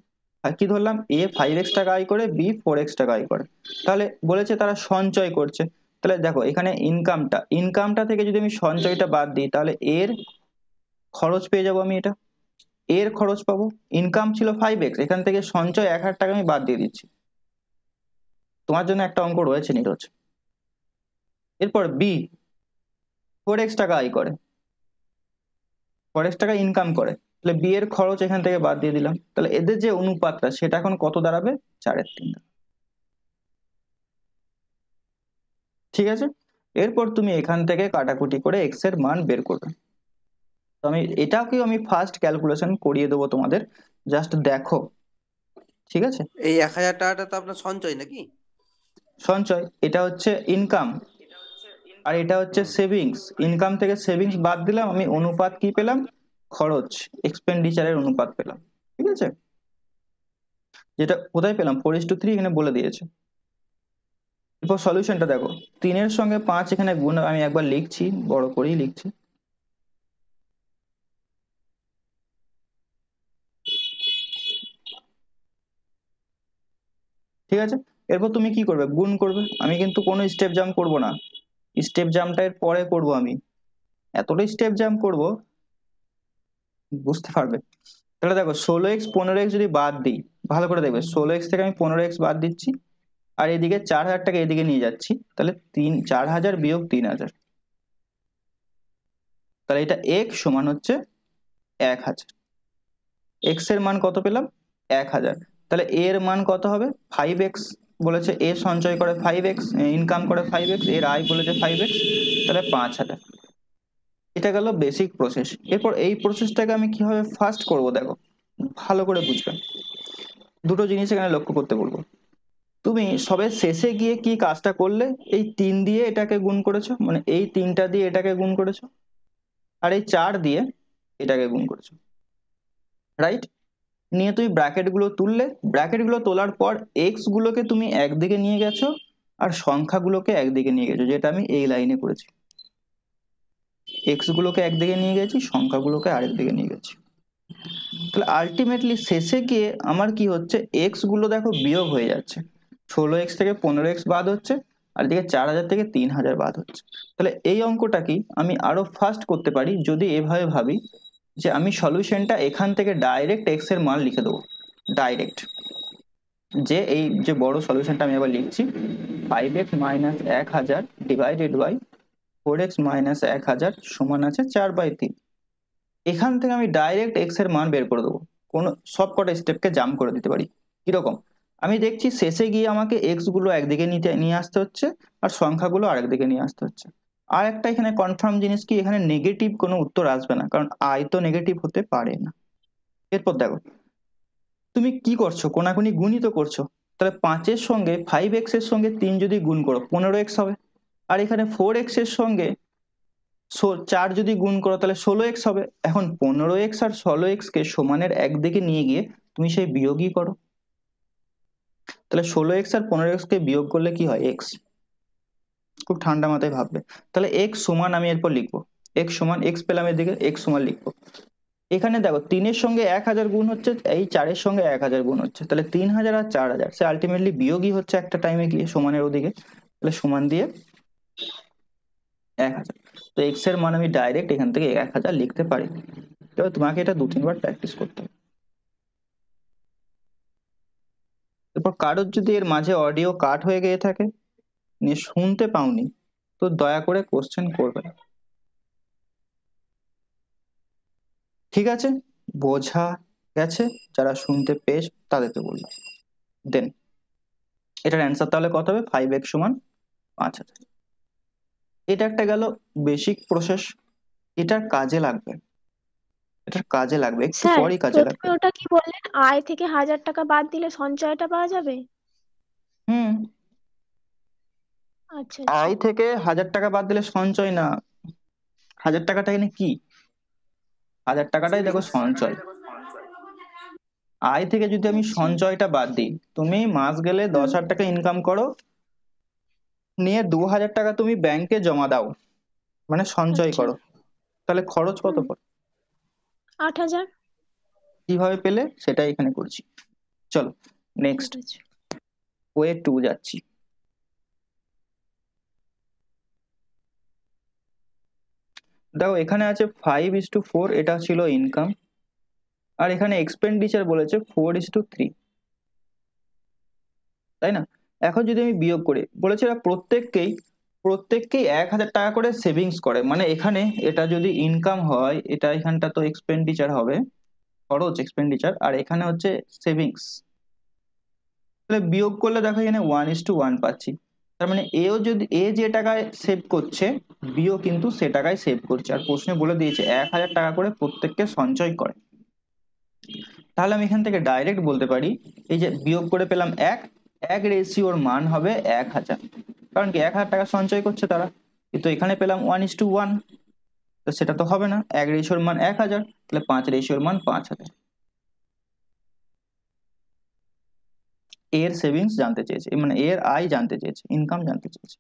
আর কি ধরলাম এ ফাইভ এক্স টাকা আয় করে বি ফোর এক্স টাকা আয় করে তাহলে বলেছে তারা সঞ্চয় করছে তাহলে দেখো এখানে ইনকামটা ইনকামটা থেকে যদি আমি সঞ্চয়টা বাদ দিই তাহলে এর খরচ পেয়ে যাবো আমি এটা এর খরচ পাবো ইনকাম ছিল ফাইভ এক্স এখান থেকে সঞ্চয় এক হাজার টাকা আমি বাদ দিয়ে দিচ্ছি তোমার জন্য একটা অঙ্ক রয়েছে নিরোজ এরপর বি ফোর এক্স টাকা আয় করে ফোর এক্স টাকা ইনকাম করে তাহলে বি এর খরচ এখান থেকে বাদ দিয়ে দিলাম তাহলে এদের যে অনুপাতটা সেটা এখন কত দাঁড়াবে চারের তিন ঠিক আছে এরপর তুমি এখান থেকে কাটাকুটি করে এক্স এর মান বের করবে তো আমি এটাকেও আমি ফার্স্ট ক্যালকুলেশন করিয়ে দেবো তোমাদের জাস্ট দেখো ঠিক আছে এই এক হাজার টাকাটা তো আপনার সঞ্চয় নাকি সঞ্চয় এটা হচ্ছে ইনকাম আর এটা হচ্ছে সেভিংস ইনকাম থেকে সেভিংস বাদ দিলাম আমি অনুপাত কি পেলাম খরচ এক্সপেন্ডিচারের অনুপাত পেলাম ঠিক আছে যেটা কোথায় পেলাম ফোর ইস টু থ্রি এখানে বলে দিয়েছে এরপর সলিউশনটা দেখো তিনের সঙ্গে পাঁচ এখানে গুণ আমি একবার লিখছি বড় করেই লিখছি ঠিক আছে এরপর তুমি কি করবে গুণ করবে আমি কিন্তু কোনো স্টেপ জাম্প করব না স্টেপ জাম্পটা এর পরে করব আমি এতটা স্টেপ জাম্প করব বুঝতে পারবে তাহলে দেখো ষোলো এক্স পনেরো এক্স যদি বাদ দিই ভালো করে দেখবে ষোলো এক্স থেকে আমি পনেরো এক্স বাদ দিচ্ছি আর এদিকে চার হাজার টাকা এদিকে নিয়ে যাচ্ছি তাহলে তিন চার হাজার বিয়োগ তিন হাজার তাহলে এটা এক সমান হচ্ছে এক হাজার এক্স এর মান কত পেলাম এক হাজার তাহলে এর মান কত হবে ফাইভ এক্স বলেছে এ সঞ্চয় করে ফাইভ এক্স ইনকাম করে ফাইভ এক্স এর আয় বলেছে ফাইভ এক্স তাহলে পাঁচ হাজার এটা গেল বেসিক প্রসেস এরপর এই প্রসেসটাকে আমি কিভাবে ফার্স্ট করব দেখো ভালো করে বুঝবেন দুটো জিনিস এখানে লক্ষ্য করতে বলবো তুমি সবে শেষে গিয়ে কি কাজটা করলে এই তিন দিয়ে এটাকে গুণ করেছো মানে এই তিনটা দিয়ে এটাকে গুণ করেছো আর এই চার দিয়ে এটাকে গুণ করেছো রাইট নিয়ে তুমি ব্র্যাকেটগুলো তুললে ব্র্যাকেটগুলো তোলার পর এক্সগুলোকে তুমি একদিকে নিয়ে গেছো আর সংখ্যাগুলোকে একদিকে নিয়ে গেছো যেটা আমি এই লাইনে করেছি এক্সগুলোকে একদিকে নিয়ে গেছি সংখ্যাগুলোকে আরেক দিকে নিয়ে গেছি তাহলে আলটিমেটলি শেষে গিয়ে আমার কি হচ্ছে এক্সগুলো দেখো বিয়োগ হয়ে যাচ্ছে ষোলো এক্স থেকে পনেরো এক্স বাদ হচ্ছে আর এদিকে চার হাজার থেকে তিন হাজার বাদ হচ্ছে তাহলে এই অঙ্কটা কি আমি আরো ফাস্ট করতে পারি যদি এভাবে ভাবি যে আমি সলিউশনটা এখান থেকে ডাইরেক্ট এক্স এর মান লিখে দেবো ডাইরেক্ট যে এই যে বড় সলিউশনটা আমি আবার লিখছি ফাইভ এক্স মাইনাস এক হাজার divided by four x minus এক হাজার সমান আছে চার বাই তিন এখান থেকে আমি ডাইরেক্ট এক্স এর মান বের করে দেবো কোনো সব কটা স্টেপকে জাম করে দিতে পারি কীরকম আমি দেখছি শেষে গিয়ে আমাকে এক্সগুলো একদিকে নিতে নিয়ে আসতে হচ্ছে আর সংখ্যাগুলো আরেকদিকে নিয়ে আসতে হচ্ছে আর একটা এখানে কনফার্ম জিনিস কি এখানে নেগেটিভ কোনো উত্তর আসবে না কারণ আই তো নেগেটিভ হতে পারে না এরপর দেখো তুমি কি করছো কোনাকুনি গুণিত করছো তাহলে পাঁচের সঙ্গে ফাইভ এক্স এর সঙ্গে তিন যদি গুণ করো পনেরো এক্স হবে আর এখানে ফোর এক্স এর সঙ্গে চার যদি গুণ করো তাহলে ষোলো এক্স হবে এখন পনেরো এক্স আর ষোলো এক্সকে সমানের একদিকে নিয়ে গিয়ে তুমি সেই বিয়োগই করো তাহলে ষোলো এক্স আর পনেরো এক্সকে বিয়োগ করলে কি হয় এক্স খুব ঠান্ডা মাথায় ভাববে তাহলে এক্স সমান আমি এরপর লিখবো এক্স সমান এক্স পেলাম এদিকে এক্স সমান লিখবো এখানে দেখো তিনের সঙ্গে এক হাজার গুণ হচ্ছে এই চারের সঙ্গে এক হাজার গুণ হচ্ছে তাহলে তিন হাজার আর চার হাজার সে আলটিমেটলি বিয়োগই হচ্ছে একটা টাইমে গিয়ে সমানের ওদিকে তাহলে সমান দিয়ে এক হাজার তো এক্স এর মান আমি ডাইরেক্ট এখান থেকে এক হাজার লিখতে পারি তবে তোমাকে এটা দু তিনবার প্র্যাকটিস করতে হবে এরপর কারোর যদি এর মাঝে অডিও কাট হয়ে গিয়ে থাকে নিয়ে শুনতে পাওনি তো দয়া করে কোশ্চেন করবে ঠিক আছে বোঝা গেছে যারা শুনতে পেয়ে তাদেরকে বলি দেন এটার অ্যান্সার তাহলে কত হবে ফাইভ এক্স সমান পাঁচ হাজার এটা একটা গেল বেসিক প্রসেস এটার কাজে লাগবে এটার কাজে লাগবে একটু পরই কাজে লাগবে ওটা কি বললেন আয় থেকে হাজার টাকা বাদ দিলে সঞ্চয়টা পাওয়া যাবে হুম আয় আচ্ছা, আচ্ছা। থেকে হাজার টাকা বাদ দিলে সঞ্চয় না। হাজার টাকাটা এখানে কি? হাজার টাকাটাই দেখো সঞ্চয়। আয় থেকে যদি আমি সঞ্চয়টা বাদ দিই, তুমি মাস গেলে দশ হাজার টাকা ইনকাম করো, নিয়ে দু হাজার টাকা তুমি ব্যাংকে জমা দাও, মানে সঞ্চয় আচ্ছা। করো। তাহলে খরচ কত হুম আট হাজার কিভাবে পেলে? সেটাই এখানে করছি। চলো নেক্সট। ওয়ে টু যাচ্ছি। দেখো এখানে আছে ফাইভ ইস টু ফোর এটা ছিল ইনকাম আর এখানে এক্সপেন্ডিচার বলেছে ফোর ইস টু থ্রি তাই না এখন যদি আমি বিয়োগ করি বলেছে এরা প্রত্যেককেই প্রত্যেককেই এক হাজার টাকা করে সেভিংস করে মানে এখানে এটা যদি ইনকাম হয় এটা এখানটা তো এক্সপেন্ডিচার হবে খরচ এক্সপেন্ডিচার আর এখানে হচ্ছে সেভিংস তাহলে বিয়োগ করলে দেখো এখানে ওয়ান ইস টু ওয়ান পাচ্ছি তার মানে এও যদি এ যে টাকায় সেভ করছে বিও কিন্তু সে টাকায় সেভ করছে আর প্রশ্নে বলে দিয়েছে এক হাজার টাকা করে প্রত্যেককে সঞ্চয় করে তাহলে আমি এখান থেকে ডাইরেক্ট বলতে পারি এই যে বিয়োগ করে পেলাম এক এক রেশিওর মান হবে এক হাজার কারণ কি এক হাজার টাকা সঞ্চয় করছে তারা কিন্তু এখানে পেলাম ওয়ান ইস টু ওয়ান তো সেটা তো হবে না এক রেশিওর মান এক হাজার তাহলে পাঁচ রেশিওর মান পাঁচ হাজার এর সেভিংস জানতে চেয়েছে মানে এর আয় জানতে চেয়েছে ইনকাম জানতে চেয়েছে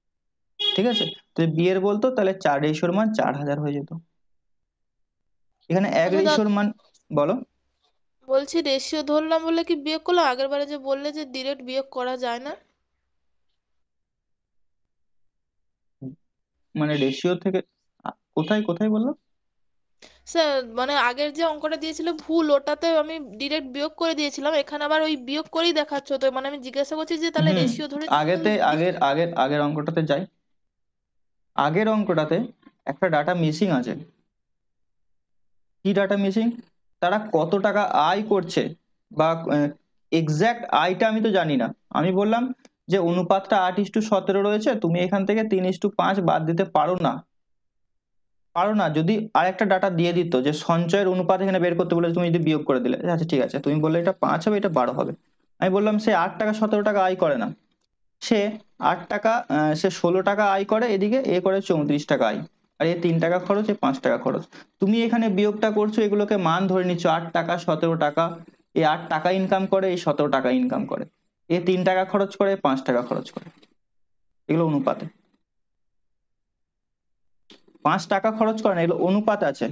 ঠিক আছে তো বি এর বলতো তাহলে চার রেশোর মান চার হাজার হয়ে যেত এখানে এক রেশোর মান বলো বলছি রেশিও ধরলাম বলে কি বিয়োগ করলাম আগের বারে যে বললে যে ডিরেক্ট বিয়োগ করা যায় না মানে রেশিও থেকে কোথায় কোথায় বললাম স্যার মানে আগের যে অঙ্কটা দিয়েছিল ভুল ওটাতে আমি ডিরেক্ট বিয়োগ করে দিয়েছিলাম এখানে আবার ওই বিয়োগ করেই দেখাচ্ছ তো মানে আমি জিজ্ঞাসা করছি যে তাহলে রেশিও ধরে আগেতে আগের আগের আগের অঙ্কটাতে যাই আগের অঙ্কটাতে একটা ডাটা মিসিং আছে কি ডাটা মিসিং তারা কত টাকা আয় করছে বা এক্স্যাক্ট আয়টা আমি তো জানি না আমি বললাম যে অনুপাতটা আট ইস্টু সতেরো রয়েছে তুমি এখান থেকে তিন ইস্টু পাঁচ বাদ দিতে পারো না পারো না যদি আরেকটা ডাটা দিয়ে দিত যে সঞ্চয়ের অনুপাত এখানে বের করতে বলে তুমি যদি বিয়োগ করে দিলে আচ্ছা ঠিক আছে তুমি বললে এটা পাঁচ হবে এটা বারো হবে আমি বললাম সে আট টাকা সতেরো টাকা আয় করে না সে আট টাকা সে ষোলো টাকা আয় করে এদিকে এ করে চৌত্রিশ টাকা আয় আর এ তিন টাকা খরচ এ পাঁচ টাকা খরচ তুমি এখানে বিয়োগটা করছো এগুলোকে মান ধরে নিচ্ছ আট টাকা সতেরো টাকা এ আট টাকা ইনকাম করে এই সতেরো টাকা ইনকাম করে এ তিন টাকা খরচ করে পাঁচ টাকা খরচ করে এগুলো অনুপাতে পাঁচ টাকা খরচ করে না এগুলো অনুপাত আছে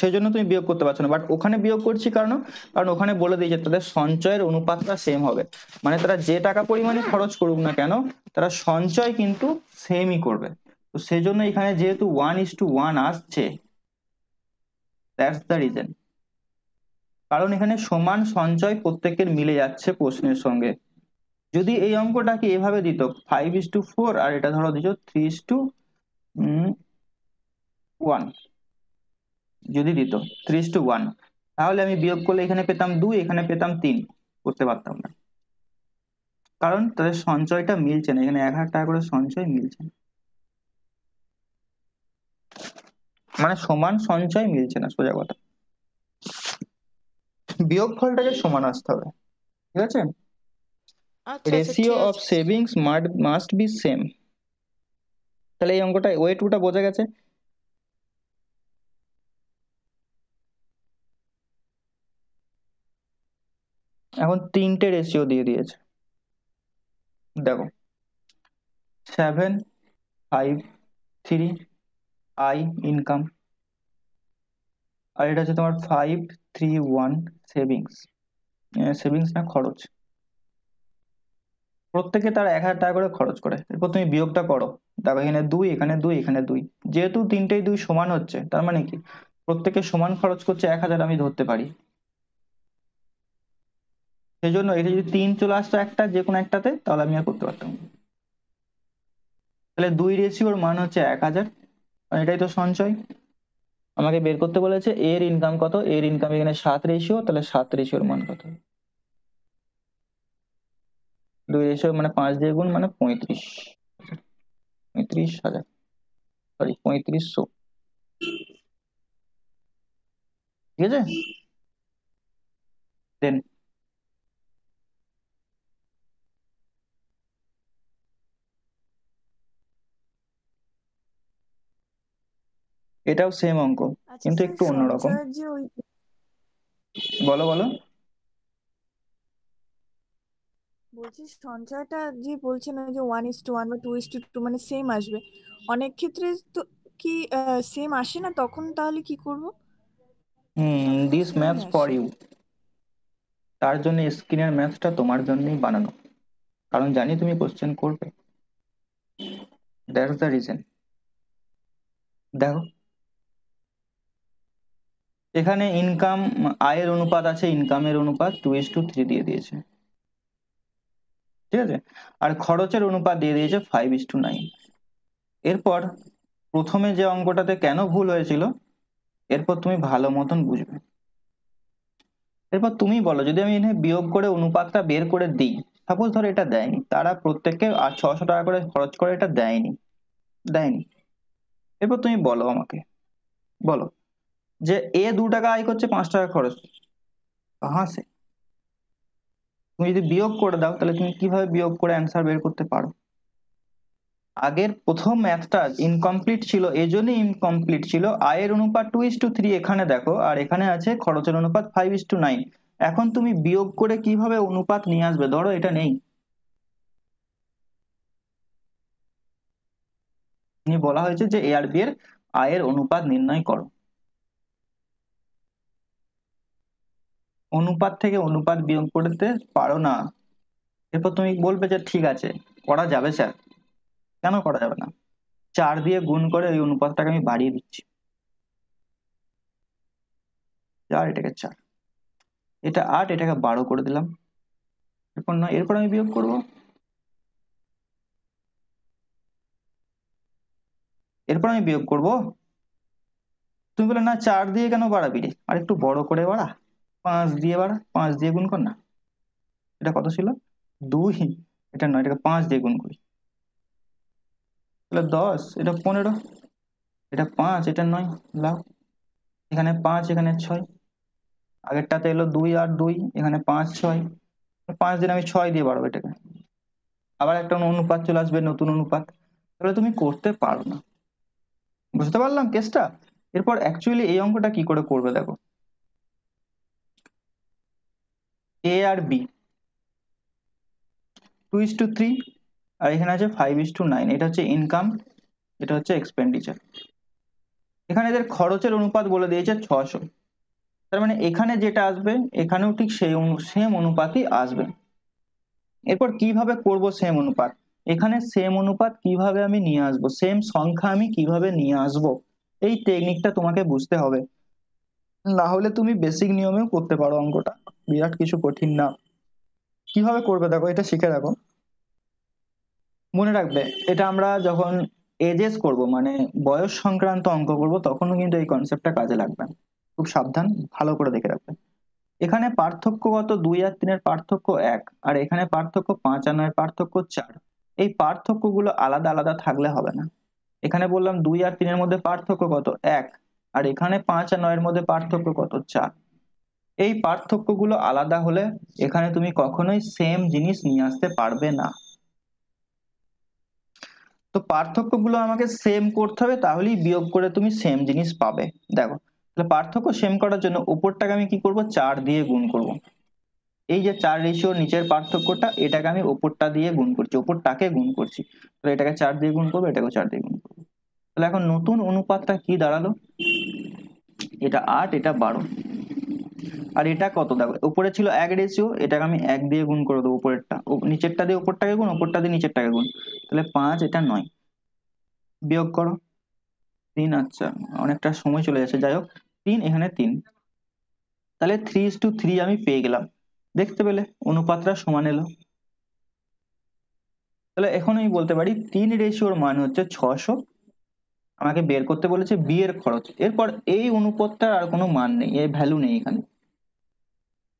সেই জন্য তুমি বিয়োগ করতে পারছো না বাট ওখানে বিয়োগ করছি কারণ কারণ ওখানে বলে দিয়েছে তাদের সঞ্চয়ের অনুপাতটা সেম হবে মানে তারা যে টাকা পরিমাণে খরচ করুক না কেন তারা সঞ্চয় কিন্তু সেমই করবে তো সেই জন্য এখানে যেহেতু ওয়ান ইস টু ওয়ান আসছে দ্যাটস দ্য রিজন কারণ এখানে সমান সঞ্চয় প্রত্যেকের মিলে যাচ্ছে প্রশ্নের সঙ্গে যদি এই অঙ্কটাকে এভাবে দিত ফাইভ ইস টু ফোর আর এটা ধরো দিচ্ছ থ্রি ইস টু ওয়ান যদি দিত থ্রি টু ওয়ান তাহলে আমি বিয়োগ করলে এখানে পেতাম দুই এখানে পেতাম তিন করতে পারতাম না কারণ তাদের সঞ্চয়টা মিলছে না এখানে এক হাজার টাকা করে সঞ্চয় মিলছে না মানে সমান সঞ্চয় মিলছে না সোজা কথা বিয়োগ ফলটাকে সমান আসতে হবে ঠিক আছে ratio of savings must be same তাহলে এই অঙ্কটা ওয়ে টুটা বোঝা গেছে এখন তিনটে রেশিও দিয়ে দিয়েছে দেখো seven five three I income আর এটা হচ্ছে তোমার five three one savings savings না খরচ প্রত্যেকে তার এক হাজার টাকা করে খরচ করে এরপর তুমি বিয়োগটা করো দেখো এখানে দুই এখানে দুই এখানে দুই যেহেতু তিনটেই দুই সমান হচ্ছে তার মানে কি প্রত্যেকে সমান খরচ করছে এক হাজার আমি ধরতে পারি সেই জন্য এটা যদি তিন চলে আসতো একটা যে কোনো একটাতে তাহলে আমি আর করতে পারতাম তাহলে দুই রেশিওর মান হচ্ছে এক হাজার এটাই তো সঞ্চয় আমাকে বের করতে বলেছে এর ইনকাম কত এর ইনকাম এখানে সাত রেশিও তাহলে সাত রেশিওর মান কত দুই রেশিও মানে পাঁচ দিয়ে গুণ মানে পঁয়ত্রিশ পঁয়ত্রিশ হাজার সরি পঁয়ত্রিশশো ঠিক আছে দেন এটাও সেম অঙ্ক আচ্ছা, কিন্তু একটু অন্যরকম বলো বলো বলছি সঞ্চয়টা যে বলছেন যে ওয়ান ইস টু ওয়ান বা টু ইস টু টু মানে সেম আসবে অনেক ক্ষেত্রে তো কি সেম আসে না তখন তাহলে কি করব hmm this maths for you তার জন্য স্ক্রিনের ম্যাথটা তোমার জন্যই বানানো কারণ জানি তুমি কোশ্চেন করবে দ্যাটস দ্য রিজন দেখো এখানে ইনকাম আয়ের অনুপাত আছে ইনকামের অনুপাত টু ইস টু থ্রি দিয়ে দিয়েছে ঠিক আছে আর খরচের অনুপাত দিয়ে দিয়েছে ফাইভ ইস টু নাইন এরপর প্রথমে যে অঙ্কটাতে কেন ভুল হয়েছিল এরপর তুমি ভালো মতন বুঝবে এরপর তুমি বলো যদি আমি এখানে বিয়োগ করে অনুপাতটা বের করে দিই সাপোজ ধরো এটা দেয়নি তারা প্রত্যেককে আর ছশো টাকা করে খরচ করে এটা দেয়নি দেয়নি এরপর তুমি বলো আমাকে বলো যে এ দু টাকা আয় করছে পাঁচ টাকা খরচ কাহা সে তুমি যদি বিয়োগ করে দাও তাহলে তুমি কিভাবে বিয়োগ করে অ্যান্সার বের করতে পারো আগের প্রথম ম্যাথটা ইনকমপ্লিট ছিল এজন্যই ইনকমপ্লিট ছিল আয়ের অনুপাত টু ইস টু থ্রি এখানে দেখো আর এখানে আছে খরচের অনুপাত ফাইভ ইস টু নাইন এখন তুমি বিয়োগ করে কিভাবে অনুপাত নিয়ে আসবে ধরো এটা নেই বলা হয়েছে যে এ আর বি এর আয়ের অনুপাত নির্ণয় করো অনুপাত থেকে অনুপাত বিয়োগ করতে পারো না এরপর তুমি বলবে যে ঠিক আছে করা যাবে স্যার কেন করা যাবে না চার দিয়ে গুণ করে ওই অনুপাতটাকে আমি বাড়িয়ে দিচ্ছি চার এটাকে চার এটা আট এটাকে বারো করে দিলাম এরপর না এরপর আমি বিয়োগ করব এরপর আমি বিয়োগ করব তুমি বলে না চার দিয়ে কেন বাড়াবি রে আর একটু বড় করে বাড়া পাঁচ দিয়ে বার পাঁচ দিয়ে গুণ কর না এটা কত ছিল দুই এটা নয় এটাকে পাঁচ দিয়ে গুণ করি তাহলে দশ এটা পনেরো এটা পাঁচ এটা নয় লাভ এখানে পাঁচ এখানে ছয় আগেরটাতে এলো দুই আর দুই এখানে পাঁচ ছয় পাঁচ দিন আমি ছয় দিয়ে বাড়বো এটাকে আবার একটা অনুপাত চলে আসবে নতুন অনুপাত তাহলে তুমি করতে পারো না বুঝতে পারলাম কেসটা এরপর অ্যাকচুয়ালি এই অঙ্কটা কি করে করবে দেখো এ আর b two is to three আর এখানে আছে ফাইভ ইস টু নাইন এটা হচ্ছে ইনকাম এটা হচ্ছে এক্সপেন্ডিচার এখানে এদের খরচের অনুপাত বলে দিয়েছে ছশো তার মানে এখানে যেটা আসবে এখানেও ঠিক সেই সেম অনুপাতই আসবে এরপর কিভাবে করব সেম অনুপাত এখানে সেম অনুপাত কিভাবে আমি নিয়ে আসব সেম সংখ্যা আমি কিভাবে নিয়ে আসব এই টেকনিকটা তোমাকে বুঝতে হবে না হলে তুমি বেসিক নিয়মেও করতে পারো অঙ্কটা বিরাট কিছু কঠিন না কিভাবে করবে দেখো এটা শিখে রাখো মনে রাখবে এটা আমরা যখন এজেস করব মানে বয়স সংক্রান্ত অঙ্ক করব তখনও কিন্তু এই কনসেপ্টটা কাজে লাগবে খুব সাবধান ভালো করে দেখে রাখবে এখানে পার্থক্যগত দুই আর তিনের পার্থক্য এক আর এখানে পার্থক্য পাঁচ আর নয় পার্থক্য চার এই পার্থক্যগুলো আলাদা আলাদা থাকলে হবে না এখানে বললাম দুই আর তিনের মধ্যে পার্থক্য কত এক আর এখানে পাঁচ আর নয়ের মধ্যে পার্থক্য কত চার এই পার্থক্যগুলো আলাদা হলে এখানে তুমি কখনোই সেম জিনিস নিয়ে আসতে পারবে না তো পার্থক্যগুলো আমাকে সেম করতে হবে তাহলেই বিয়োগ করে তুমি সেম জিনিস পাবে দেখো তাহলে পার্থক্য সেম করার জন্য উপরটাকে আমি কি করব চার দিয়ে গুণ করব এই যে চার রেশিও নিচের পার্থক্যটা এটাকে আমি ওপরটা দিয়ে গুণ করছি ওপরটাকে গুণ করছি তাহলে এটাকে চার দিয়ে গুণ করবো এটাকে চার দিয়ে গুণ করবো তাহলে এখন নতুন অনুপাতটা কি দাঁড়ালো এটা আট এটা বারো আর এটা কত দেখো উপরে ছিল এক রেশিও এটাকে আমি এক দিয়ে গুণ করে দেবো উপরেরটা নিচেরটা দিয়ে উপরটাকে গুণ উপরটা দিয়ে নিচেরটাকে গুণ তাহলে পাঁচ এটা নয় বিয়োগ করো তিন আচ্ছা অনেকটা সময় চলে যাচ্ছে যাই হোক তিন এখানে তিন তাহলে থ্রি ইস টু থ্রি আমি পেয়ে গেলাম দেখতে পেলে অনুপাতটা সমান এলো তাহলে এখন আমি বলতে পারি তিন রেশিওর মান হচ্ছে ছশো আমাকে বের করতে বলেছে বিয়ের খরচ এরপর এই অনুপাতটার আর কোনো মান নেই এর ভ্যালু নেই এখানে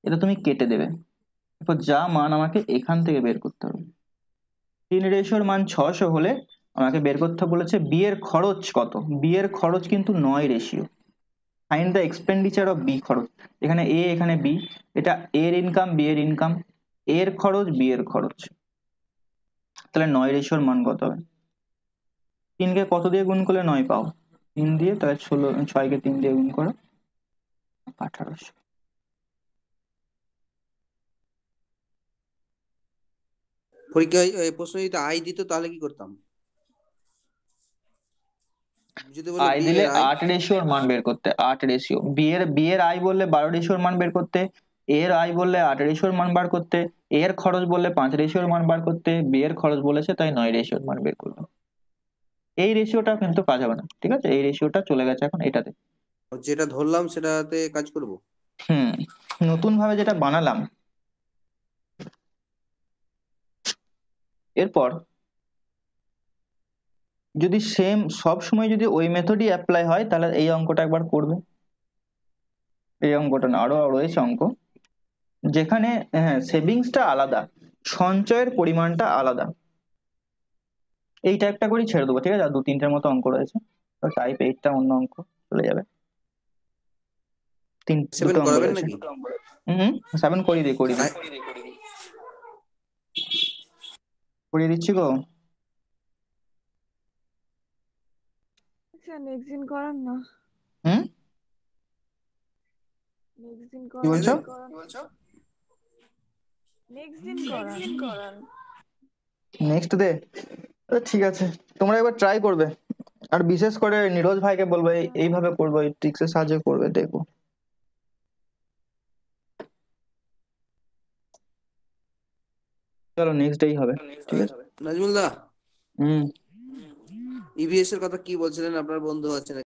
এটা তুমি কেটে দেবে এরপর যা মান আমাকে এখান থেকে বের করতে হবে তিন রেশোর মান ছশো হলে আমাকে বের করতে বলেছে বিয়ের খরচ কত বিয়ের খরচ কিন্তু নয় ratio find the expenditure of b খরচ এখানে এ এখানে বি এটা এর ইনকাম বিয়ের ইনকাম এর খরচ বিয়ের খরচ তাহলে নয় রেশোর মান কত হবে তিনকে কত দিয়ে গুণ করলে নয় পাও তিন দিয়ে তাহলে ষোলো ছয়কে তিন দিয়ে গুণ করো আঠারোশো পরীক্ষায় প্রশ্ন যদি আই দিত তাহলে কি করতাম যদি আই দিলে মান বের করতে বললে মান বের করতে এর আয় বললে আট মান বার করতে এর খরচ বললে পাঁচ মান বার করতে খরচ বলেছে তাই নয় রেশিওর মান বের এই রেশিওটা কিন্তু কাজ হবে না ঠিক আছে এই চলে গেছে এখন এটাতে যেটা ধরলাম সেটাতে কাজ করব হম নতুন ভাবে যেটা বানালাম এরপর যদি সেম সব সময় যদি ওই মেথডই অ্যাপ্লাই হয় তাহলে এই অঙ্কটা একবার করবে এই অঙ্কটা না আরও রয়েছে অঙ্ক যেখানে হ্যাঁ সেভিংসটা আলাদা সঞ্চয়ের পরিমাণটা আলাদা এইটা একটা করে ছেড়ে দেবো ঠিক আছে আর দু তিনটের মতো অঙ্ক রয়েছে টাইপ এইটটা অন্য অঙ্ক চলে যাবে তিন সেভেন করি দিই করি দিই পড়িয়ে দিচ্ছি গো নেক্সট আচ্ছা, দিন করান না হুম নেক্সট দিন করান কি বলছো নেক্সট দিন করান নেক্সট দে আচ্ছা, ঠিক আছে তোমরা একবার ট্রাই করবে আর বিশেষ করে নিরোজ ভাইকে বলবে এইভাবে করবো এই ট্রিক্সের সাহায্যে করবে দেখবো চলো নেক্সট ডেই হবে ঠিক আছে দা হুম ইভিএস e এর কথা কি বলছিলেন আপনার বন্ধু আছে